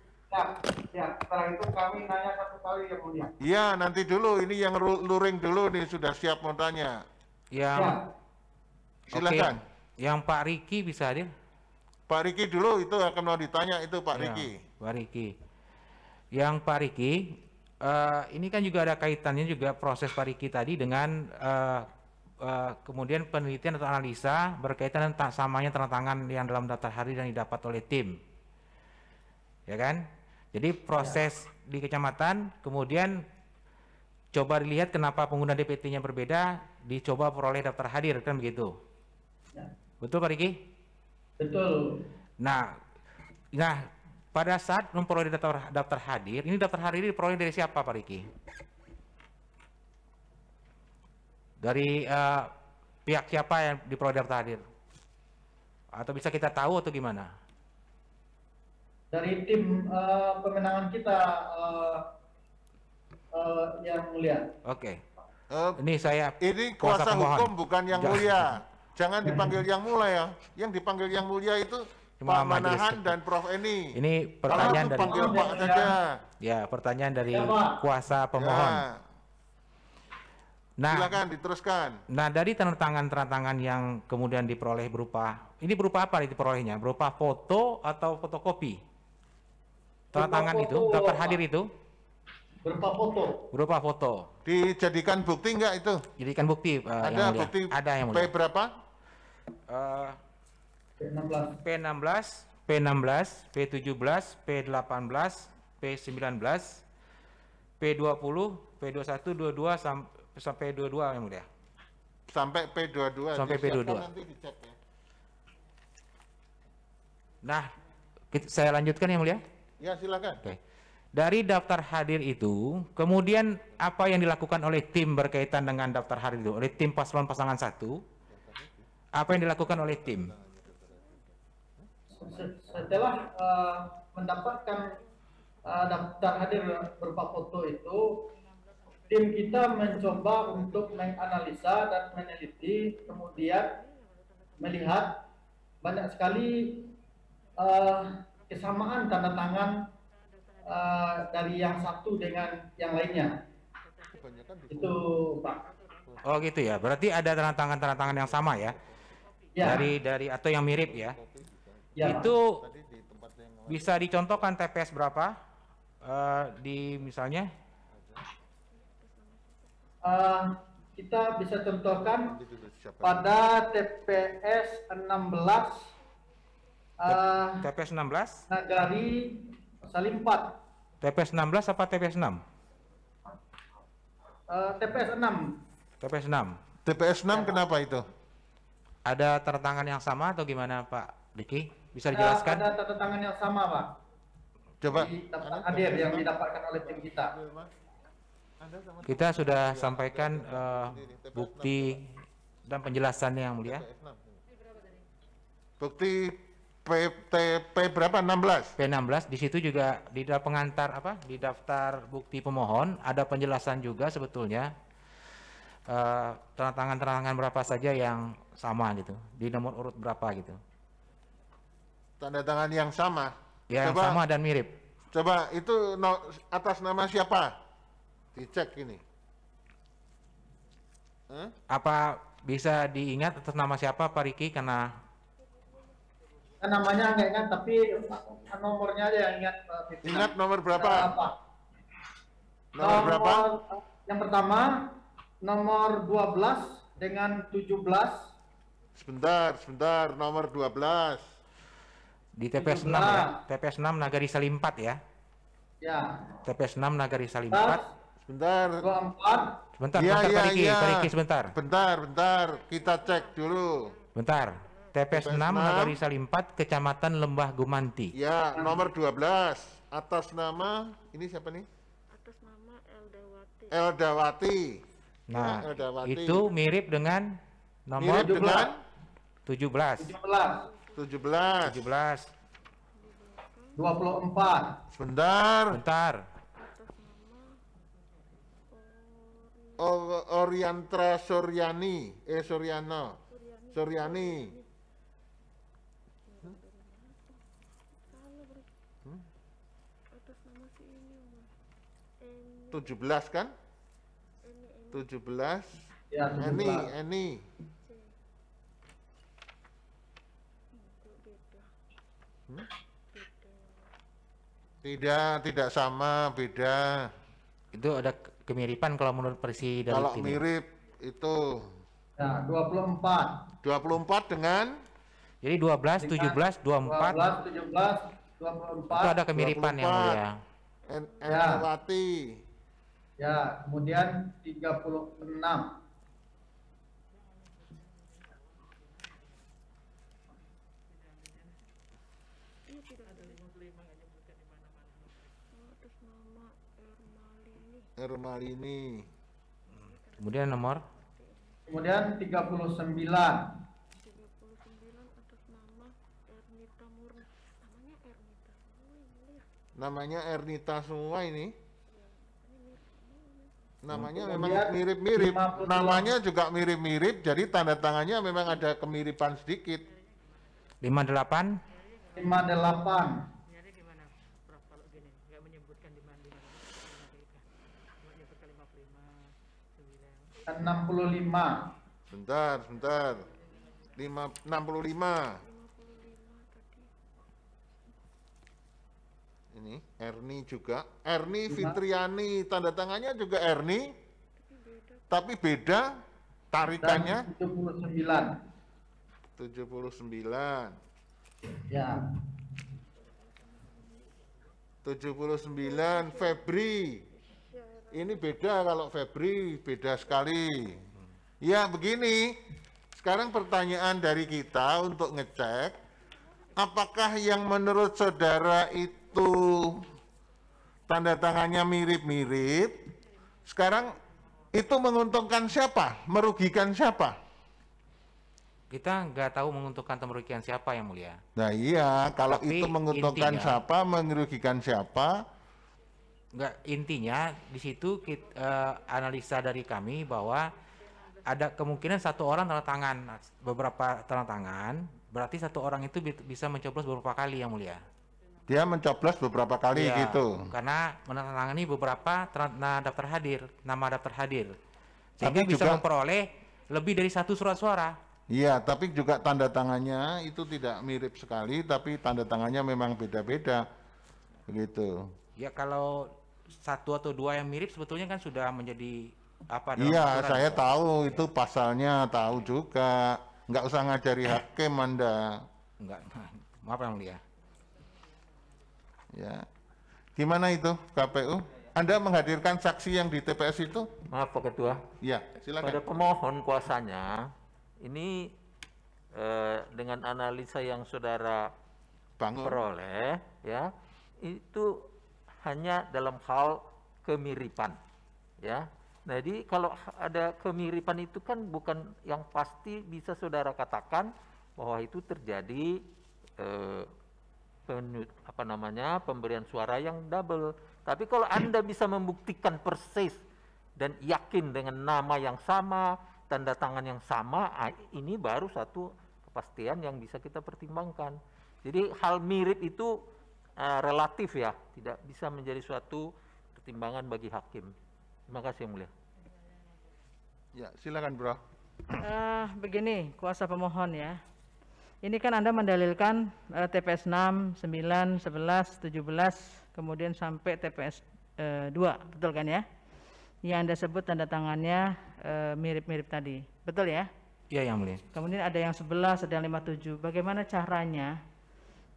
Ya, setelah itu kami nanya satu kali ya Mulia. Iya, nanti dulu ini yang luring dulu nih sudah siap mau tanya. Yang ya. Silakan. Okay. Yang Pak Riki bisa hadir? Pak Riki dulu itu akan mau ditanya itu Pak ya, Riki. Pak Riki. Yang Pak Riki, uh, ini kan juga ada kaitannya juga proses Pak Riki tadi dengan uh, uh, kemudian penelitian atau analisa berkaitan dengan samanya tanda yang dalam daftar hari dan didapat oleh tim. Ya kan? Jadi ya. proses ya. di kecamatan, kemudian coba dilihat kenapa pengguna DPT-nya berbeda, dicoba peroleh daftar hadir kan begitu. Ya. Betul Pak Riki? Betul. Nah, nah pada saat memperoleh daftar, daftar hadir, ini daftar hadir ini diperoleh dari siapa Pak Riki? Dari uh, pihak siapa yang diperoleh daftar hadir? Atau bisa kita tahu atau gimana? dari tim uh, pemenangan kita uh, uh, yang mulia. Oke. Okay. Uh, ini saya ini kuasa, kuasa hukum bukan yang Jangan. mulia. Jangan *laughs* dipanggil yang mulia ya. Yang dipanggil yang mulia itu Cuma Pak Manahan dan Prof Eni. Ini pertanyaan dari panggil Pak saja. Ya. ya, pertanyaan dari ya, kuasa ya. pemohon. Ya. Nah, silakan diteruskan. Nah, dari tanda tangan tanda tangan yang kemudian diperoleh berupa ini berupa apa diperolehnya? Berupa foto atau fotokopi? tanda tangan itu daftar hadir itu berupa foto berupa foto dijadikan bukti enggak itu jadikan bukti uh, ada yang bukti ada yang mulia. P berapa uh, P16 P16 P16 P17 P18 P19 P20 P21 22 sam sampai 22 yang mulia sampai P22 sampai P22 nanti dicek ya nah saya lanjutkan yang mulia Ya silakan. Oke. Dari daftar hadir itu, kemudian apa yang dilakukan oleh tim berkaitan dengan daftar hadir itu, oleh tim paslon pasangan satu, apa yang dilakukan oleh tim? Setelah uh, mendapatkan uh, daftar hadir berupa foto itu, tim kita mencoba untuk menganalisa dan meneliti, kemudian melihat banyak sekali uh, kesamaan tanda tangan uh, dari yang satu dengan yang lainnya. Itu Pak. Oh gitu ya. Berarti ada tanda tangan tanda tangan yang sama ya? ya. Dari dari atau yang mirip ya? ya itu bisa dicontohkan TPS berapa uh, di misalnya? Uh, kita bisa contohkan pada TPS 16 TPS 16? Nagari Salim 4. TPS 16 apa TPS 6? Uh, eh, TPS 6. TPS 6. TPS 6 ya. kenapa itu? Ada tanda tangan yang sama atau gimana Pak Diki? Bisa eh, dijelaskan? Ada tanda tangan yang sama Pak. Coba. Di hadir yang didapatkan oleh tim kita. Kita sudah sampaikan uh, bukti dan penjelasannya yang mulia. Bukti PTP P berapa 16 P16 di situ juga di daftar pengantar apa di daftar bukti pemohon ada penjelasan juga sebetulnya uh, eh, tangan terangan berapa saja yang sama gitu di nomor urut berapa gitu tanda tangan yang sama ya, coba, yang sama dan mirip coba itu no, atas nama siapa dicek ini hmm? apa bisa diingat atas nama siapa Pak Riki karena kan namanya nggak ingat kan, tapi kan nomornya aja yang ingat. Uh, ingat nomor berapa? nah, apa? Nomor, nomor berapa? Yang pertama nomor 12 dengan 17. Sebentar, sebentar, nomor 12. Di TPS 17. 6 ya. TPS 6 Nagari Salimpat ya. Ya. TPS 6 Nagari Salimpat Sebentar. 24. Sebentar, ya, sebentar ya, Pak iya, Riki, ya. Pak Riki, sebentar. Bentar, bentar, kita cek dulu. Bentar. TPS, 6, Nagari Nagari Salimpat, Kecamatan Lembah Gumanti. Ya, nomor 12. Atas nama ini siapa nih? Atas nama Eldawati. Eldawati. Nah, ya, Eldawati. itu mirip dengan nomor mirip 17. Dengan 17. 17. 17. 17. 24. Sebentar. Bentar. Oriantra Suryani, eh Suryano. Suryani. 17 kan? 17. Ya, ini, ini. Hmm? Tidak, tidak sama, beda. Itu ada kemiripan kalau menurut versi dari Kalau tim. mirip itu Ya, 24. 24 dengan Jadi 12, dengan 17, 24. 12, 17, 24. Itu ada kemiripan 24, yang mulia. N ya. Melati. Ya, kemudian 36. Ermalini. Kemudian nomor? Kemudian 39. 39 atas nama Ernita Murni. Namanya Ernita. Ya? Namanya Ernita semua ini namanya memang mirip-mirip namanya juga mirip-mirip jadi tanda tangannya memang ada kemiripan sedikit 58 58 nyari 65 bentar bentar 5, 65 ini Erni juga Erni iya. Fitriani tanda tangannya juga Erni tapi beda tarikannya 79 79 ya 79 Febri ini beda kalau Febri beda sekali ya begini sekarang pertanyaan dari kita untuk ngecek apakah yang menurut saudara itu itu tanda tangannya mirip-mirip, sekarang itu menguntungkan siapa? Merugikan siapa? Kita nggak tahu menguntungkan atau merugikan siapa yang mulia. Nah iya, kalau Tapi itu menguntungkan intinya, siapa, merugikan siapa, nggak intinya di situ kita, uh, eh, analisa dari kami bahwa ada kemungkinan satu orang tanda tangan beberapa tanda tangan berarti satu orang itu bisa mencoblos beberapa kali yang mulia dia mencoblos beberapa kali ya, gitu. Karena menandatangani beberapa daftar hadir, nama daftar hadir, sehingga tapi bisa juga, memperoleh lebih dari satu surat suara. Iya, tapi juga tanda tangannya itu tidak mirip sekali, tapi tanda tangannya memang beda-beda, begitu. Ya kalau satu atau dua yang mirip sebetulnya kan sudah menjadi apa? Iya, saya itu? tahu itu pasalnya, tahu juga. Nggak usah ngajari hakim Anda. Enggak, *laughs* maaf yang ya, mulia. Ya. Gimana itu KPU? Anda menghadirkan saksi yang di TPS itu? Maaf Pak Ketua. Ya, silakan. Pada pemohon kuasanya, ini eh, dengan analisa yang saudara Bangun. peroleh, ya, itu hanya dalam hal kemiripan, ya. Nah, jadi kalau ada kemiripan itu kan bukan yang pasti bisa saudara katakan bahwa itu terjadi eh, penyut, apa namanya pemberian suara yang double. Tapi kalau Anda bisa membuktikan persis dan yakin dengan nama yang sama, tanda tangan yang sama, ini baru satu kepastian yang bisa kita pertimbangkan. Jadi hal mirip itu uh, relatif ya, tidak bisa menjadi suatu pertimbangan bagi hakim. Terima kasih yang mulia. Ya, silakan Bro. Uh, begini, kuasa pemohon ya ini kan Anda mendalilkan uh, TPS 6, 9, 11, 17, kemudian sampai TPS uh, eh, 2, betul kan ya? Yang Anda sebut tanda tangannya eh, mirip-mirip uh, tadi, betul ya? Iya, Yang Mulia. Kemudian ada yang 11, ada yang 57. Bagaimana caranya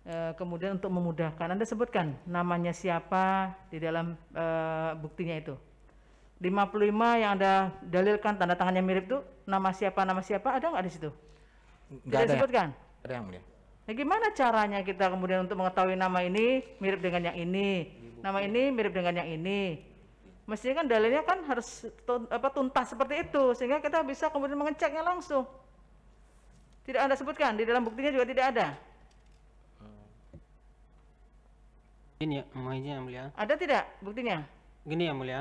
uh, kemudian untuk memudahkan? Anda sebutkan namanya siapa di dalam uh, buktinya itu. 55 yang Anda dalilkan tanda tangannya mirip itu nama siapa nama siapa ada nggak di situ? Enggak Tidak ada. Ya? disebutkan. Ya. Ada yang mulia. Nah, gimana caranya kita kemudian untuk mengetahui nama ini mirip dengan yang ini, nama ini mirip dengan yang ini? Mestinya kan dalilnya kan harus tun, apa, tuntas seperti itu sehingga kita bisa kemudian mengeceknya langsung. Tidak Anda sebutkan di dalam buktinya juga tidak ada. Ini ya, izin yang mulia. Ada tidak buktinya? Gini ya mulia,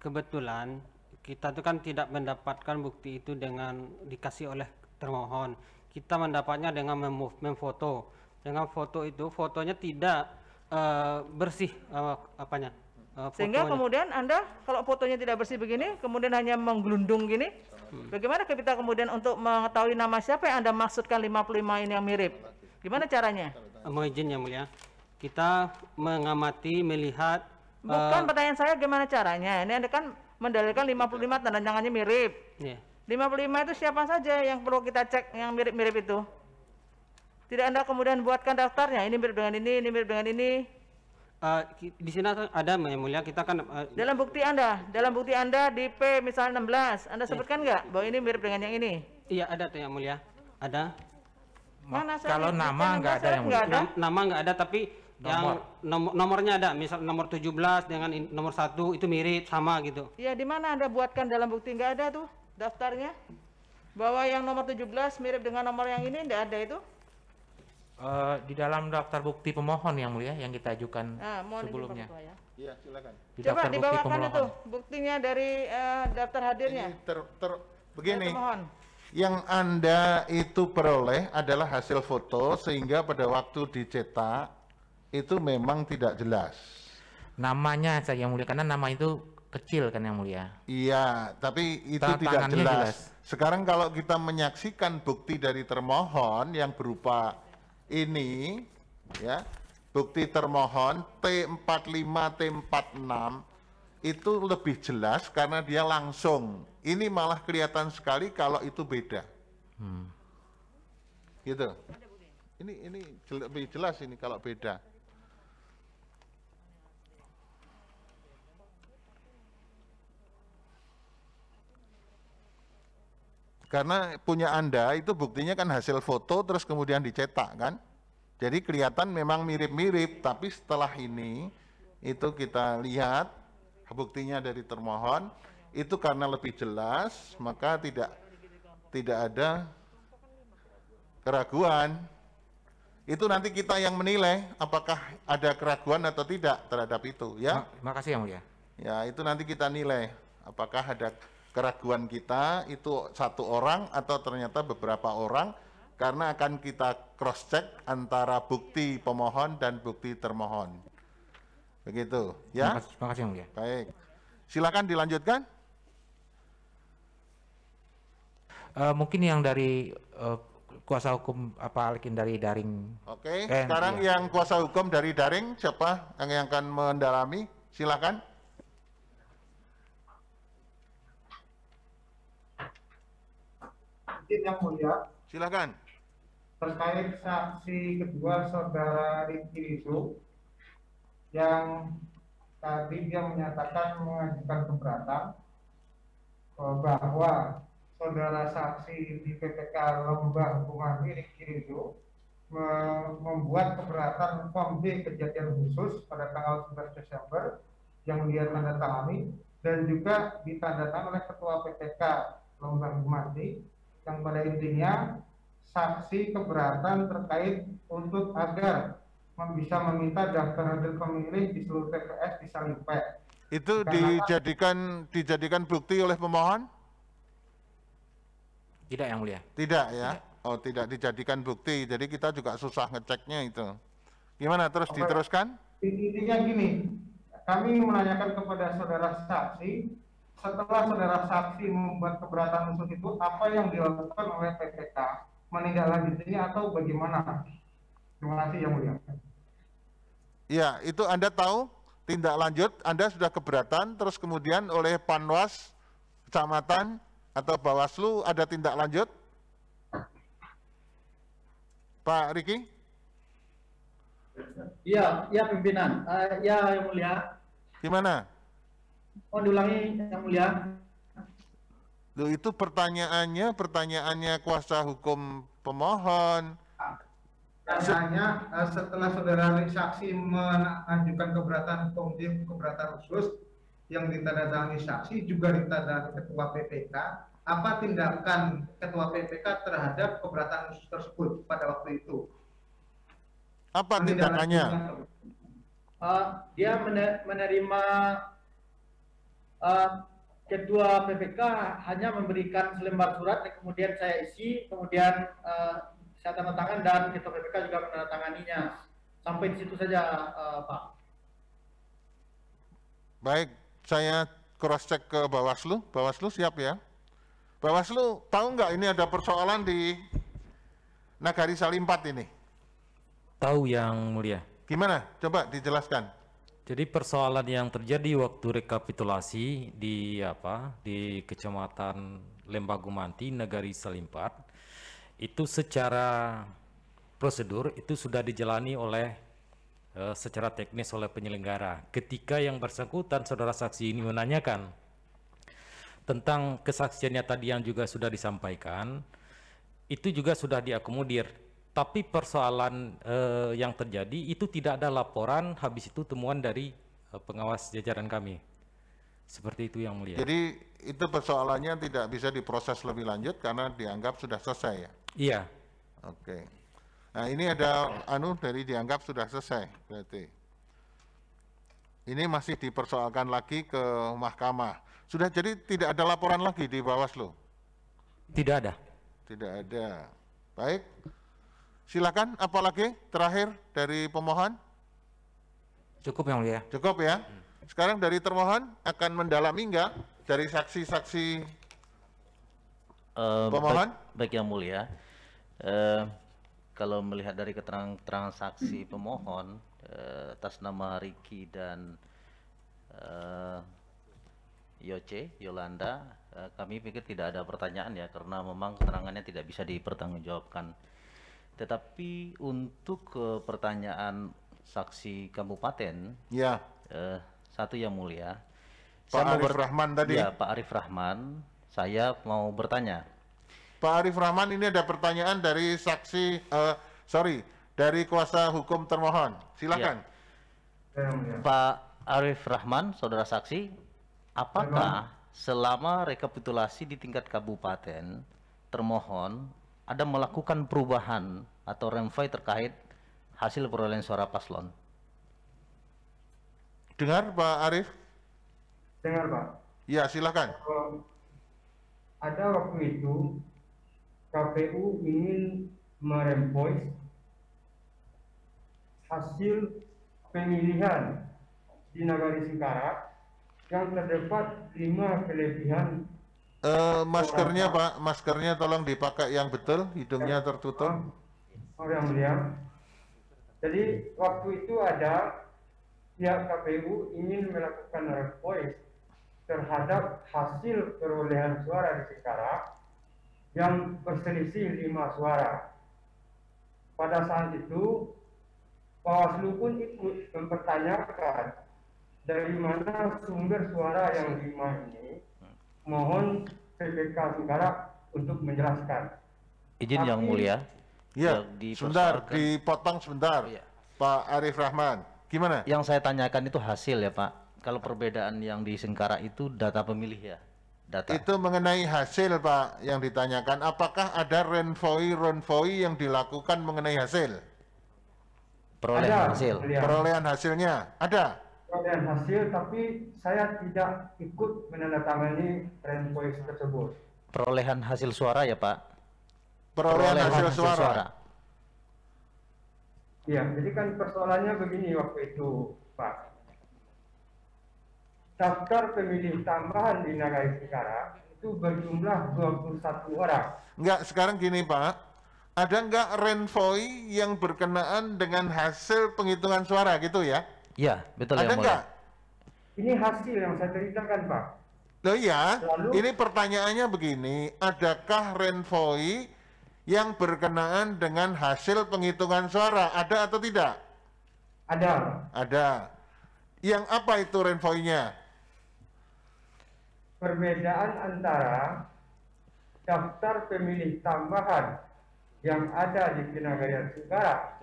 kebetulan kita itu kan tidak mendapatkan bukti itu dengan dikasih oleh termohon kita mendapatnya dengan memfoto dengan foto itu fotonya tidak uh, bersih uh, apanya uh, sehingga fotonya. kemudian anda kalau fotonya tidak bersih begini kemudian hanya menggelundung gini hmm. bagaimana kita kemudian untuk mengetahui nama siapa yang anda maksudkan 55 ini yang mirip gimana caranya Mau izin yang mulia kita mengamati melihat bukan uh, pertanyaan saya gimana caranya ini anda kan mendalilkan 55 tanda tangannya mirip yeah. 55 itu siapa saja yang perlu kita cek yang mirip-mirip itu? Tidak Anda kemudian buatkan daftarnya, ini mirip dengan ini, ini mirip dengan ini. Uh, di sini ada yang mulia kita kan uh, dalam bukti Anda, dalam bukti Anda di P misalnya 16, Anda iya. sebutkan nggak bahwa ini mirip dengan yang ini? Iya, ada tuh yang mulia. Ada. Mana kalau nama nggak ada yang mulia. Ada? Nama nggak ada tapi nomor. yang nomor, nomornya ada misal nomor 17 dengan nomor satu itu mirip sama gitu. Iya, di mana Anda buatkan dalam bukti nggak ada tuh? daftarnya? Bahwa yang nomor 17 mirip dengan nomor yang ini tidak ada itu? Uh, di dalam daftar bukti pemohon yang mulia yang kita ajukan nah, mohon sebelumnya. Ya. Iya, silakan. Di Coba dibawakan itu buktinya dari uh, daftar hadirnya. Ini ter, ter begini. Yang Anda itu peroleh adalah hasil foto sehingga pada waktu dicetak itu memang tidak jelas. Namanya saya mulia karena nama itu kecil kan yang mulia. Iya, tapi itu Tangan tidak jelas. jelas. Sekarang kalau kita menyaksikan bukti dari termohon yang berupa ini ya, bukti termohon T45 T46 itu lebih jelas karena dia langsung. Ini malah kelihatan sekali kalau itu beda. Hmm. Gitu. Ini ini lebih jelas ini kalau beda. Karena punya Anda itu buktinya kan hasil foto terus kemudian dicetak kan. Jadi kelihatan memang mirip-mirip, tapi setelah ini itu kita lihat buktinya dari termohon itu karena lebih jelas maka tidak tidak ada keraguan. Itu nanti kita yang menilai apakah ada keraguan atau tidak terhadap itu ya. Terima kasih yang mulia. Ya, itu nanti kita nilai apakah ada keraguan kita itu satu orang atau ternyata beberapa orang karena akan kita cross check antara bukti pemohon dan bukti termohon. Begitu, ya. Terima kasih, Yang Mulia. Baik. Silakan dilanjutkan. Uh, mungkin yang dari uh, kuasa hukum apa Alkin dari daring. Oke, okay, sekarang iya. yang kuasa hukum dari daring siapa yang akan mendalami? Silakan. izin yang mulia. Silakan. Terkait saksi kedua saudara Riki Rizu yang tadi dia menyatakan mengajukan keberatan bahwa saudara saksi di PPK Lembah Bunga Milik Kirizu membuat keberatan Form B kejadian khusus pada tanggal 11 Desember yang dia tanda tangani dan juga ditandatangani oleh Ketua PPK Lembah Bunga yang pada intinya saksi keberatan terkait untuk agar bisa meminta daftar hadir pemilih di seluruh TPS di Salipek. Itu Karena dijadikan dijadikan bukti oleh pemohon? Tidak yang mulia. Tidak ya. Tidak. Oh, tidak dijadikan bukti. Jadi kita juga susah ngeceknya itu. Gimana terus Oke. Oh, diteruskan? Intinya gini, kami menanyakan kepada saudara saksi setelah saudara saksi membuat keberatan khusus itu, apa yang dilakukan oleh PPK menindaklanjutinya atau bagaimana? Terima kasih yang mulia. Ya, itu Anda tahu tindak lanjut, Anda sudah keberatan, terus kemudian oleh Panwas, Kecamatan, atau Bawaslu ada tindak lanjut? Pak Riki? Iya, ya pimpinan. Uh, ya yang mulia. Gimana? Mohon diulangi yang mulia. Loh, itu pertanyaannya, pertanyaannya kuasa hukum pemohon. Ah. Pertanyaannya eh, setelah saudara saksi mengajukan keberatan hukum di keberatan khusus yang ditandatangani saksi juga ditandatangani ketua PPK, apa tindakan ketua PPK terhadap keberatan khusus tersebut pada waktu itu? Apa tindakannya? Uh, dia menerima uh, eh, ketua PPK hanya memberikan selembar surat yang kemudian saya isi, kemudian uh, saya tanda tangan dan ketua PPK juga menandatanganinya. Sampai di situ saja, uh, Pak. Baik, saya cross check ke Bawaslu. Bawaslu siap ya? Bawaslu tahu nggak ini ada persoalan di Nagari Salimpat ini? Tahu yang mulia. Gimana? Coba dijelaskan. Jadi persoalan yang terjadi waktu rekapitulasi di apa di kecamatan Lembagumanti, Negari Salimpat itu secara prosedur itu sudah dijalani oleh e, secara teknis oleh penyelenggara. Ketika yang bersangkutan saudara saksi ini menanyakan tentang kesaksiannya tadi yang juga sudah disampaikan, itu juga sudah diakomodir tapi persoalan uh, yang terjadi itu tidak ada laporan habis itu temuan dari uh, pengawas jajaran kami. Seperti itu yang mulia. Jadi itu persoalannya tidak bisa diproses lebih lanjut karena dianggap sudah selesai ya? Iya. Oke. Nah ini ada anu dari dianggap sudah selesai berarti. Ini masih dipersoalkan lagi ke mahkamah. Sudah jadi tidak ada laporan lagi di Bawaslu? Tidak ada. Tidak ada. Baik silakan apalagi terakhir dari pemohon? Cukup yang mulia. Cukup ya. Sekarang dari termohon akan mendalami enggak dari saksi-saksi uh, pemohon? Baik, baik yang mulia. Uh, kalau melihat dari keterangan transaksi pemohon uh, atas nama Riki dan Yoc eh, Yoce Yolanda uh, kami pikir tidak ada pertanyaan ya karena memang keterangannya tidak bisa dipertanggungjawabkan tetapi untuk uh, pertanyaan saksi kabupaten, ya. Uh, satu yang mulia. Pak saya Arif Rahman tadi. Ya, Pak Arif Rahman, saya mau bertanya. Pak Arif Rahman ini ada pertanyaan dari saksi uh, sorry, dari kuasa hukum termohon. Silakan. Ya. Pak Arif Rahman, saudara saksi, apakah selama rekapitulasi di tingkat kabupaten termohon ada melakukan perubahan atau remvoi terkait hasil perolehan suara paslon. Dengar Pak Arif? Dengar Pak. Ya silakan. Um, ada waktu itu KPU ingin merempois hasil pemilihan di Nagari Singkarak yang terdapat lima kelebihan Uh, maskernya Pak, maskernya tolong dipakai yang betul, hidungnya tertutup. Oh, yang mulia. Jadi waktu itu ada pihak KPU ingin melakukan revoice terhadap hasil perolehan suara di Sekarang yang berselisih lima suara. Pada saat itu Bawaslu pun ikut mempertanyakan dari mana sumber suara yang lima ini mohon PPK Sugara untuk menjelaskan. Izin Tapi, iya, yang mulia. Ya, sebentar, dipotong sebentar. Ya. Pak Arief Rahman, gimana? Yang saya tanyakan itu hasil ya Pak. Kalau perbedaan yang di Singkara itu data pemilih ya? Data. Itu mengenai hasil Pak yang ditanyakan. Apakah ada renvoi-renvoi yang dilakukan mengenai hasil? Perolehan ada, hasil. Iya. Perolehan hasilnya ada dan hasil tapi saya tidak ikut menandatangani renvoice tersebut. Perolehan hasil suara ya Pak? Perolehan, Perolehan hasil, hasil suara. suara. Ya, jadi kan persoalannya begini waktu itu Pak. Daftar pemilih tambahan di Nagai Sekarang itu berjumlah 21 orang. Enggak, sekarang gini Pak. Ada enggak renvoi yang berkenaan dengan hasil penghitungan suara gitu ya? Ya, betul Ada yang mulia. Ini hasil yang saya ceritakan, Pak. Loh ya, Lalu, ini pertanyaannya begini, adakah renvoi yang berkenaan dengan hasil penghitungan suara, ada atau tidak? Ada. Ada. Yang apa itu renvoinya? Perbedaan antara daftar pemilih tambahan yang ada di Kinagaya Sugara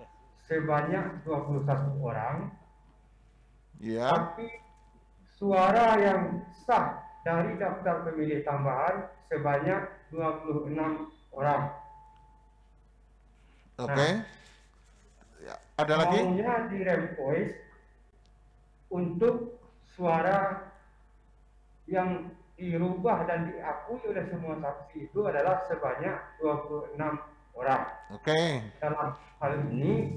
sebanyak 21 orang ya. tapi suara yang sah dari daftar pemilih tambahan sebanyak 26 orang. Oke. Okay. Nah, ya, ada lagi? Maunya di rempois untuk suara yang dirubah dan diakui oleh semua saksi itu adalah sebanyak 26 orang. Oke. Okay. Dalam hal ini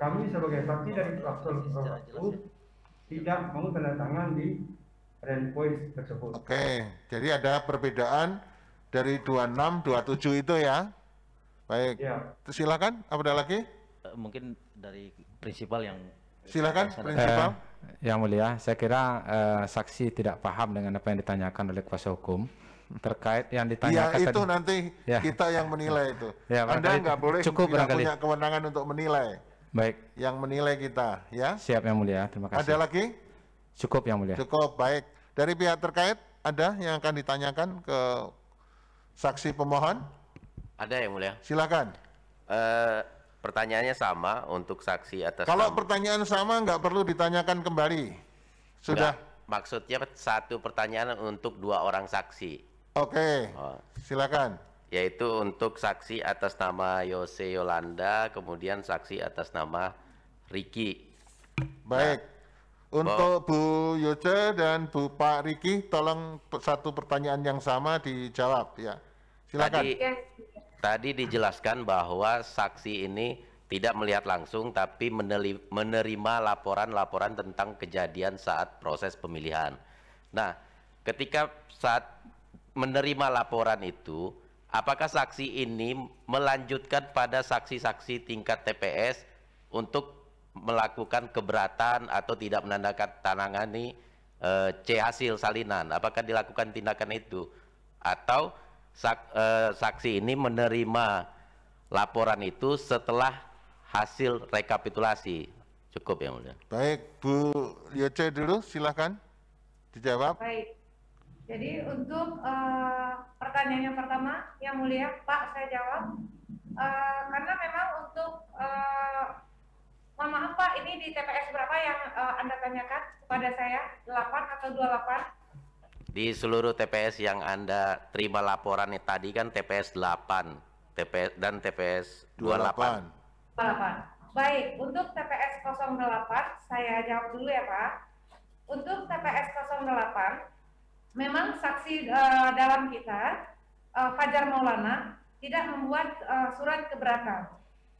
kami sebagai saksi dari Platform Perubahan tidak mau tanda tangan di range tersebut. Oke, okay. jadi ada perbedaan dari 26, 27 itu ya. Baik. Ya. Silakan, apa ada lagi? Eh, mungkin dari prinsipal yang silakan prinsipal. Eh, yang mulia, saya kira eh, saksi tidak paham dengan apa yang ditanyakan oleh kuasa hukum terkait yang ditanyakan ya, itu tadi. nanti ya. kita yang menilai itu. Ya, Anda nggak boleh cukup tidak punya kewenangan untuk menilai. Baik. Yang menilai kita, ya. Siap yang mulia, terima kasih. Ada lagi? Cukup yang mulia. Cukup, baik. Dari pihak terkait ada yang akan ditanyakan ke saksi pemohon? Ada yang mulia. Silakan. Uh, pertanyaannya sama untuk saksi atas. Kalau nama. pertanyaan sama nggak perlu ditanyakan kembali. Sudah. Enggak. Maksudnya satu pertanyaan untuk dua orang saksi. Oke. Okay. Oh. Silakan yaitu untuk saksi atas nama Yose Yolanda, kemudian saksi atas nama Riki. Baik. Nah, untuk Bu Yose dan Bu Pak Riki, tolong satu pertanyaan yang sama dijawab ya. Silakan. Tadi, iya. tadi dijelaskan bahwa saksi ini tidak melihat langsung tapi menerima laporan-laporan tentang kejadian saat proses pemilihan. Nah, ketika saat menerima laporan itu, apakah saksi ini melanjutkan pada saksi-saksi tingkat TPS untuk melakukan keberatan atau tidak menandakan tanangani e, eh, C hasil salinan apakah dilakukan tindakan itu atau sak, e, saksi ini menerima laporan itu setelah hasil rekapitulasi cukup ya mulia baik Bu Yoce dulu silahkan dijawab baik jadi untuk uh, pertanyaan yang pertama yang mulia Pak saya jawab uh, karena memang untuk uh, mohon maaf Pak ini di TPS berapa yang uh, Anda tanyakan kepada saya 8 atau 28 di seluruh TPS yang Anda terima laporan tadi kan TPS 8 TPS dan TPS 28 28 baik untuk TPS 08 saya jawab dulu ya Pak untuk TPS 08 memang saksi uh, dalam kita uh, Fajar Maulana tidak membuat uh, surat keberatan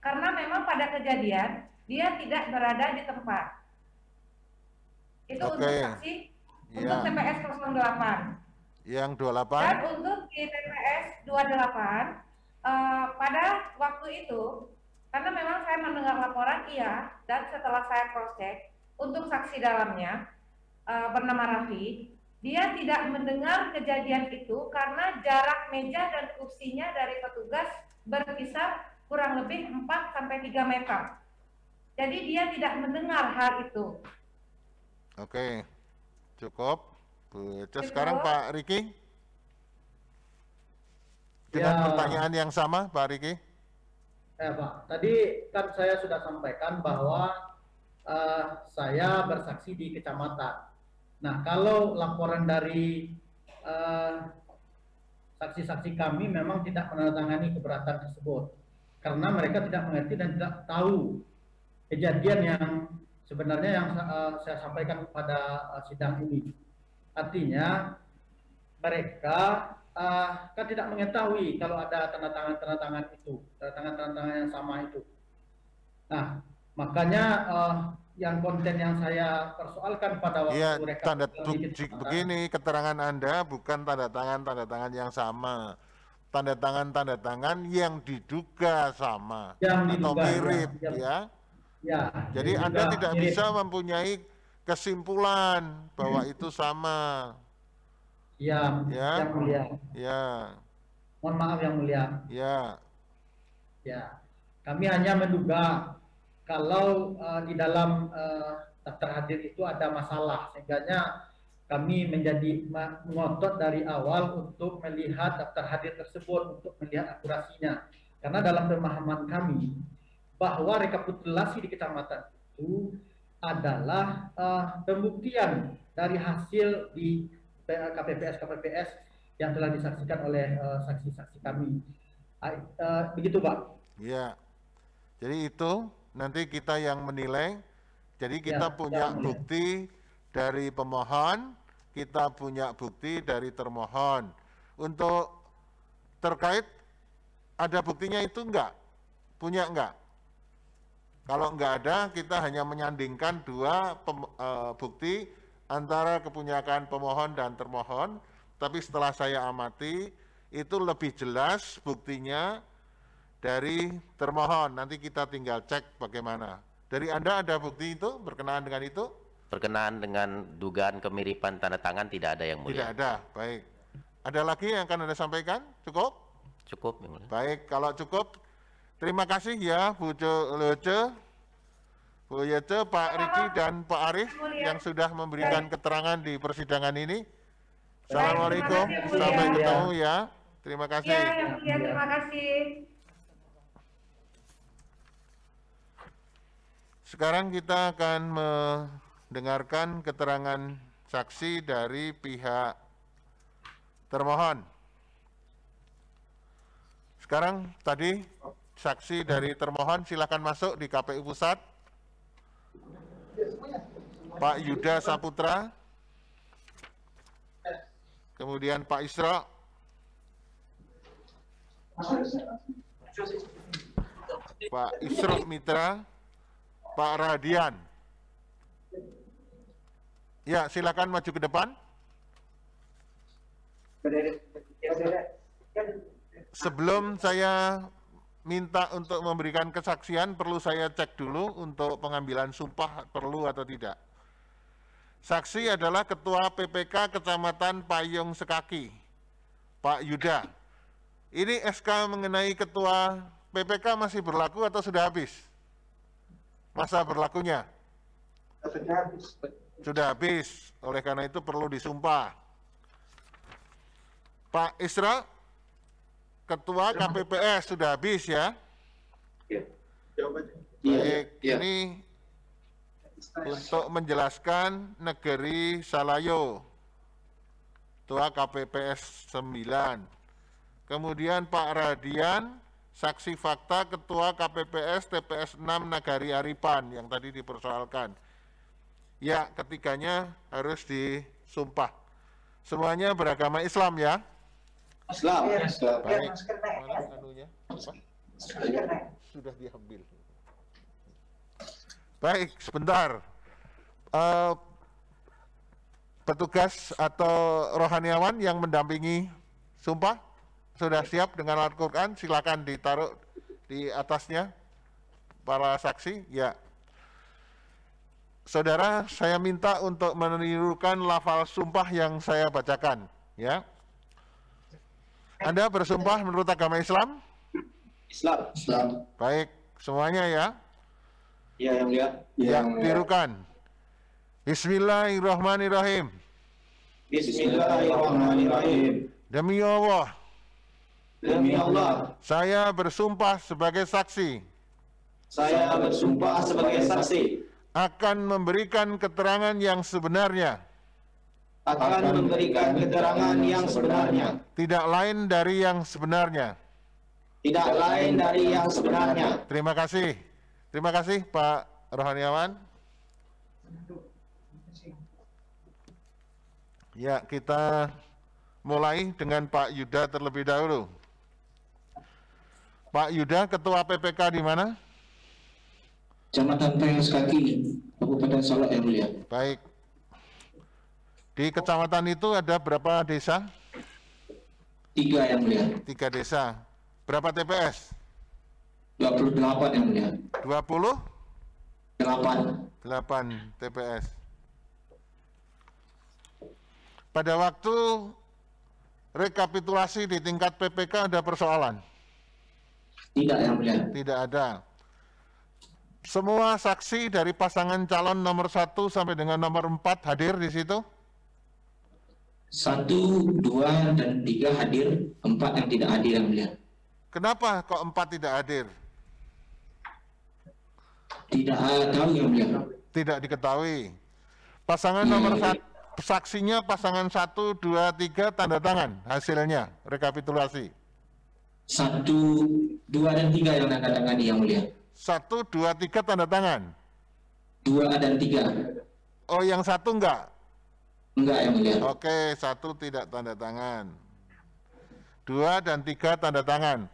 karena memang pada kejadian dia tidak berada di tempat. Itu okay. untuk saksi yeah. untuk TPS iya. 08. Yang 28. Dan untuk di TPS 28 uh, pada waktu itu karena memang saya mendengar laporan iya dan setelah saya cross check untuk saksi dalamnya uh, bernama Rafi. Dia tidak mendengar kejadian itu karena jarak meja dan kursinya dari petugas berkisar kurang lebih 4 sampai 3 meter. Jadi dia tidak mendengar hal itu. Oke. Cukup. Terus sekarang Pak Riki dengan ya. pertanyaan yang sama Pak Riki. Ya Pak, tadi kan saya sudah sampaikan bahwa uh, saya bersaksi di kecamatan Nah, kalau laporan dari eh, saksi-saksi uh, kami memang tidak menandatangani keberatan tersebut karena mereka tidak mengerti dan tidak tahu kejadian yang sebenarnya yang uh, saya sampaikan pada uh, sidang ini. Artinya mereka uh, kan tidak mengetahui kalau ada tanda tangan tanda tangan itu, tanda tangan tanda tangan yang sama itu. Nah, makanya uh, yang konten yang saya persoalkan pada waktu ya, mereka tanda bukti begini keterangan Anda bukan tanda tangan tanda tangan yang sama tanda tangan tanda tangan yang diduga sama yang atau mirip ya, ya. ya jadi diduga, Anda tidak mirip. bisa mempunyai kesimpulan bahwa hmm. itu sama ya ya yang mulia ya mohon maaf yang mulia ya ya kami hanya menduga kalau uh, di dalam uh, daftar hadir itu ada masalah sehingganya kami menjadi mengotot dari awal untuk melihat daftar hadir tersebut untuk melihat akurasinya karena dalam pemahaman kami bahwa rekapitulasi di kecamatan itu adalah uh, pembuktian dari hasil di KPPS KPPS yang telah disaksikan oleh saksi-saksi uh, kami uh, uh, begitu pak. Iya, jadi itu nanti kita yang menilai. Jadi kita ya, punya ya, bukti dari pemohon, kita punya bukti dari termohon. Untuk terkait ada buktinya itu enggak? Punya enggak? Kalau enggak ada, kita hanya menyandingkan dua pem, e, bukti antara kepunyakan pemohon dan termohon. Tapi setelah saya amati, itu lebih jelas buktinya dari termohon. Nanti kita tinggal cek bagaimana. Dari Anda ada bukti itu berkenaan dengan itu? Berkenaan dengan dugaan kemiripan tanda tangan tidak ada yang mulia. Tidak ada, baik. Ada lagi yang akan Anda sampaikan? Cukup? Cukup, yang Baik, kalau cukup, terima kasih ya Bu Loce, Bu Yece, ya Pak Riki, dan Pak Arif yang sudah memberikan keterangan di persidangan ini. Assalamualaikum, sampai ya. ketemu ya. Terima kasih. Ya, ya, terima kasih. Sekarang kita akan mendengarkan keterangan saksi dari pihak termohon. Sekarang tadi saksi dari termohon silakan masuk di KPU Pusat. Pak Yuda Saputra. Kemudian Pak Isra. Pak Isra Mitra. Pak Radian. Ya, silakan maju ke depan. Sebelum saya minta untuk memberikan kesaksian, perlu saya cek dulu untuk pengambilan sumpah perlu atau tidak. Saksi adalah Ketua PPK Kecamatan Payung Sekaki, Pak Yuda. Ini SK mengenai Ketua PPK masih berlaku atau sudah habis? masa berlakunya? Sudah habis. Sudah habis. Oleh karena itu perlu disumpah. Pak Isra, Ketua KPPS sudah habis ya? Iya. iya, iya. Baik, ya. ini untuk menjelaskan negeri Salayo. Ketua KPPS 9. Kemudian Pak Radian, Saksi fakta Ketua KPPS TPS 6 Nagari Aripan yang tadi dipersoalkan. Ya, ketiganya harus disumpah. Semuanya beragama Islam ya? Islam. Iya. Islam. Iya, Baik. Mana anunya? Sudah diambil. Baik, sebentar. Uh, petugas atau rohaniawan yang mendampingi sumpah? Sudah siap dengan Al-Quran? Silakan ditaruh di atasnya para saksi. Ya. Saudara, saya minta untuk menirukan lafal sumpah yang saya bacakan. Ya. Anda bersumpah menurut agama Islam? Islam. Islam. Baik, semuanya ya. Ya, yang lihat. Ya, yang tirukan. Bismillahirrahmanirrahim. Bismillahirrahmanirrahim. Demi Allah. Demi Allah, saya bersumpah sebagai saksi. Saya bersumpah sebagai saksi akan memberikan keterangan yang sebenarnya. Akan memberikan keterangan yang sebenarnya. Tidak lain dari yang sebenarnya. Tidak lain dari yang sebenarnya. Terima kasih. Terima kasih Pak Rohaniawan. Ya, kita mulai dengan Pak Yuda terlebih dahulu. Pak Yuda, Ketua PPK di mana? Kecamatan Kaki, Kabupaten Solok yang mulia. Baik. Di kecamatan itu ada berapa desa? Tiga yang mulia. Tiga desa. Berapa TPS? 28 yang mulia. 20? 8. 8 TPS. Pada waktu rekapitulasi di tingkat PPK ada persoalan? Tidak yang mulia. Tidak ada. Semua saksi dari pasangan calon nomor 1 sampai dengan nomor 4 hadir di situ? Satu, dua, dan tiga hadir, empat yang tidak hadir yang mulia. Kenapa kok empat tidak hadir? Tidak tahu yang mulia. Tidak diketahui. Pasangan nomor hmm. satu, saksinya pasangan satu, dua, tiga tanda tangan hasilnya rekapitulasi. Satu, dua dan tiga yang tanda tangan, yang mulia. Satu, dua, tiga tanda tangan. Dua dan tiga. Oh, yang satu enggak? Enggak yang mulia. Oke, satu tidak tanda tangan. Dua dan tiga tanda tangan.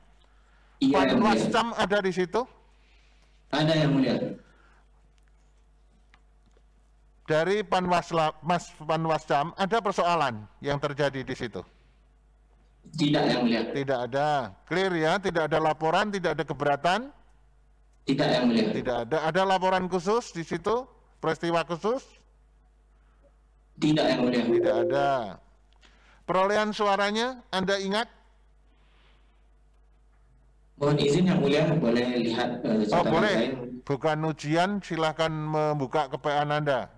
Iya, Pada wascam ada di situ? Ada yang mulia. Dari Panwasla, Mas Panwascam ada persoalan yang terjadi di situ. Tidak yang mulia. Tidak ada. Clear ya, tidak ada laporan, tidak ada keberatan? Tidak yang mulia. Tidak ada. Ada laporan khusus di situ? Peristiwa khusus? Tidak yang mulia. Tidak ada. Perolehan suaranya Anda ingat? Mohon izin yang mulia boleh lihat uh, Oh boleh. Lain. Bukan ujian, silahkan membuka kepean Anda.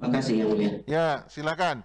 terima kasih yang mulia. Ya, silakan.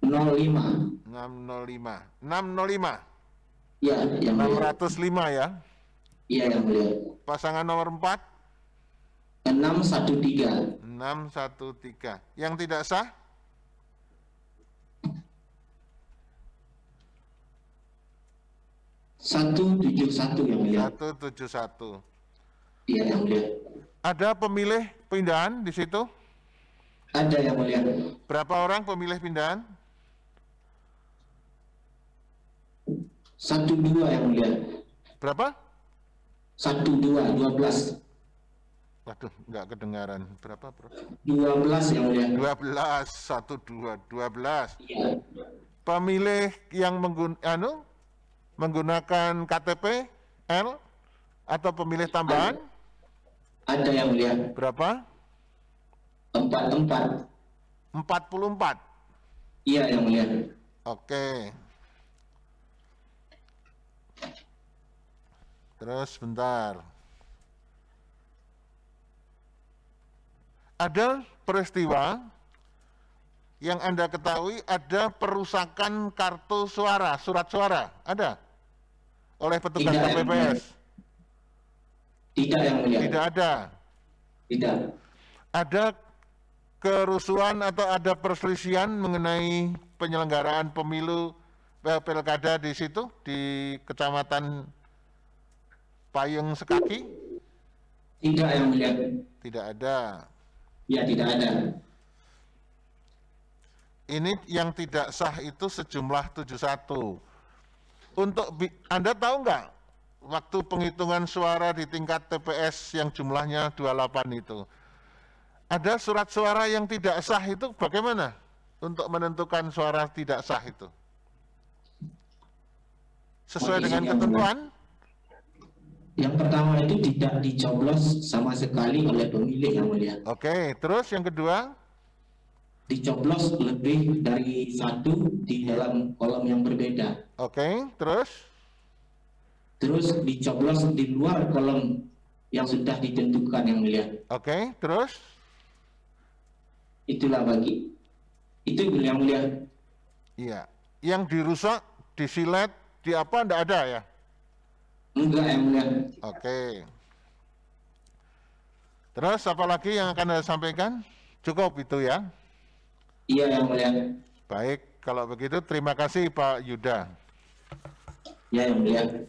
605. 605. 605. Ya, yang 605 ya. Iya, yang mulia. Pasangan nomor 4? 613. 613. Yang tidak sah? satu tujuh satu yang mulia. Satu tujuh satu. Iya yang mulia. Ada pemilih pindahan di situ? Ada yang mulia. Berapa orang pemilih pindahan? Satu dua yang mulia. Berapa? Satu dua, dua belas. Waduh, nggak kedengaran. Berapa, Bro? Dua belas yang mulia. Dua belas, satu dua, dua belas. Iya. Pemilih yang menggun anu, menggunakan KTP L atau pemilih tambahan? Ada, ada yang mulia. Berapa? Empat empat. Empat puluh empat. Iya yang mulia. Oke. Terus bentar. Ada peristiwa yang Anda ketahui ada perusakan kartu suara, surat suara, ada? Oleh petugas Tidak KPPS? Tidak yang mulia. Tidak ada? Tidak. Ada kerusuhan atau ada perselisihan mengenai penyelenggaraan pemilu eh, pilkada di situ, di kecamatan Payung sekaki? Tidak yang mulia. Tidak ada. Ya, tidak ada. Ini yang tidak sah itu sejumlah 71. Untuk Anda tahu nggak waktu penghitungan suara di tingkat TPS yang jumlahnya 28 itu? Ada surat suara yang tidak sah itu bagaimana untuk menentukan suara tidak sah itu? Sesuai dengan ketentuan? Yang pertama itu tidak dicoblos sama sekali oleh pemilih, yang mulia. Oke, okay, terus yang kedua? Dicoblos lebih dari satu di dalam kolom yang berbeda. Oke, okay, terus? Terus dicoblos di luar kolom yang sudah ditentukan yang mulia. Oke, okay, terus? Itulah bagi itu yang mulia. Iya, yang dirusak, disilet, di apa tidak ada ya? Enggak, yang mulia. Oke. Terus apa lagi yang akan Anda sampaikan? Cukup itu ya? Iya, yang mulia. Baik, kalau begitu terima kasih Pak Yuda. Ya, yang mulia.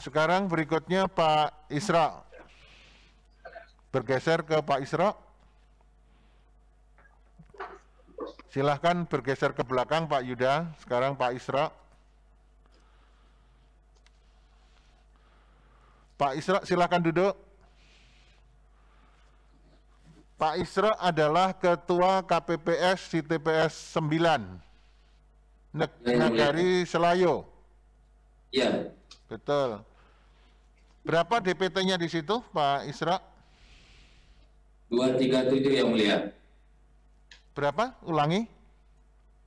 Sekarang berikutnya Pak Isra. Bergeser ke Pak Isra. Silahkan bergeser ke belakang Pak Yuda. Sekarang Pak Isra. Pak Isra silahkan duduk. Pak Isra adalah Ketua KPPS di TPS 9 Neg ya, ya, ya. Negari Selayo. Iya. Betul. Berapa DPT-nya di situ, Pak Isra? 237 yang mulia. Berapa? Ulangi.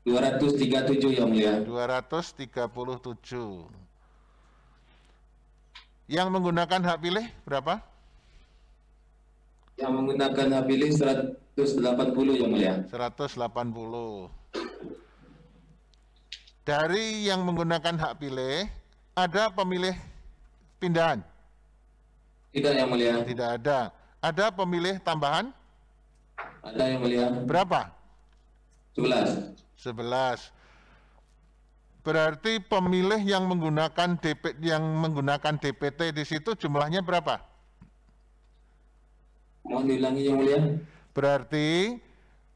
237 yang mulia. 237. Yang menggunakan hak pilih berapa? Yang menggunakan hak pilih 180 yang mulia. 180. Dari yang menggunakan hak pilih, ada pemilih pindahan? Tidak yang mulia. Tidak ada. Ada pemilih tambahan? Ada yang mulia. Berapa? 11. 11. Berarti pemilih yang menggunakan DP yang menggunakan DPT di situ jumlahnya berapa? Mohon yang mulia. Berarti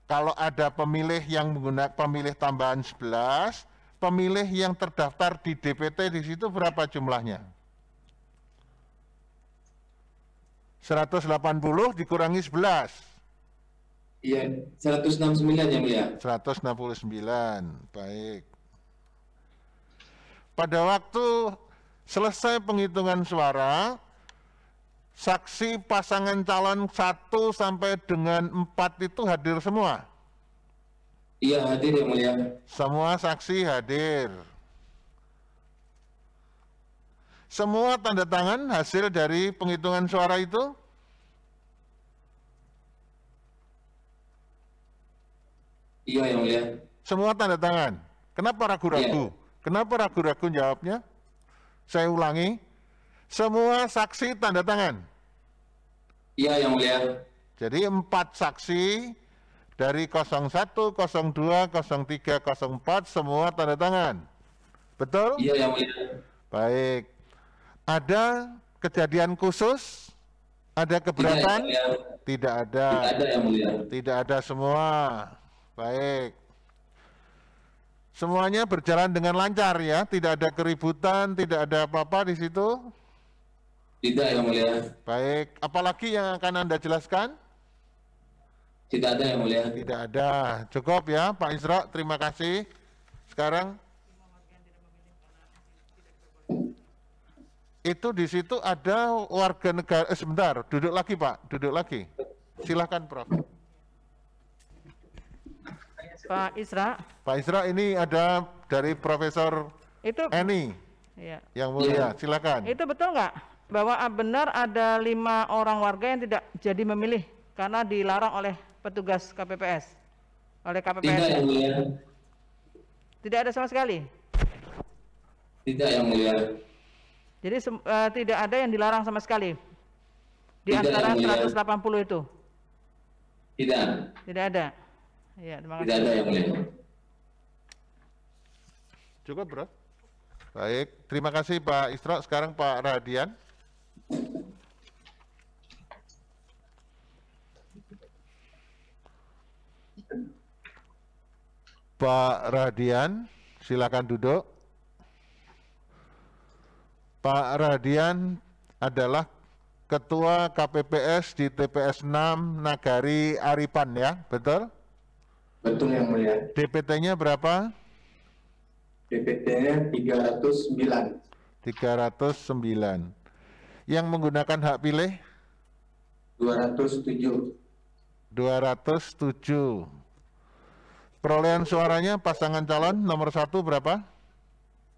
kalau ada pemilih yang menggunakan pemilih tambahan 11, pemilih yang terdaftar di DPT di situ berapa jumlahnya? 180 dikurangi 11. Iya, 169 yang mulia. 169. Baik pada waktu selesai penghitungan suara, saksi pasangan calon 1 sampai dengan 4 itu hadir semua? Iya hadir yang mulia. Semua saksi hadir. Semua tanda tangan hasil dari penghitungan suara itu? Iya yang mulia. Semua tanda tangan. Kenapa ragu-ragu? Iya. Kenapa ragu-ragu jawabnya? Saya ulangi, semua saksi tanda tangan. Iya, Yang Mulia. Jadi empat saksi dari 01, 02, 03, 04 semua tanda tangan. Betul? Iya, Yang Mulia. Baik. Ada kejadian khusus? Ada keberatan? Tidak, ya, Tidak ada. Tidak ada, Yang Mulia. Tidak ada semua. Baik. Semuanya berjalan dengan lancar ya, tidak ada keributan, tidak ada apa-apa di situ. Tidak, Yang Mulia. Baik, apalagi yang akan Anda jelaskan? Tidak ada, Yang Mulia. Tidak ada. Cukup ya, Pak Isra, terima kasih. Sekarang itu di situ ada warga negara eh, sebentar duduk lagi pak duduk lagi silahkan prof Pak Isra. Pak Isra ini ada dari Profesor itu, Eni. Iya. Yang mulia, ya. silakan. Itu betul nggak bahwa ah, benar ada lima orang warga yang tidak jadi memilih karena dilarang oleh petugas KPPS, oleh KPPS. Tidak yang mulia. Tidak ada sama sekali. Tidak yang mulia. Jadi uh, tidak ada yang dilarang sama sekali di tidak antara 180 itu. Tidak. Tidak ada. Iya, terima kasih. Tidak ada yang lain. Cukup, Bro. Baik, terima kasih Pak Isra. Sekarang Pak Radian. Pak Radian, silakan duduk. Pak Radian adalah Ketua KPPS di TPS 6 Nagari Aripan ya, betul? Betul yang mulia. DPT-nya berapa? DPT-nya 309. 309. Yang menggunakan hak pilih? 207. 207. Perolehan suaranya pasangan calon nomor satu berapa?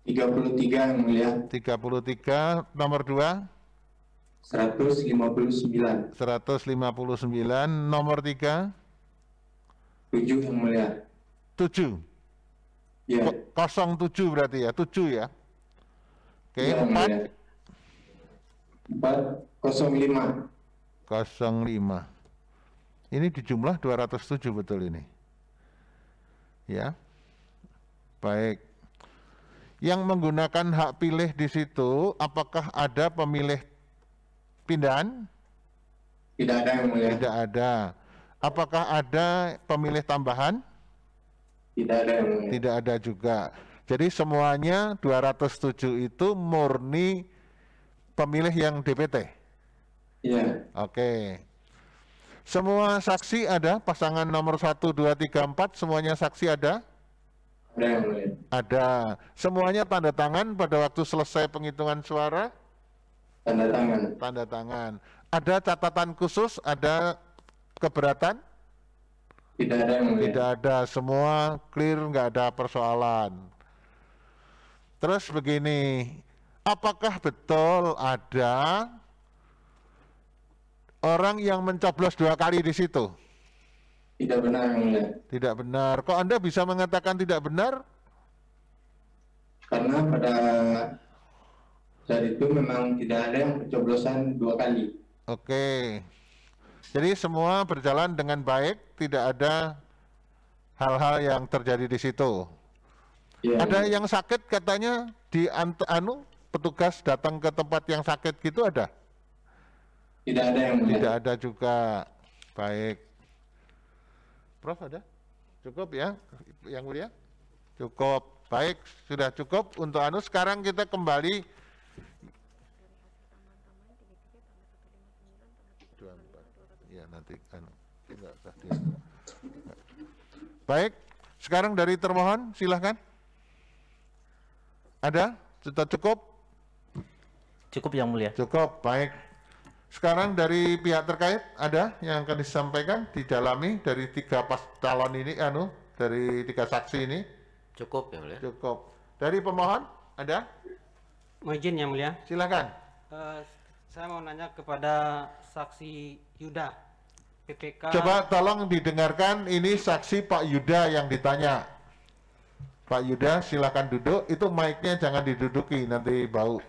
33 yang mulia. 33 nomor 2? 159. 159 nomor 3? Tujuh yang mulia. Tujuh. Ya. Kosong tujuh berarti ya, tujuh ya. Oke, okay, ya, empat. Mulia. Empat, kosong lima. Kosong lima. Ini di jumlah 207 betul ini. Ya. Baik. Yang menggunakan hak pilih di situ, apakah ada pemilih pindahan? Tidak ada yang mulia. Tidak ada. Apakah ada pemilih tambahan? Tidak ada. Tidak ada juga. Jadi semuanya 207 itu murni pemilih yang DPT. Iya. Oke. Semua saksi ada pasangan nomor 1 2 3 4 semuanya saksi ada? Ada. Ada. Semuanya tanda tangan pada waktu selesai penghitungan suara? Tanda tangan. Tanda tangan. Ada catatan khusus, ada keberatan? Tidak ada yang Tidak ada, semua clear, nggak ada persoalan. Terus begini, apakah betul ada orang yang mencoblos dua kali di situ? Tidak benar, mulia. Tidak benar. Kok Anda bisa mengatakan tidak benar? Karena pada saat itu memang tidak ada yang pencoblosan dua kali. Oke. Okay. Jadi semua berjalan dengan baik, tidak ada hal-hal yang terjadi di situ. Yeah. Ada yang sakit katanya di anu petugas datang ke tempat yang sakit gitu ada? Tidak ada yang Tidak ada juga. Baik. Prof ada? Cukup ya yang mulia? Cukup. Baik, sudah cukup untuk anu sekarang kita kembali Anu, baik, sekarang dari termohon silahkan. Ada? Sudah cukup? Cukup yang mulia. Cukup, baik. Sekarang dari pihak terkait ada yang akan disampaikan didalami dari tiga pas calon ini anu dari tiga saksi ini. Cukup yang mulia. Cukup. Dari pemohon ada? Mau yang mulia. silahkan Uh, eh, saya mau nanya kepada saksi Yuda. PPK. Coba tolong didengarkan ini saksi Pak Yuda yang ditanya. Pak Yuda silakan duduk, itu mic-nya jangan diduduki nanti bau.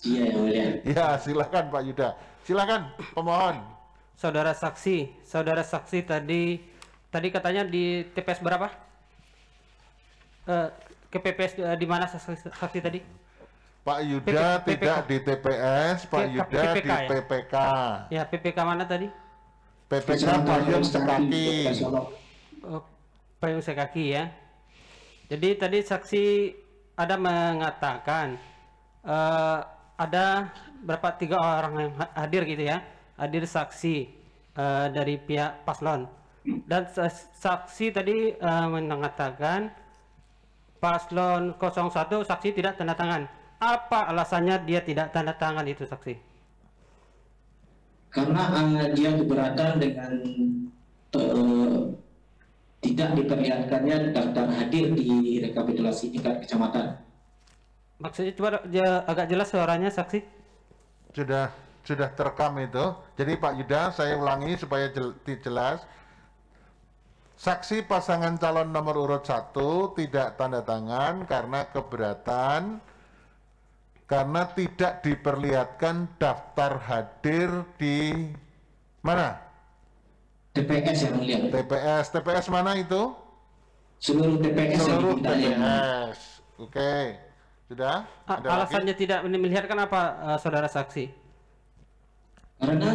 Iya Ya silakan Pak Yuda, silakan pemohon. Saudara saksi, saudara saksi tadi tadi katanya di TPS berapa? eh, ke PPS eh, di mana saksi, saksi tadi? Pak Yuda PP, tidak di TPS, Pak PPK, iya, Yuda PPK, di PPK. Ya, PPK ya, mana tadi? PPK Payung Sekaki. payung Sekaki ya. Jadi tadi saksi ada mengatakan uh, ada berapa tiga orang yang hadir gitu ya, hadir saksi uh, dari pihak paslon dan saksi tadi uh, mengatakan paslon 01 saksi tidak tanda tangan apa alasannya dia tidak tanda tangan itu saksi? Karena uh, dia keberatan dengan uh, tidak diperlihatkannya daftar hadir di rekapitulasi tingkat kecamatan. Maksudnya coba dia agak jelas suaranya saksi. Sudah sudah terekam itu. Jadi Pak Yuda saya ulangi supaya jel, jelas. Saksi pasangan calon nomor urut satu tidak tanda tangan karena keberatan karena tidak diperlihatkan daftar hadir di mana? TPS yang mulia. TPS, TPS mana itu? Seluruh TPS Seluruh yang TPS. Oke. Sudah? Ada alasannya lagi? tidak melihatkan apa e, saudara saksi? Karena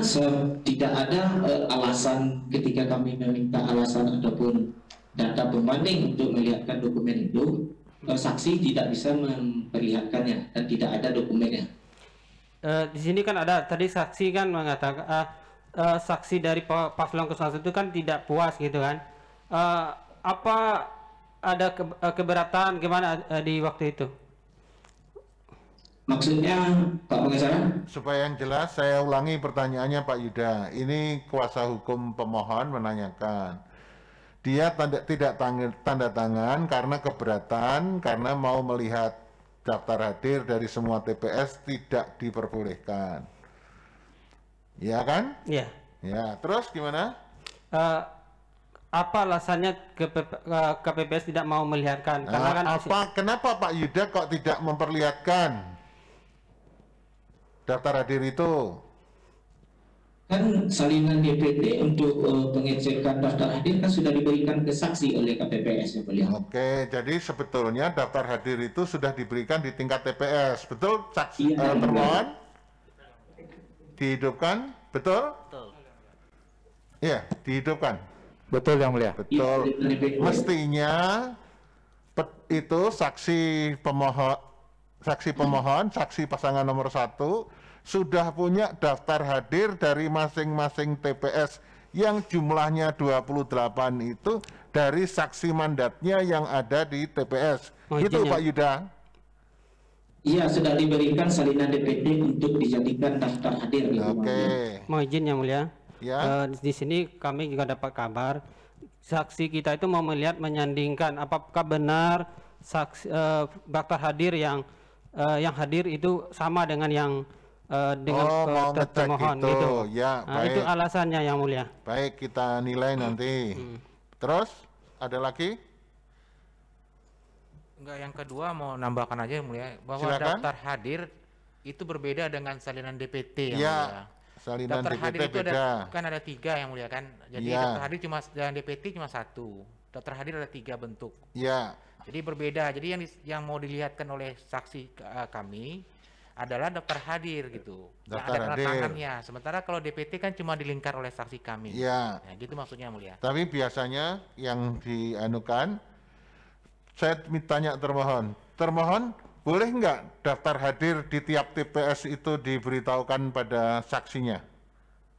tidak ada e, alasan ketika kami meminta alasan ataupun data pembanding untuk melihatkan dokumen itu, saksi tidak bisa memperlihatkannya dan tidak ada dokumennya. Uh, di sini kan ada tadi saksi kan mengatakan uh, uh, saksi dari paslon ke itu kan tidak puas gitu kan. Uh, apa ada ke keberatan gimana uh, di waktu itu? Maksudnya Pak Pengesaran? Supaya yang jelas saya ulangi pertanyaannya Pak Yuda. Ini kuasa hukum pemohon menanyakan dia tanda, tidak tanda, tanda tangan karena keberatan karena mau melihat daftar hadir dari semua TPS tidak diperbolehkan. Ya kan? Iya. Ya, terus gimana? Uh, apa alasannya ke eh, KPPS tidak mau melihatkan? Nah, karena kan apa? Kenapa Pak Yuda kok tidak memperlihatkan daftar hadir itu? kan salinan DPT untuk uh, pengecekan daftar hadir kan sudah diberikan ke saksi oleh KPPS ya Pak ya? Oke, jadi sebetulnya daftar hadir itu sudah diberikan di tingkat TPS, betul saksi iya, uh, eh, termohon dihidupkan, betul? Betul. Iya, dihidupkan. Betul yang mulia. Betul. Ya, Mestinya pet, itu saksi pemohon saksi pemohon, saksi pasangan nomor satu sudah punya daftar hadir dari masing-masing TPS yang jumlahnya 28 itu dari saksi mandatnya yang ada di TPS. Oh, itu Pak Yuda. Iya, sudah diberikan salinan DPD untuk dijadikan daftar hadir. Gitu, Oke. Okay. Mohon izin yang mulia. Ya. E, di sini kami juga dapat kabar saksi kita itu mau melihat menyandingkan apakah benar saksi e, daftar hadir yang e, yang hadir itu sama dengan yang Eh, dengan oh, mau termohon itu. gitu. Ya, nah, baik. itu alasannya yang mulia. Baik, kita nilai nanti. Hmm. Terus ada lagi? Enggak, yang kedua mau nambahkan aja yang mulia bahwa Silakan. daftar hadir itu berbeda dengan salinan DPT yang ya. mulia. Salinan daftar DPT hadir itu ada kan ada tiga yang mulia kan. Jadi ya. daftar hadir cuma dan DPT cuma satu. Daftar hadir ada tiga bentuk. Ya. Jadi berbeda. Jadi yang yang mau dilihatkan oleh saksi uh, kami adalah daftar hadir gitu. Daftar nah, ada tangannya. Sementara kalau DPT kan cuma dilingkar oleh saksi kami. Iya. Nah, gitu maksudnya mulia. Tapi biasanya yang dianukan saya mintanya termohon, termohon boleh enggak daftar hadir di tiap TPS itu diberitahukan pada saksinya?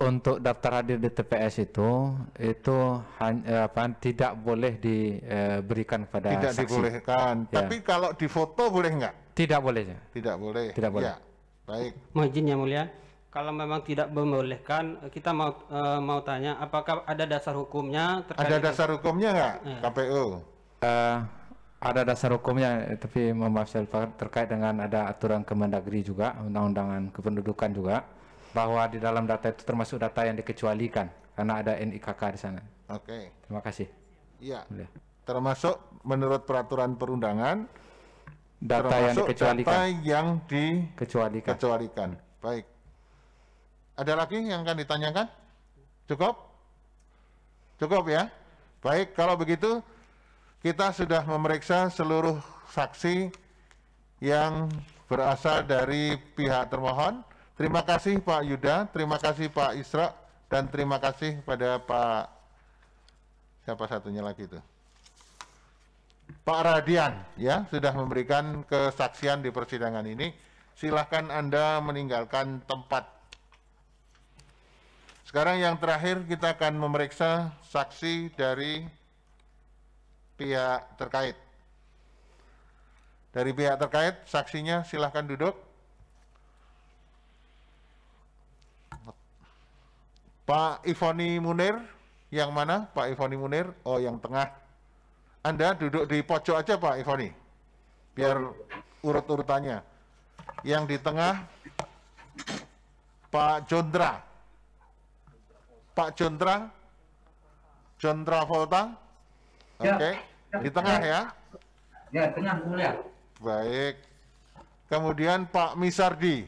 Untuk daftar hadir di TPS itu itu eh, apa, tidak boleh diberikan eh, pada tidak saksi. dibolehkan. Ya. Tapi kalau difoto boleh enggak? Tidak boleh. Tidak boleh. Tidak boleh. Ya. Baik. Mohon ya, mulia. Kalau memang tidak membolehkan, kita mau e, mau tanya, apakah ada dasar hukumnya? terkait? Ada dasar hukumnya nggak ya. KPU? Uh, eh, ada dasar hukumnya, tapi memaksud terkait dengan ada aturan Kemendagri juga, undang-undangan kependudukan juga, bahwa di dalam data itu termasuk data yang dikecualikan karena ada NIKK di sana. Oke. Okay. Terima kasih. Iya. Termasuk menurut peraturan perundangan data termasuk yang dikecualikan. Data yang dikecualikan. Kecualikan. Baik. Ada lagi yang akan ditanyakan? Cukup? Cukup ya? Baik, kalau begitu kita sudah memeriksa seluruh saksi yang berasal dari pihak termohon. Terima kasih Pak Yuda, terima kasih Pak Isra, dan terima kasih pada Pak siapa satunya lagi itu. Pak Radian ya sudah memberikan kesaksian di persidangan ini. Silahkan Anda meninggalkan tempat. Sekarang yang terakhir kita akan memeriksa saksi dari pihak terkait. Dari pihak terkait, saksinya silahkan duduk. Pak Ivoni Munir, yang mana? Pak Ivoni Munir, oh yang tengah. Anda duduk di pojok aja Pak Ivani, biar oh. urut-urutannya. Yang di tengah Pak Jondra. Pak Jondra, Jondra Volta. Ya. Oke, di tengah ya. Ya, ya tengah mulia. Ya. Baik. Kemudian Pak Misardi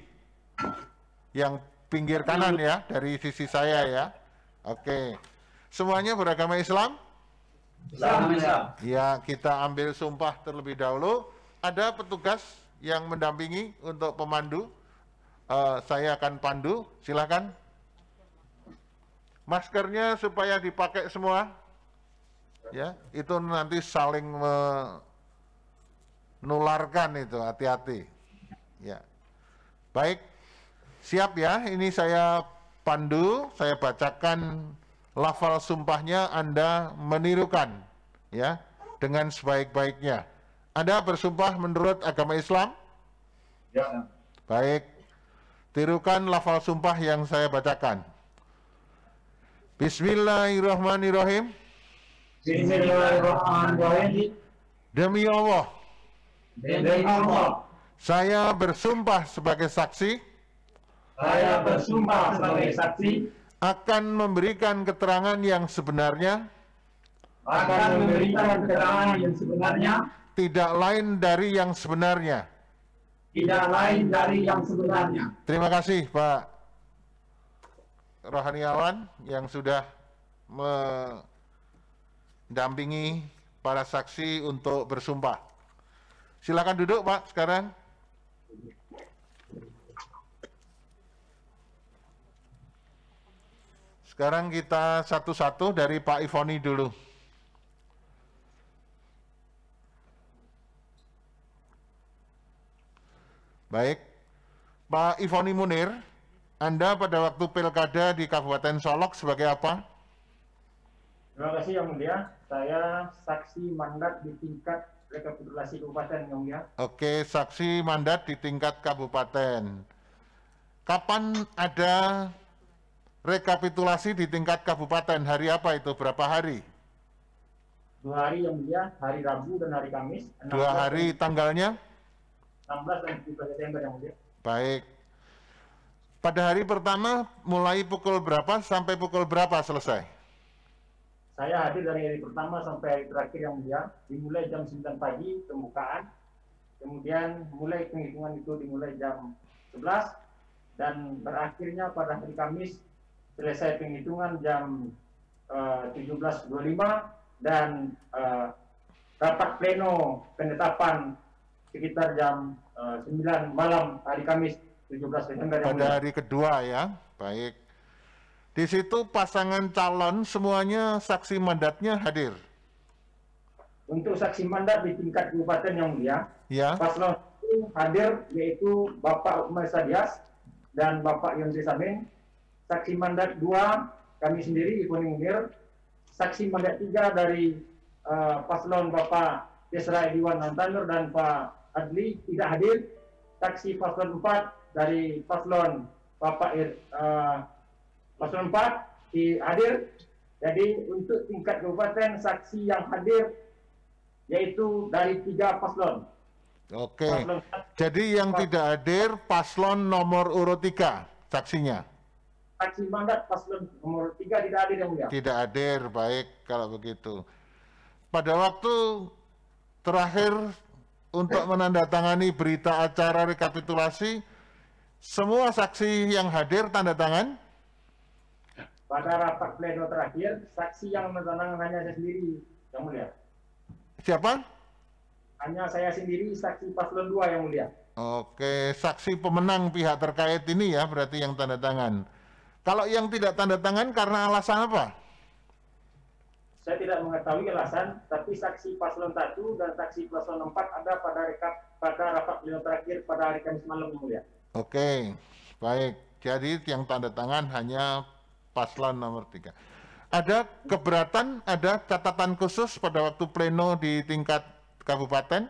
yang pinggir kanan ya dari sisi saya ya. Oke. Semuanya beragama Islam? Ya, kita ambil sumpah terlebih dahulu. Ada petugas yang mendampingi untuk pemandu. Uh, saya akan pandu, silakan. Maskernya supaya dipakai semua. Ya, itu nanti saling menularkan itu, hati-hati. Ya. Baik. Siap ya, ini saya pandu, saya bacakan lafal sumpahnya Anda menirukan ya dengan sebaik-baiknya. Anda bersumpah menurut agama Islam? Ya. Baik. Tirukan lafal sumpah yang saya bacakan. Bismillahirrahmanirrahim. Bismillahirrahmanirrahim. Demi Allah. Demi Allah. Saya bersumpah sebagai saksi. Saya bersumpah sebagai saksi akan memberikan keterangan yang sebenarnya akan memberikan keterangan yang sebenarnya tidak lain dari yang sebenarnya tidak lain dari yang sebenarnya terima kasih Pak Rohaniawan yang sudah mendampingi para saksi untuk bersumpah silakan duduk Pak sekarang Sekarang kita satu-satu dari Pak Ivoni dulu. Baik, Pak Ivoni Munir, Anda pada waktu pilkada di Kabupaten Solok sebagai apa? Terima kasih Yang Mulia, saya saksi mandat di tingkat rekapitulasi kabupaten Yang Mulia. Oke, saksi mandat di tingkat kabupaten. Kapan ada rekapitulasi di tingkat kabupaten hari apa itu? Berapa hari? Dua hari yang dia, hari Rabu dan hari Kamis. Dua hari tanggalnya? 16 dan 17 Desember yang mulia. Baik. Pada hari pertama mulai pukul berapa sampai pukul berapa selesai? Saya hadir dari hari pertama sampai hari terakhir yang dia dimulai jam 9 pagi pembukaan, kemudian mulai penghitungan itu dimulai jam 11 dan berakhirnya pada hari Kamis selesai penghitungan jam eh, uh, 17.25 dan uh, rapat pleno penetapan sekitar jam uh, eh, 9 malam hari Kamis 17 September. Pada hari kedua ya, baik. Di situ pasangan calon semuanya saksi mandatnya hadir. Untuk saksi mandat di tingkat kabupaten yang mulia, ya. paslon hadir yaitu Bapak Umar Sadias dan Bapak Yonsi Samin saksi mandat dua kami sendiri Ibu Munir, saksi mandat tiga dari uh, paslon Bapak Desra Ediwan Nantanur dan Pak Adli tidak hadir, saksi paslon empat dari paslon Bapak uh, paslon empat tidak hadir. Jadi untuk tingkat kabupaten saksi yang hadir yaitu dari tiga paslon. Oke. okay. Jadi yang tidak hadir paslon nomor urut tiga saksinya. Haji Mandat paslon nomor 3 tidak hadir yang mulia. Tidak hadir, baik kalau begitu. Pada waktu terakhir untuk menandatangani berita acara rekapitulasi, semua saksi yang hadir tanda tangan? Pada rapat pleno terakhir, saksi yang menandatangani hanya saya sendiri, yang mulia. Siapa? Hanya saya sendiri, saksi paslon 2 yang mulia. Oke, saksi pemenang pihak terkait ini ya berarti yang tanda tangan. Kalau yang tidak tanda tangan karena alasan apa? Saya tidak mengetahui alasan, tapi saksi paslon 1 dan saksi paslon 4 ada pada rekap pada rapat pleno terakhir pada hari Kamis malam yang Oke, baik. Jadi yang tanda tangan hanya paslon nomor 3. Ada keberatan, ada catatan khusus pada waktu pleno di tingkat kabupaten?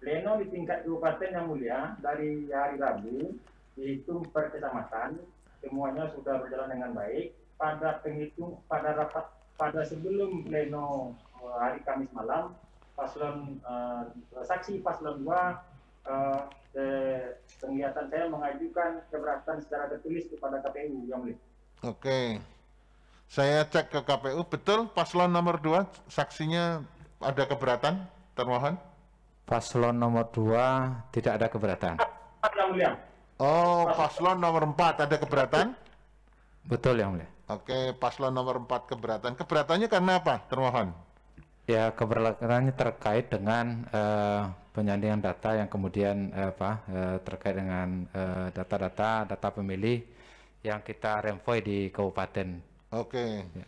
Pleno di tingkat kabupaten yang mulia dari hari Rabu dihitung per kecamatan semuanya sudah berjalan dengan baik. Pada penghitung, pada rapat, pada sebelum pleno eh, hari Kamis malam, paslon uh, saksi paslon 2 uh, eh, penglihatan saya mengajukan keberatan secara tertulis kepada KPU yang mulia. Oke. Saya cek ke KPU, betul paslon nomor 2 saksinya ada keberatan, termohon? Paslon nomor 2 tidak ada keberatan. Yang mulia. Oh, paslon nomor 4 ada keberatan? Betul yang mulia. Oke, paslon nomor 4 keberatan. Keberatannya karena apa, termohon? Ya, keberatannya terkait dengan uh, penyandingan data yang kemudian uh, apa uh, terkait dengan data-data uh, data pemilih yang kita renvoi di kabupaten. Oke. Ya.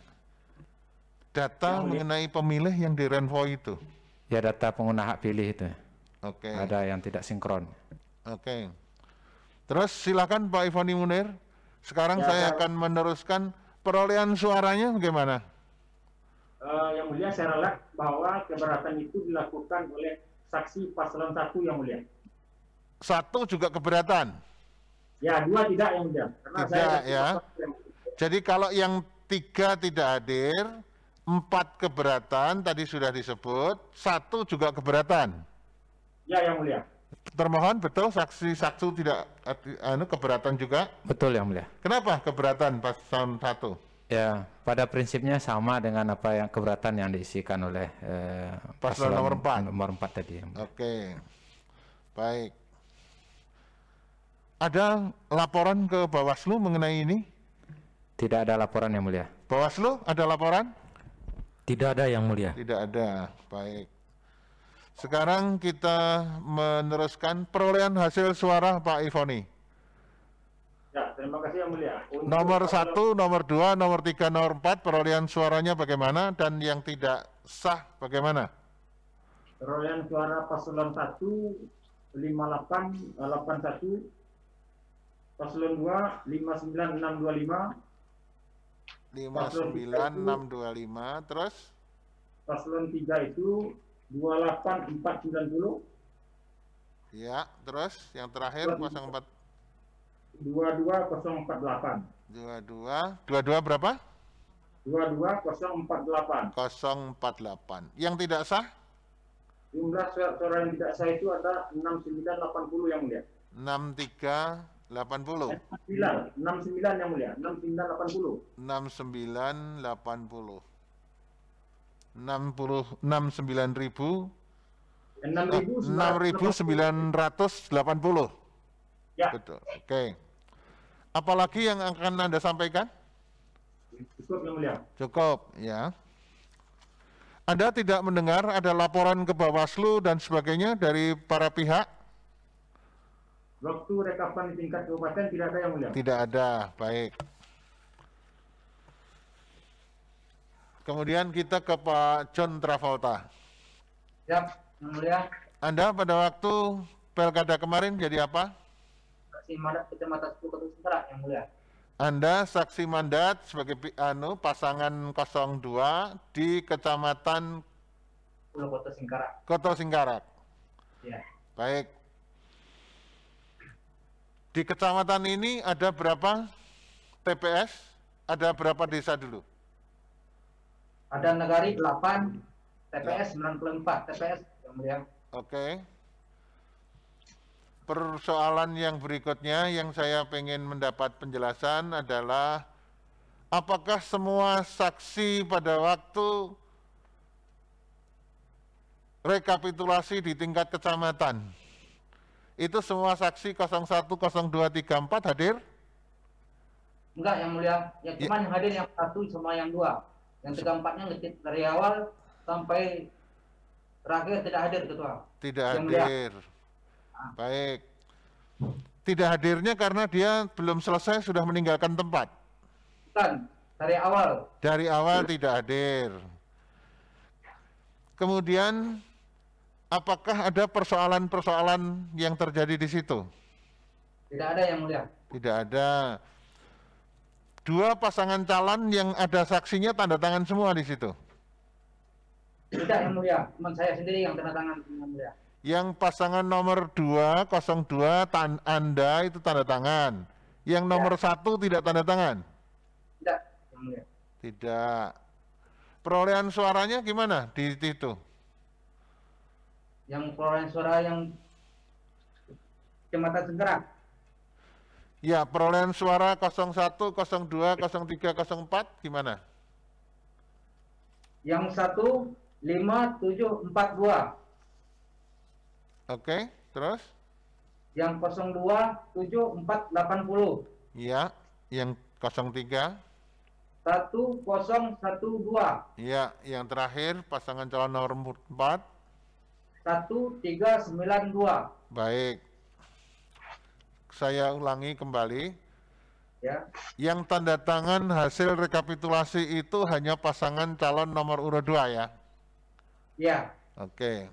Data ya, mengenai pemilih yang di itu? Ya, data pengguna hak pilih itu. Oke. Ada yang tidak sinkron. Oke. Terus silakan Pak Ivani Munir. Sekarang ya, saya akan meneruskan perolehan suaranya bagaimana? Uh, yang mulia saya relak bahwa keberatan itu dilakukan oleh saksi paslon satu yang mulia. Satu juga keberatan. Ya dua tidak yang mulia. Karena tidak saya ya. Jadi kalau yang tiga tidak hadir, empat keberatan tadi sudah disebut, satu juga keberatan. Ya yang mulia. Termohon betul saksi saksi tidak eh, anu keberatan juga? Betul yang mulia. Kenapa keberatan tahun satu? Ya, pada prinsipnya sama dengan apa yang keberatan yang diisikan oleh eh, paslon, pasal nomor empat Nomor 4 tadi. Oke. Okay. Baik. Ada laporan ke Bawaslu mengenai ini? Tidak ada laporan yang mulia. Bawaslu ada laporan? Tidak ada yang mulia. Tidak ada. Baik. Sekarang kita meneruskan perolehan hasil suara Pak Ivoni. Ya, terima kasih Yang Mulia. Untuk nomor satu, nomor dua, nomor tiga, nomor empat, perolehan suaranya bagaimana dan yang tidak sah bagaimana? Perolehan suara paslon satu 58 81 paslon 2 dua lima terus paslon 3 itu 28490. Ya, terus yang terakhir 24 22048. 22 22 berapa? 22048. 048. Yang tidak sah? Jumlah suara yang tidak sah itu ada 6980 yang mulia. 6380. 69 69 yang mulia. 6980. 6980. 69.000 6.980. Ya. Betul. Oke. Okay. Apalagi yang akan Anda sampaikan? Cukup, Yang Mulia. Cukup, ya. Anda tidak mendengar ada laporan ke Bawaslu dan sebagainya dari para pihak? Waktu rekapan di tingkat kabupaten tidak ada, Yang Mulia. Tidak ada, baik. Kemudian kita ke Pak John Travolta. Ya, Mulia. Anda pada waktu Pelkada kemarin jadi apa? Saksi mandat Kecamatan 10 Kota Yang Mulia. Anda saksi mandat sebagai anu pasangan 02 di Kecamatan Pulau Kota Singkarak. Kota Singkarak. Ya. Baik. Di kecamatan ini ada berapa TPS? Ada berapa desa dulu? ada negari 8 TPS ya. 94 TPS yang mulia oke persoalan yang berikutnya yang saya ingin mendapat penjelasan adalah apakah semua saksi pada waktu rekapitulasi di tingkat kecamatan itu semua saksi 01 02 34 hadir? Enggak yang mulia, ya cuma ya. yang hadir yang satu sama yang dua. Yang keempatnya ngecit dari awal sampai terakhir tidak hadir ketua. Gitu, tidak yang hadir. Ah. Baik. Tidak hadirnya karena dia belum selesai sudah meninggalkan tempat. Bukan, dari awal. Dari awal tidak hadir. Kemudian apakah ada persoalan-persoalan yang terjadi di situ? Tidak ada yang mulia. Tidak ada dua pasangan calon yang ada saksinya tanda tangan semua di situ? Tidak, Yang Mulia. Teman saya sendiri yang tanda tangan, Yang Mulia. Yang pasangan nomor 2, 02, tan Anda itu tanda tangan. Yang nomor ya. satu tidak tanda tangan? Tidak, Yang Mulia. Tidak. Perolehan suaranya gimana di, situ? Yang perolehan suara yang Kecamatan Sengkerang. Ya, perolehan suara 01, 02, 03, 04 gimana? Yang satu 5742. Oke, terus? Yang 02 7480. Ya, yang 03 1012. Ya, yang terakhir pasangan calon nomor 4 1392. Baik saya ulangi kembali. Ya. Yang tanda tangan hasil rekapitulasi itu hanya pasangan calon nomor urut 2 ya? Ya. Oke.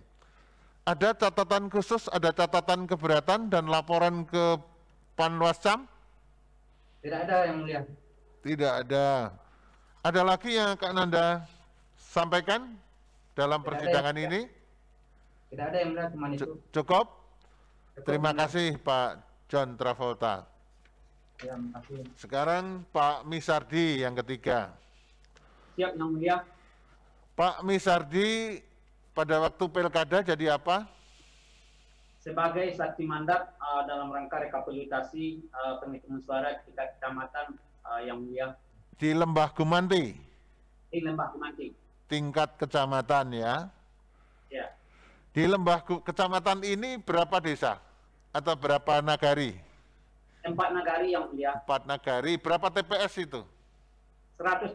Ada catatan khusus, ada catatan keberatan dan laporan ke Panwascam? Tidak ada yang mulia. Tidak ada. Ada lagi yang akan Anda sampaikan dalam Tidak persidangan yang, ini? Tidak ada yang mulia teman itu. Cukup? Terima kasih Pak John Travolta. Ya, Sekarang Pak Misardi yang ketiga. Siap, Yang Mulia. Pak Misardi pada waktu pilkada jadi apa? Sebagai saksi mandat uh, dalam rangka rekapitulasi uh, eh, penghitungan suara di tingkat kecamatan uh, Yang Mulia. Di Lembah Gumanti? Di Lembah Gumanti. Tingkat kecamatan ya? Ya. Di Lembah Kecamatan ini berapa desa? atau berapa nagari? Empat nagari yang mulia. Empat nagari, berapa TPS itu? 134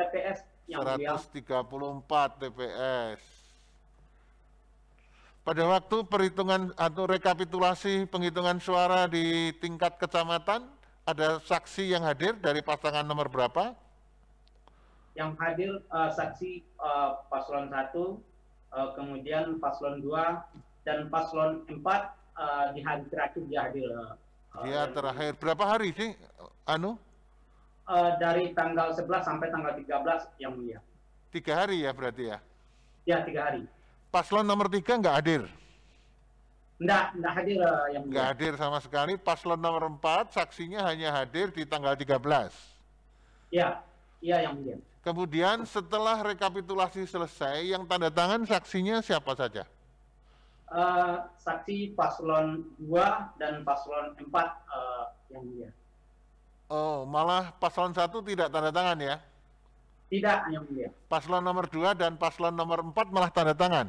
TPS yang 134 mulia. TPS. Pada waktu perhitungan atau rekapitulasi penghitungan suara di tingkat kecamatan, ada saksi yang hadir dari pasangan nomor berapa? Yang hadir uh, saksi uh, paslon 1, uh, eh, kemudian paslon 2, dan paslon 4, Eh, di hari terakhir dia hadir. Uh, terakhir berapa hari sih, Anu? Uh, dari tanggal 11 sampai tanggal 13 yang mulia. Tiga hari ya berarti ya? Ya tiga hari. Paslon nomor tiga nggak hadir? Nggak, nggak hadir uh, yang mulia. Nggak hadir sama sekali. Paslon nomor empat saksinya hanya hadir di tanggal 13. Ya, iya yang mulia. Kemudian setelah rekapitulasi selesai, yang tanda tangan saksinya siapa saja? uh, saksi paslon 2 dan paslon 4 uh, eh, yang mulia. Oh, malah paslon 1 tidak tanda tangan ya? Tidak, yang mulia. Paslon nomor 2 dan paslon nomor 4 malah tanda tangan?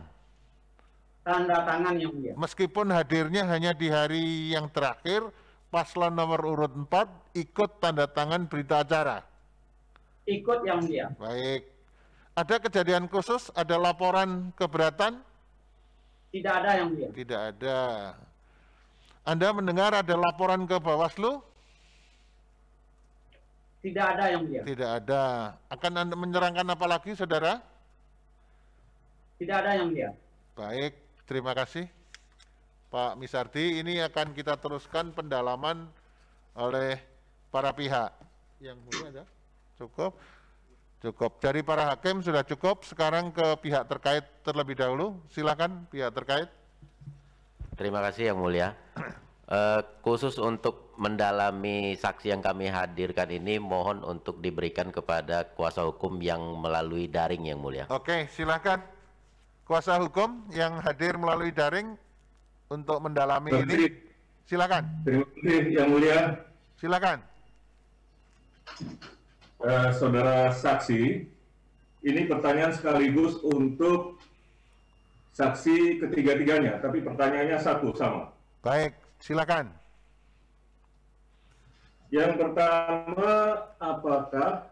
Tanda tangan, yang mulia. Meskipun hadirnya hanya di hari yang terakhir, paslon nomor urut 4 ikut tanda tangan berita acara? Ikut, yang mulia. Baik. Ada kejadian khusus, ada laporan keberatan? Tidak ada yang mulia. Tidak ada. Anda mendengar ada laporan ke Bawaslu? Tidak ada yang mulia. Tidak ada. Akan Anda menyerangkan apa lagi, saudara? Tidak ada yang mulia. Baik, terima kasih. Pak Misardi, ini akan kita teruskan pendalaman oleh para pihak. Yang mulia ada? Cukup. Cukup. Dari para hakim sudah cukup. Sekarang ke pihak terkait terlebih dahulu. Silakan pihak terkait. Terima kasih yang mulia. Uh, *clears throat* khusus untuk mendalami saksi yang kami hadirkan ini mohon untuk diberikan kepada kuasa hukum yang melalui daring yang mulia. Oke, silakan kuasa hukum yang hadir melalui daring untuk mendalami Terima ini. Silakan. Terima kasih yang mulia. Silakan. Eh, saudara saksi, ini pertanyaan sekaligus untuk saksi ketiga-tiganya, tapi pertanyaannya satu sama. Baik, silakan. Yang pertama, apakah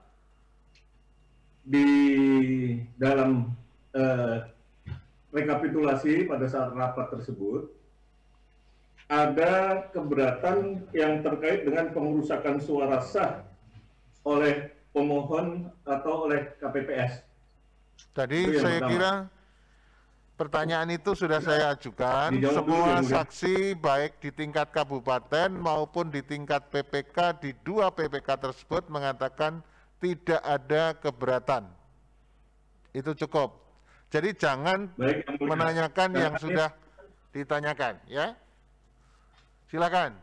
di dalam eh, rekapitulasi pada saat rapat tersebut ada keberatan yang terkait dengan pengerusakan suara sah oleh pemohon atau oleh KPPS. Tadi saya kira pertanyaan itu sudah saya ajukan. Dijawab Semua dulu, saksi ya. baik di tingkat kabupaten maupun di tingkat PPK di dua PPK tersebut mengatakan tidak ada keberatan. Itu cukup. Jadi jangan baik, yang menanyakan yang sudah ditanyakan, ya. Silakan.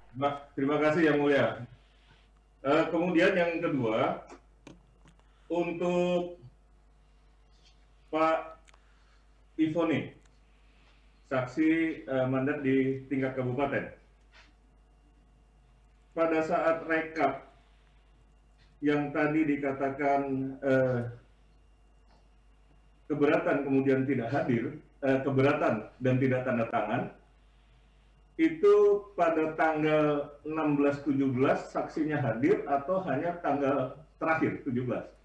Terima kasih yang mulia. Uh, kemudian yang kedua, untuk Pak Ivoni, saksi eh, mandat di tingkat kabupaten. Pada saat rekap yang tadi dikatakan eh, keberatan kemudian tidak hadir, eh, keberatan dan tidak tanda tangan, itu pada tanggal 16-17 saksinya hadir atau hanya tanggal terakhir 17?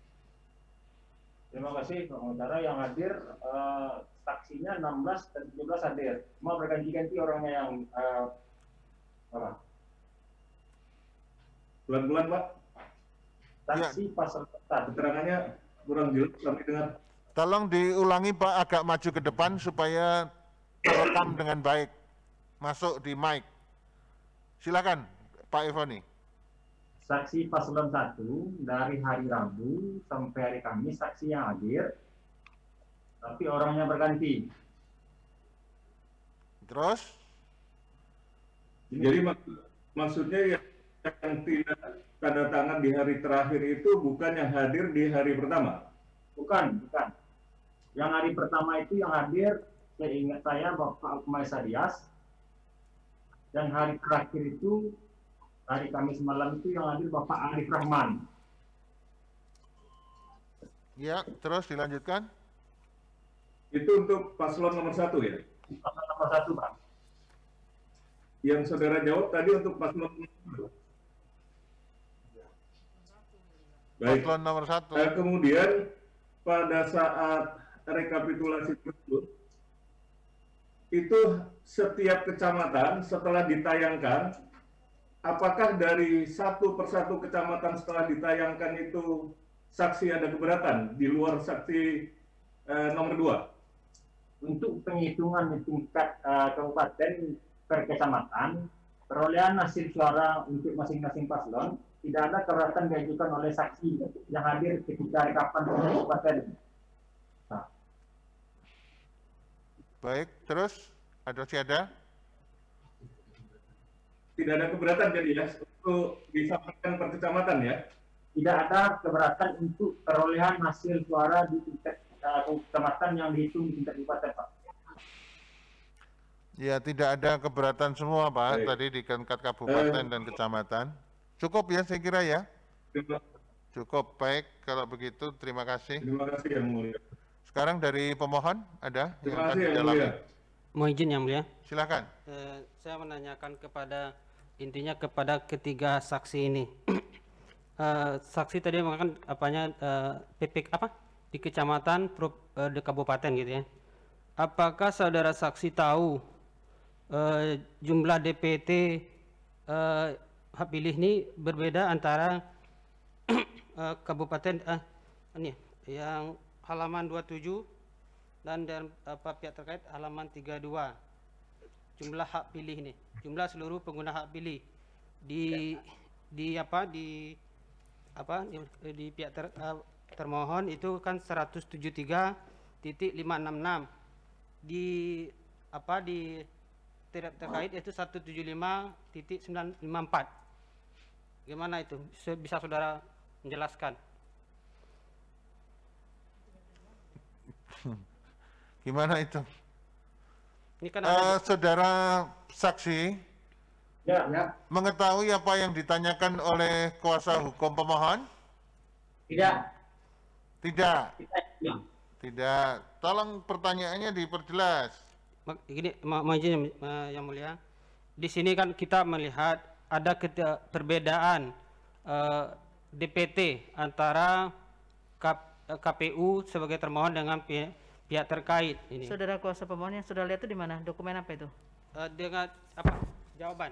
Terima kasih Pak Utara yang hadir uh, saksinya 16 dan 17 hadir. Mau berganti-ganti orangnya yang uh, apa? Bulan-bulan Pak. Saksi ya. pas keterangannya kurang jelas kami dengar. Tolong diulangi Pak agak maju ke depan supaya terekam dengan baik. Masuk di mic. Silakan Pak Evoni. Saksi paslon 1 dari hari Rabu sampai hari Kamis saksi yang hadir, tapi orangnya berganti. Terus? Jadi mak maksudnya yang, yang tidak tanda tangan di hari terakhir itu bukan yang hadir di hari pertama? Bukan, bukan. Yang hari pertama itu yang hadir, saya ingat saya Bapak Akmal Sadias, dan hari terakhir itu hari Kamis malam itu yang hadir Bapak Arif Rahman. Ya, terus dilanjutkan. Itu untuk paslon nomor satu ya? Paslon nomor satu, Pak. Yang saudara jawab tadi untuk paslon nomor satu. Baik. Paslon nomor satu. Nah, kemudian pada saat rekapitulasi tersebut, itu setiap kecamatan setelah ditayangkan apakah dari satu persatu kecamatan setelah ditayangkan itu saksi ada keberatan di luar saksi eh, nomor dua? Untuk penghitungan di tingkat uh, kabupaten per kecamatan, perolehan hasil suara untuk masing-masing paslon tidak ada keberatan diajukan oleh saksi yang hadir ketika rekapan kabupaten. Nah. Baik, terus ada siapa tidak ada keberatan jadi ya untuk disampaikan per kecamatan ya tidak ada keberatan untuk perolehan hasil suara di tingkat eh, kecamatan yang dihitung di tingkat kabupaten Pak Ya, tidak ada keberatan semua, Pak. Baik. Tadi di tingkat kabupaten eh. dan kecamatan. Cukup ya, saya kira ya. Cukup. Cukup baik. Kalau begitu, terima kasih. Terima kasih yang mulia. Sekarang dari pemohon ada terima yang kasih, yang mulia. Mau izin yang mulia. Silakan. Eh, saya menanyakan kepada intinya kepada ketiga saksi ini. uh, *clears throat* saksi tadi mengatakan apanya uh, eh, PPK apa di kecamatan pro, uh, eh, di kabupaten gitu ya. Apakah saudara saksi tahu uh, jumlah DPT uh, hak pilih ini berbeda antara uh, *clears throat* kabupaten uh, ini ya, yang halaman 27 dan dan apa pihak terkait halaman 32 jumlah hak pilih ni jumlah seluruh pengguna hak pilih di ya. di apa di apa di, pihak ter, uh, termohon itu kan 173.566 di apa di ter, terkait itu 175.954 gimana itu bisa saudara menjelaskan *laughs* gimana itu ini kan uh, saudara saksi ya, ya. mengetahui apa yang ditanyakan oleh kuasa hukum pemohon? Tidak. Tidak. Tidak. Ya. Tolong pertanyaannya diperjelas. Gini, izin ya, yang mulia. Di sini kan kita melihat ada perbedaan uh, eh, DPT antara KPU eh, sebagai termohon dengan pihak terkait ini. Saudara kuasa pemohon yang sudah lihat itu di mana? Dokumen apa itu? Uh, dengan apa? Jawaban.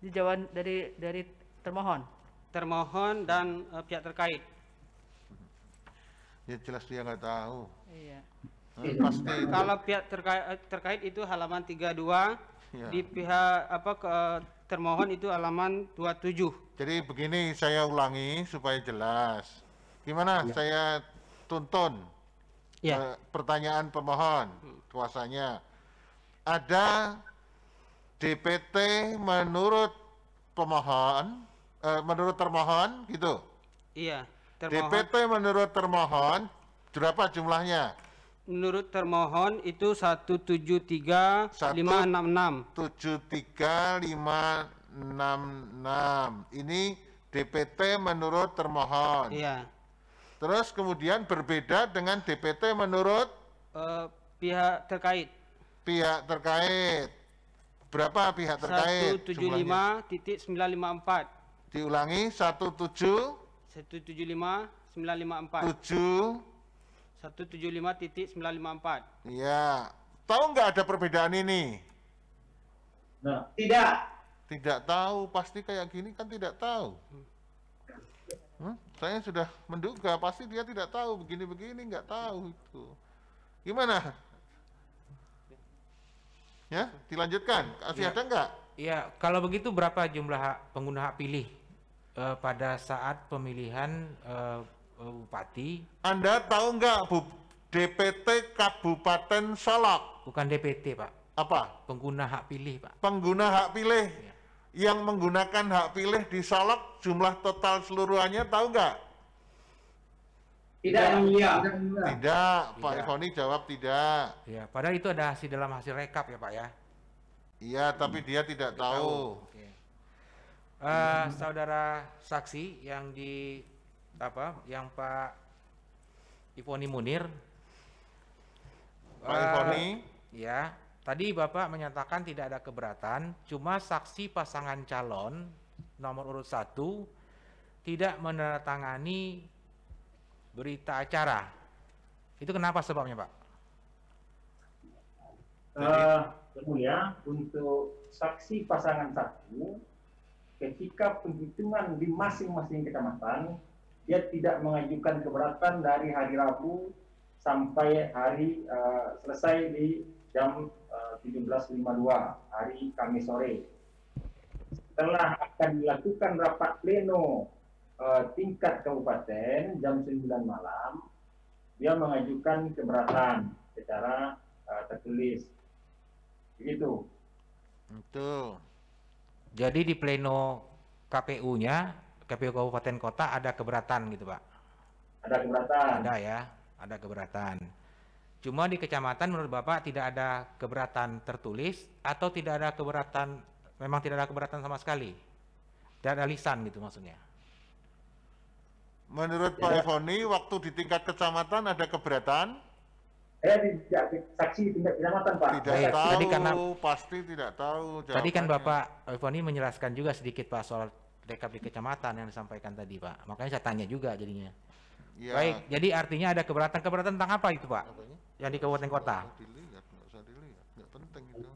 Di jawaban dari dari termohon. Termohon dan uh, pihak terkait. Ya jelas dia nggak tahu. Iya. Eh, pasti. Kalau pihak terkait, terkait itu halaman 32 ya. di pihak apa ke termohon itu halaman 27. Jadi begini saya ulangi supaya jelas. Gimana ya. saya tonton ya. pertanyaan pemohon kuasanya ada DPT menurut pemohon uh, menurut termohon gitu iya DPT menurut termohon berapa jumlahnya menurut termohon itu 173566 173566 ini DPT menurut termohon iya Terus kemudian berbeda dengan DPT menurut uh, pihak terkait. Pihak terkait. Berapa pihak terkait? 175.954. Diulangi 17 175.954. lima 175.954. Iya. Tahu nggak ada perbedaan ini? Nah, tidak. Tidak tahu, pasti kayak gini kan tidak tahu. Hmm. Hmm? Saya sudah menduga pasti dia tidak tahu begini-begini nggak tahu itu. Gimana? Ya, dilanjutkan. Kasih ya. ada nggak? Iya, kalau begitu berapa jumlah hak, pengguna hak pilih uh, pada saat pemilihan uh, bupati? Anda tahu nggak Bu DPT Kabupaten Solok? Bukan DPT, Pak. Apa? Pengguna hak pilih, Pak. Pengguna hak pilih. Ya yang menggunakan hak pilih di Solok jumlah total seluruhannya tahu nggak? Tidak, tidak, tidak. Tidak, Pak Ivoni jawab tidak. Ya, padahal itu ada hasil dalam hasil rekap ya Pak ya. Iya, tapi dia tidak, dia tahu. tahu. Okay. Uh, eh, hmm. Saudara saksi yang di apa, yang Pak Ivoni Munir. Pak uh, Ivoni. Ya, Tadi Bapak menyatakan tidak ada keberatan, cuma saksi pasangan calon nomor urut satu tidak menandatangani berita acara. Itu kenapa sebabnya, Pak? Uh, ya, untuk saksi pasangan satu, ketika penghitungan di masing-masing kecamatan, dia tidak mengajukan keberatan dari hari Rabu sampai hari uh, selesai di jam 17.52 hari Kamis sore. Setelah akan dilakukan rapat pleno uh, tingkat kabupaten jam 9 malam, dia mengajukan keberatan secara uh, tertulis. Begitu. Itu. Jadi di pleno KPU-nya, KPU Kabupaten Kota ada keberatan gitu, Pak? Ada keberatan. Ada ya, ada keberatan. Cuma di kecamatan menurut Bapak tidak ada keberatan tertulis atau tidak ada keberatan memang tidak ada keberatan sama sekali. Tidak ada lisan gitu maksudnya. Menurut Pak Evoni waktu di tingkat kecamatan ada keberatan? Saya tidak saksi di tingkat kecamatan Pak. Tidak Baik, tahu, tadi karena, pasti tidak tahu. Jawabannya. Tadi kan Bapak Evoni menjelaskan juga sedikit Pak soal rekap di kecamatan yang disampaikan tadi Pak. Makanya saya tanya juga jadinya. Ya. Baik, jadi artinya ada keberatan-keberatan tentang apa itu Pak? Apanya? yang di kabupaten kota. dilihat, nggak usah dilihat, nggak penting itu.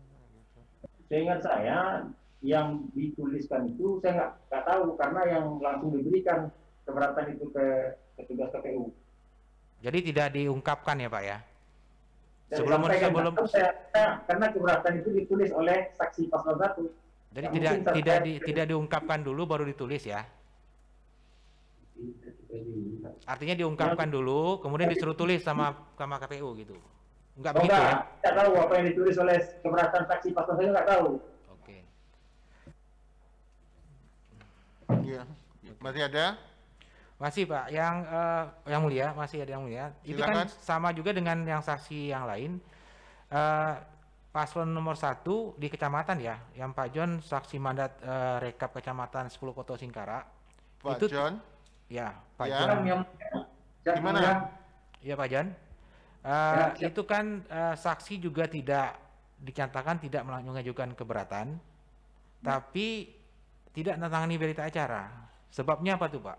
Seingat saya yang dituliskan itu saya nggak nggak tahu karena yang langsung diberikan keberatan itu ke petugas KPU. Jadi tidak diungkapkan ya Pak ya? Dan sebelum sebelum saya, karena keberatan itu ditulis oleh saksi paslon satu. Jadi yang tidak tidak di, tidak diungkapkan dulu baru ditulis ya? Tidak, tidak, tidak. Artinya diungkapkan ya. dulu, kemudian disuruh tulis sama sama KPU gitu. Enggak oh, begitu ya? enggak. ya? tahu apa yang ditulis oleh keberatan saksi paslon saya enggak tahu. Oke. Okay. Iya. Masih ada? Masih Pak, yang uh, yang mulia, masih ada yang mulia. Silakan. Itu kan sama juga dengan yang saksi yang lain. Uh, paslon nomor satu di kecamatan ya, yang Pak John saksi mandat uh, rekap kecamatan 10 Koto Singkara. Pak itu, John? Ya, Pak ya. Jan. Yang, Gimana? ya, Pak Jan. Uh, eh, ya, itu kan uh, saksi juga tidak dinyatakan tidak mengajukan keberatan, ya. tapi tidak menandatangani berita acara. Sebabnya apa tuh, Pak?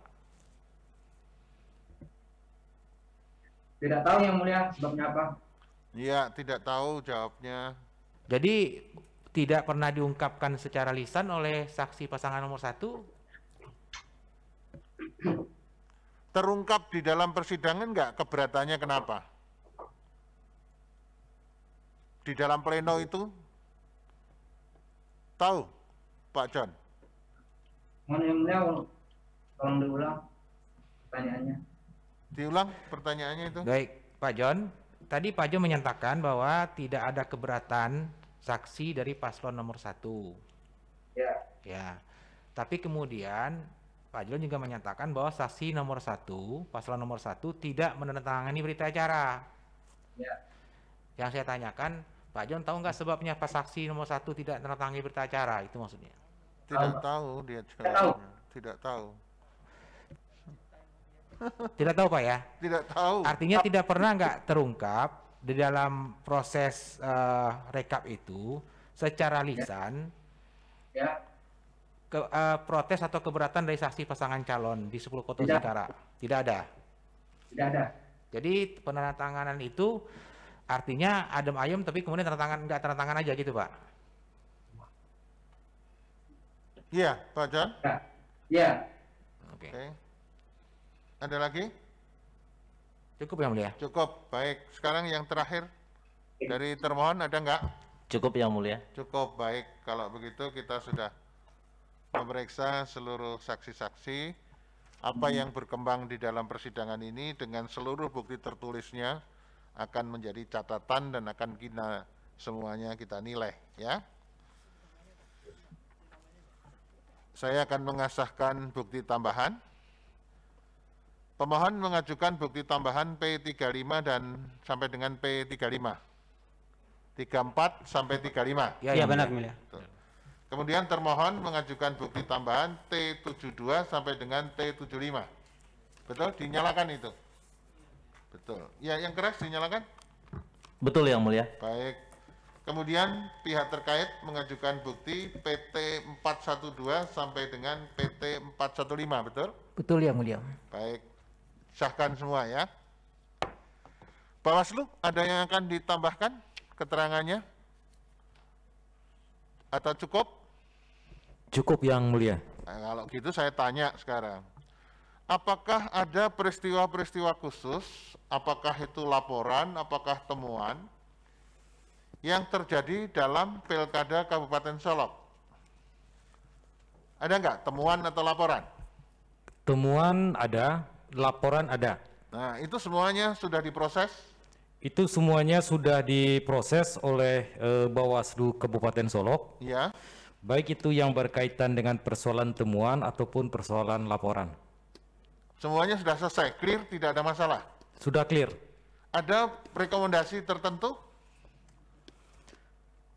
Tidak tahu yang mulia sebabnya apa. Iya, tidak tahu jawabnya. Jadi tidak pernah diungkapkan secara lisan oleh saksi pasangan nomor satu terungkap di dalam persidangan nggak keberatannya kenapa? Di dalam pleno itu tahu Pak John? Mohon yang mulia tolong diulang pertanyaannya. Diulang pertanyaannya itu. Baik, Pak John. Tadi Pak John menyatakan bahwa tidak ada keberatan saksi dari paslon nomor satu. Ya. Ya. Tapi kemudian Pak juga menyatakan bahwa saksi nomor satu, pasal nomor satu tidak menandatangani berita acara. Ya. Yang saya tanyakan, Pak John tahu nggak sebabnya pas saksi nomor satu tidak menandatangani berita acara? Itu maksudnya. Tidak tahu, tahu dia tahu. Tidak tahu. Tidak tahu Pak ya? Tidak tahu. Artinya tahu. tidak pernah nggak terungkap di dalam proses uh, rekap itu secara lisan. Ya. ya ke, uh, protes atau keberatan dari saksi pasangan calon di 10 kota Tidak. negara? Tidak ada. Tidak ada. Jadi penandatanganan itu artinya adem ayem tapi kemudian tanda tangan enggak tanda tangan aja gitu, Pak. Iya, Pak Jan. Iya. Oke. Okay. Okay. Ada lagi? Cukup yang mulia. Cukup. Baik. Sekarang yang terakhir dari termohon ada enggak? Cukup yang mulia. Cukup baik. Kalau begitu kita sudah memeriksa seluruh saksi-saksi apa hmm. yang berkembang di dalam persidangan ini dengan seluruh bukti tertulisnya akan menjadi catatan dan akan kita semuanya kita nilai ya. Saya akan mengasahkan bukti tambahan. Pemohon mengajukan bukti tambahan P35 dan sampai dengan P35. 34 sampai 35. Ya, ya benar, ya. Kemudian termohon mengajukan bukti tambahan T72 sampai dengan T75. Betul? Dinyalakan itu. Betul. Ya, yang keras dinyalakan? Betul, Yang Mulia. Baik. Kemudian pihak terkait mengajukan bukti PT 412 sampai dengan PT 415, betul? Betul, Yang Mulia. Baik. Sahkan semua ya. Bawaslu, ada yang akan ditambahkan keterangannya? Atau cukup? Cukup yang mulia. Nah, kalau gitu saya tanya sekarang. Apakah ada peristiwa-peristiwa khusus, apakah itu laporan, apakah temuan, yang terjadi dalam Pilkada Kabupaten Solok? Ada nggak temuan atau laporan? Temuan ada, laporan ada. Nah, itu semuanya sudah diproses? Itu semuanya sudah diproses oleh e, Bawaslu Kabupaten Solok. Iya. Baik itu yang berkaitan dengan persoalan temuan ataupun persoalan laporan. Semuanya sudah selesai, clear, tidak ada masalah. Sudah clear. Ada rekomendasi tertentu?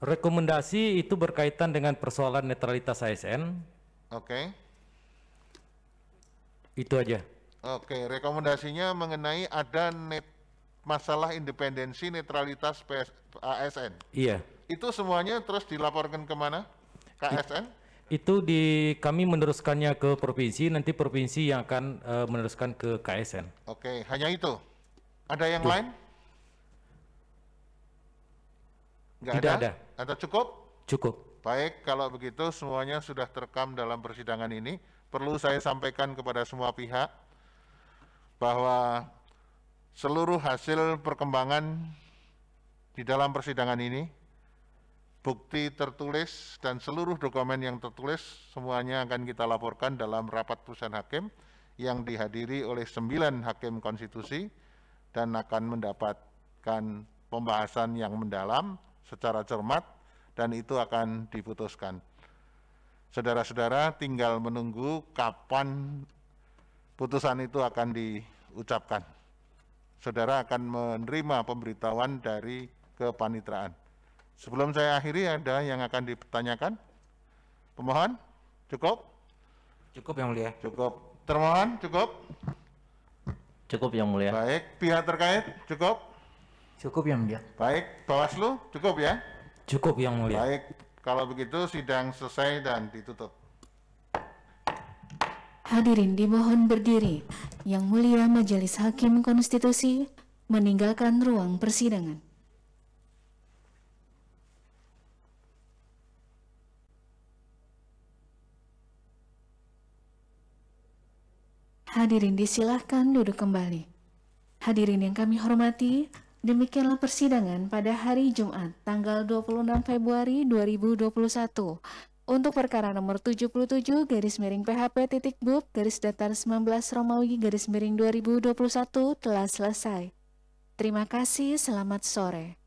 Rekomendasi itu berkaitan dengan persoalan netralitas ASN. Oke. Okay. Itu aja. Oke, okay, rekomendasinya mengenai ada net masalah independensi netralitas PS, ASN. Iya. Itu semuanya terus dilaporkan kemana? KSN? Itu di kami meneruskannya ke provinsi, nanti provinsi yang akan uh, meneruskan ke KSN. Oke, hanya itu. Ada yang Tuh. lain? Nggak Tidak ada. ada. Ada cukup? Cukup. Baik, kalau begitu semuanya sudah terekam dalam persidangan ini. Perlu saya sampaikan kepada semua pihak bahwa seluruh hasil perkembangan di dalam persidangan ini bukti tertulis dan seluruh dokumen yang tertulis semuanya akan kita laporkan dalam rapat putusan hakim yang dihadiri oleh sembilan hakim konstitusi dan akan mendapatkan pembahasan yang mendalam secara cermat dan itu akan diputuskan. Saudara-saudara tinggal menunggu kapan putusan itu akan diucapkan. Saudara akan menerima pemberitahuan dari kepanitraan. Sebelum saya akhiri ada yang akan dipertanyakan? Pemohon, cukup? Cukup yang mulia. Cukup. Termohon, cukup? Cukup yang mulia. Baik, pihak terkait, cukup? Cukup yang mulia. Baik, Bawaslu, cukup ya? Cukup yang mulia. Baik, kalau begitu sidang selesai dan ditutup. Hadirin dimohon berdiri. Yang mulia Majelis Hakim Konstitusi meninggalkan ruang persidangan. Hadirin disilahkan duduk kembali. Hadirin yang kami hormati, demikianlah persidangan pada hari Jumat tanggal 26 Februari 2021 untuk perkara nomor 77 garis miring PHP titik bub garis datar 19 Romawi garis miring 2021 telah selesai. Terima kasih, selamat sore.